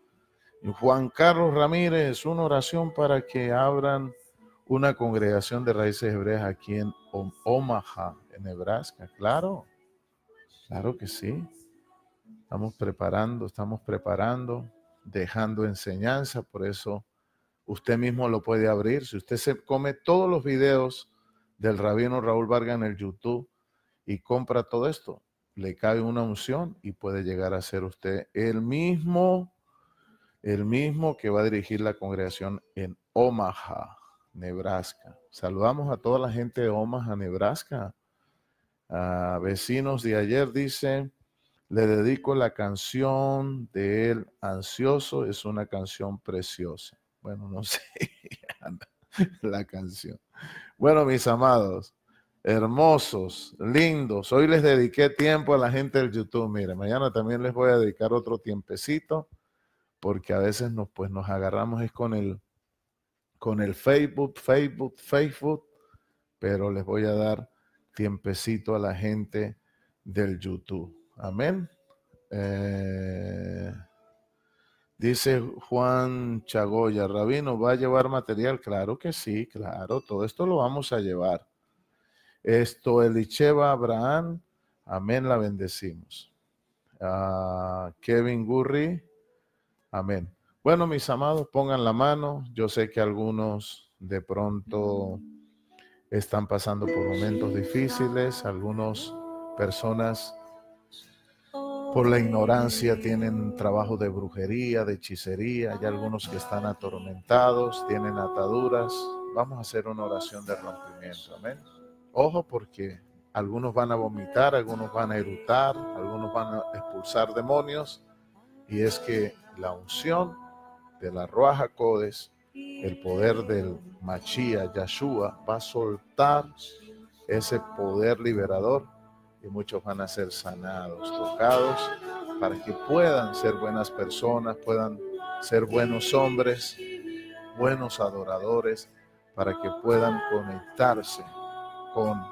Y Juan Carlos Ramírez, una oración para que abran una congregación de raíces hebreas aquí en Omaha, en Nebraska. Claro, claro que sí. Estamos preparando, estamos preparando, dejando enseñanza, por eso usted mismo lo puede abrir. Si usted se come todos los videos del rabino Raúl Vargas en el YouTube, y compra todo esto, le cae una unción y puede llegar a ser usted el mismo, el mismo que va a dirigir la congregación en Omaha, Nebraska. Saludamos a toda la gente de Omaha, Nebraska. A ah, vecinos de ayer dice, le dedico la canción de él, Ansioso, es una canción preciosa. Bueno, no [laughs] sé la canción. Bueno, mis amados, hermosos, lindos. Hoy les dediqué tiempo a la gente del YouTube. Mire, mañana también les voy a dedicar otro tiempecito, porque a veces nos, pues, nos agarramos es con el, con el Facebook, Facebook, Facebook, pero les voy a dar tiempecito a la gente del YouTube. Amén. Eh, dice Juan Chagoya, Rabino, ¿va a llevar material? Claro que sí, claro, todo esto lo vamos a llevar. Esto Elicheva Abraham, amén, la bendecimos. Ah, Kevin Gurry, amén. Bueno, mis amados, pongan la mano. Yo sé que algunos de pronto están pasando por momentos difíciles, algunas personas por la ignorancia tienen trabajo de brujería, de hechicería, hay algunos que están atormentados, tienen ataduras. Vamos a hacer una oración de rompimiento, amén. Ojo porque algunos van a vomitar, algunos van a erutar, algunos van a expulsar demonios. Y es que la unción de la roja Codes, el poder del Machía, Yahshua, va a soltar ese poder liberador y muchos van a ser sanados, tocados, para que puedan ser buenas personas, puedan ser buenos hombres, buenos adoradores, para que puedan conectarse con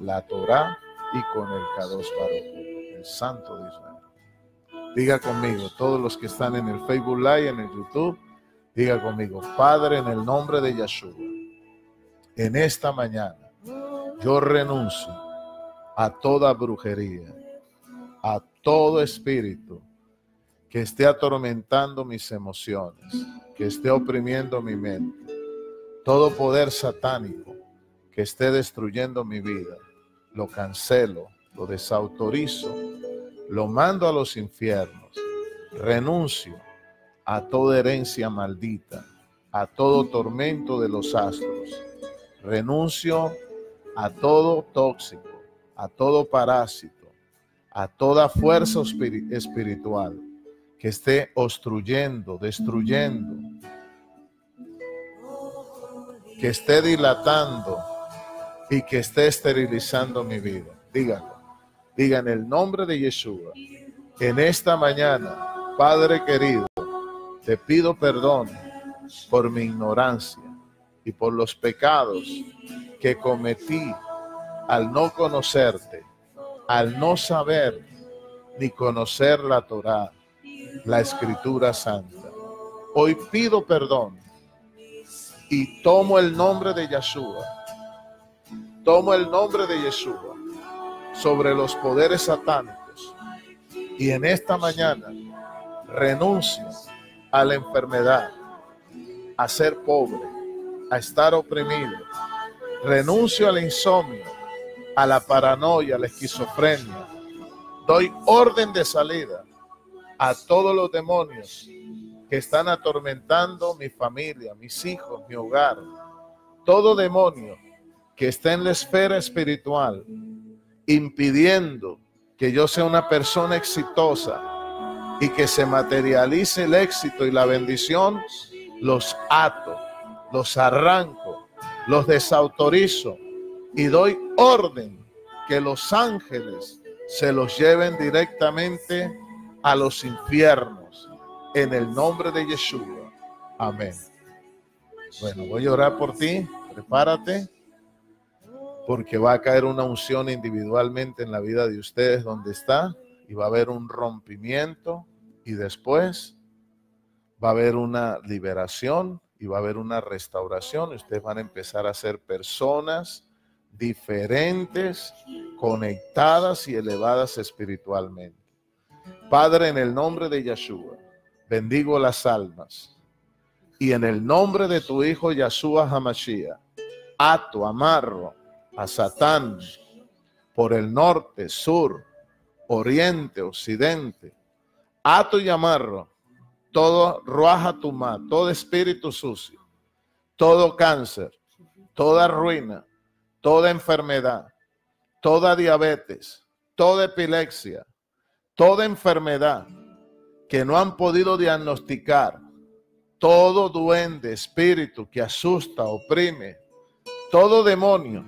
la Torá y con el Kadosh para el Santo de Israel. Diga conmigo, todos los que están en el Facebook Live, en el YouTube, diga conmigo, Padre, en el nombre de Yeshua, en esta mañana yo renuncio a toda brujería, a todo espíritu que esté atormentando mis emociones, que esté oprimiendo mi mente, todo poder satánico que esté destruyendo mi vida, lo cancelo, lo desautorizo, lo mando a los infiernos, renuncio a toda herencia maldita, a todo tormento de los astros, renuncio a todo tóxico, a todo parásito, a toda fuerza espiritual que esté obstruyendo, destruyendo, que esté dilatando y que esté esterilizando mi vida. Díganlo. Digan el nombre de Yeshua. En esta mañana, Padre querido, te pido perdón por mi ignorancia y por los pecados que cometí al no conocerte, al no saber ni conocer la Torá, la Escritura Santa. Hoy pido perdón y tomo el nombre de Yeshua Tomo el nombre de Yeshua sobre los poderes satánicos y en esta mañana renuncio a la enfermedad, a ser pobre, a estar oprimido. Renuncio al insomnio, a la paranoia, a la esquizofrenia. Doy orden de salida a todos los demonios que están atormentando mi familia, mis hijos, mi hogar. Todo demonio que está en la esfera espiritual, impidiendo que yo sea una persona exitosa y que se materialice el éxito y la bendición, los ato, los arranco, los desautorizo y doy orden que los ángeles se los lleven directamente a los infiernos. En el nombre de Yeshua. Amén. Bueno, voy a orar por ti. Prepárate porque va a caer una unción individualmente en la vida de ustedes donde está y va a haber un rompimiento y después va a haber una liberación y va a haber una restauración. Ustedes van a empezar a ser personas diferentes, conectadas y elevadas espiritualmente. Padre, en el nombre de Yeshua, bendigo las almas. Y en el nombre de tu Hijo Yeshua a ato, amarro, a Satán por el norte, sur, oriente, occidente. A tu llamarlo, todo roja tuma todo espíritu sucio, todo cáncer, toda ruina, toda enfermedad, toda diabetes, toda epilepsia, toda enfermedad que no han podido diagnosticar, todo duende, espíritu que asusta, oprime, todo demonio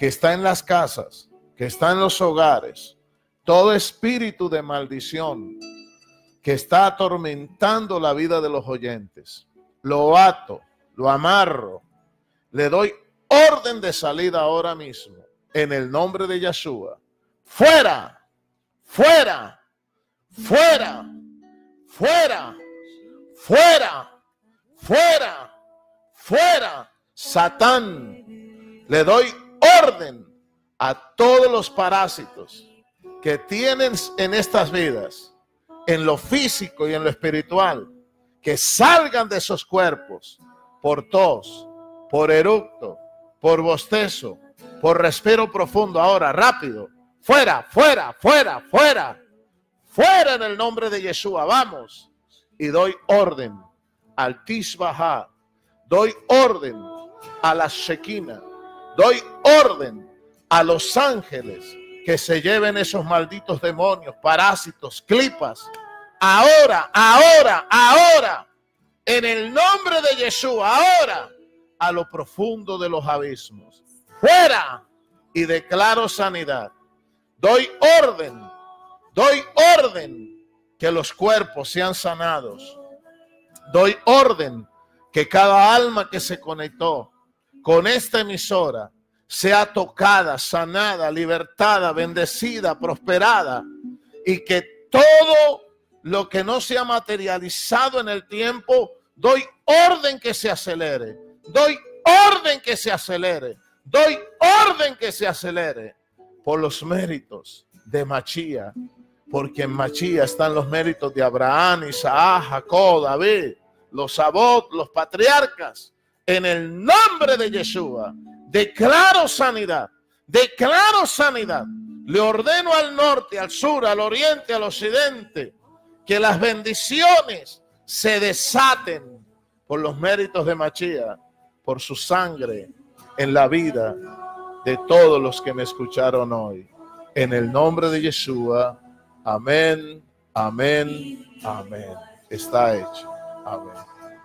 que está en las casas, que está en los hogares, todo espíritu de maldición que está atormentando la vida de los oyentes, lo ato, lo amarro, le doy orden de salida ahora mismo, en el nombre de Yeshua. Fuera, fuera, fuera, fuera, fuera, fuera, fuera, Satán. Le doy orden a todos los parásitos que tienen en estas vidas, en lo físico y en lo espiritual, que salgan de esos cuerpos por tos, por eructo, por bostezo, por respiro profundo. Ahora, rápido, fuera, fuera, fuera, fuera, fuera en el nombre de Yeshua, vamos. Y doy orden al Tishbaha, doy orden a la Shekinah Doy orden a los ángeles que se lleven esos malditos demonios, parásitos, clipas. Ahora, ahora, ahora. En el nombre de Jesús, ahora. A lo profundo de los abismos. Fuera. Y declaro sanidad. Doy orden. Doy orden que los cuerpos sean sanados. Doy orden que cada alma que se conectó con esta emisora sea tocada, sanada, libertada, bendecida, prosperada y que todo lo que no se ha materializado en el tiempo, doy orden que se acelere, doy orden que se acelere, doy orden que se acelere por los méritos de Machía, porque en Machía están los méritos de Abraham, Isaac, Jacob, David, los Sabot, los patriarcas en el nombre de Yeshua, declaro sanidad, declaro sanidad. Le ordeno al norte, al sur, al oriente, al occidente, que las bendiciones se desaten por los méritos de Machía, por su sangre en la vida de todos los que me escucharon hoy. En el nombre de Yeshua, amén, amén, amén. Está hecho. Amén.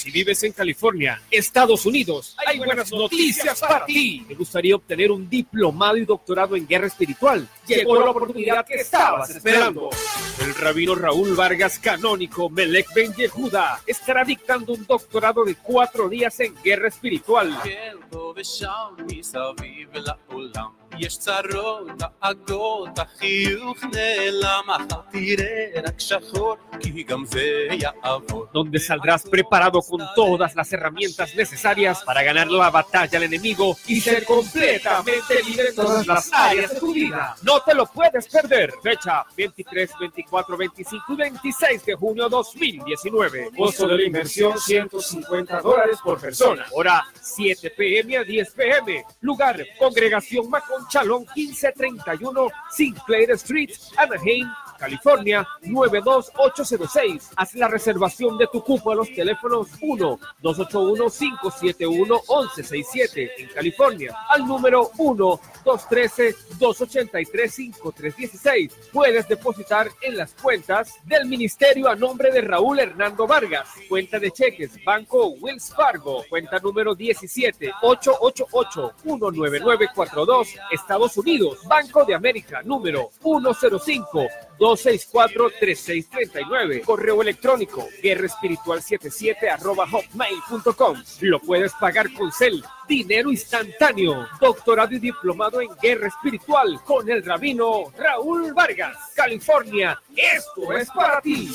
Si vives en California, Estados Unidos, hay, buenas, noticias, para ti. Me gustaría obtener un diplomado y doctorado en guerra espiritual? Llegó, la oportunidad que estabas esperando. El rabino Raúl Vargas, canónico Melech Ben Yehuda, estará dictando un doctorado de cuatro días en guerra espiritual. Donde saldrás preparado con todas las herramientas necesarias para ganar la batalla al enemigo y ser completamente libre en todas las áreas de tu vida. No te lo puedes perder. Fecha 23, 24, 25 y 26 de junio 2019. Costo de la inversión 150 dólares por persona. Hora 7 pm a 10 pm. Lugar, congregación Macon Chalón 1531 Sinclair Street, Anaheim, California 92806. Haz la reservación de tu cupo a los teléfonos 1-281-571-1167 en California al número 1-213-283-5316. Puedes depositar en las cuentas del ministerio a nombre de Raúl Hernando Vargas, cuenta de cheques, Banco Wills Fargo, cuenta número 17 888 19942 Estados Unidos, Banco de América, número 105. 264-3639. Correo electrónico guerraespiritual77 arroba hotmail.com. Lo puedes pagar con cel. Dinero instantáneo. Doctorado y diplomado en guerra espiritual con el rabino Raúl Vargas. California. Esto es para ti.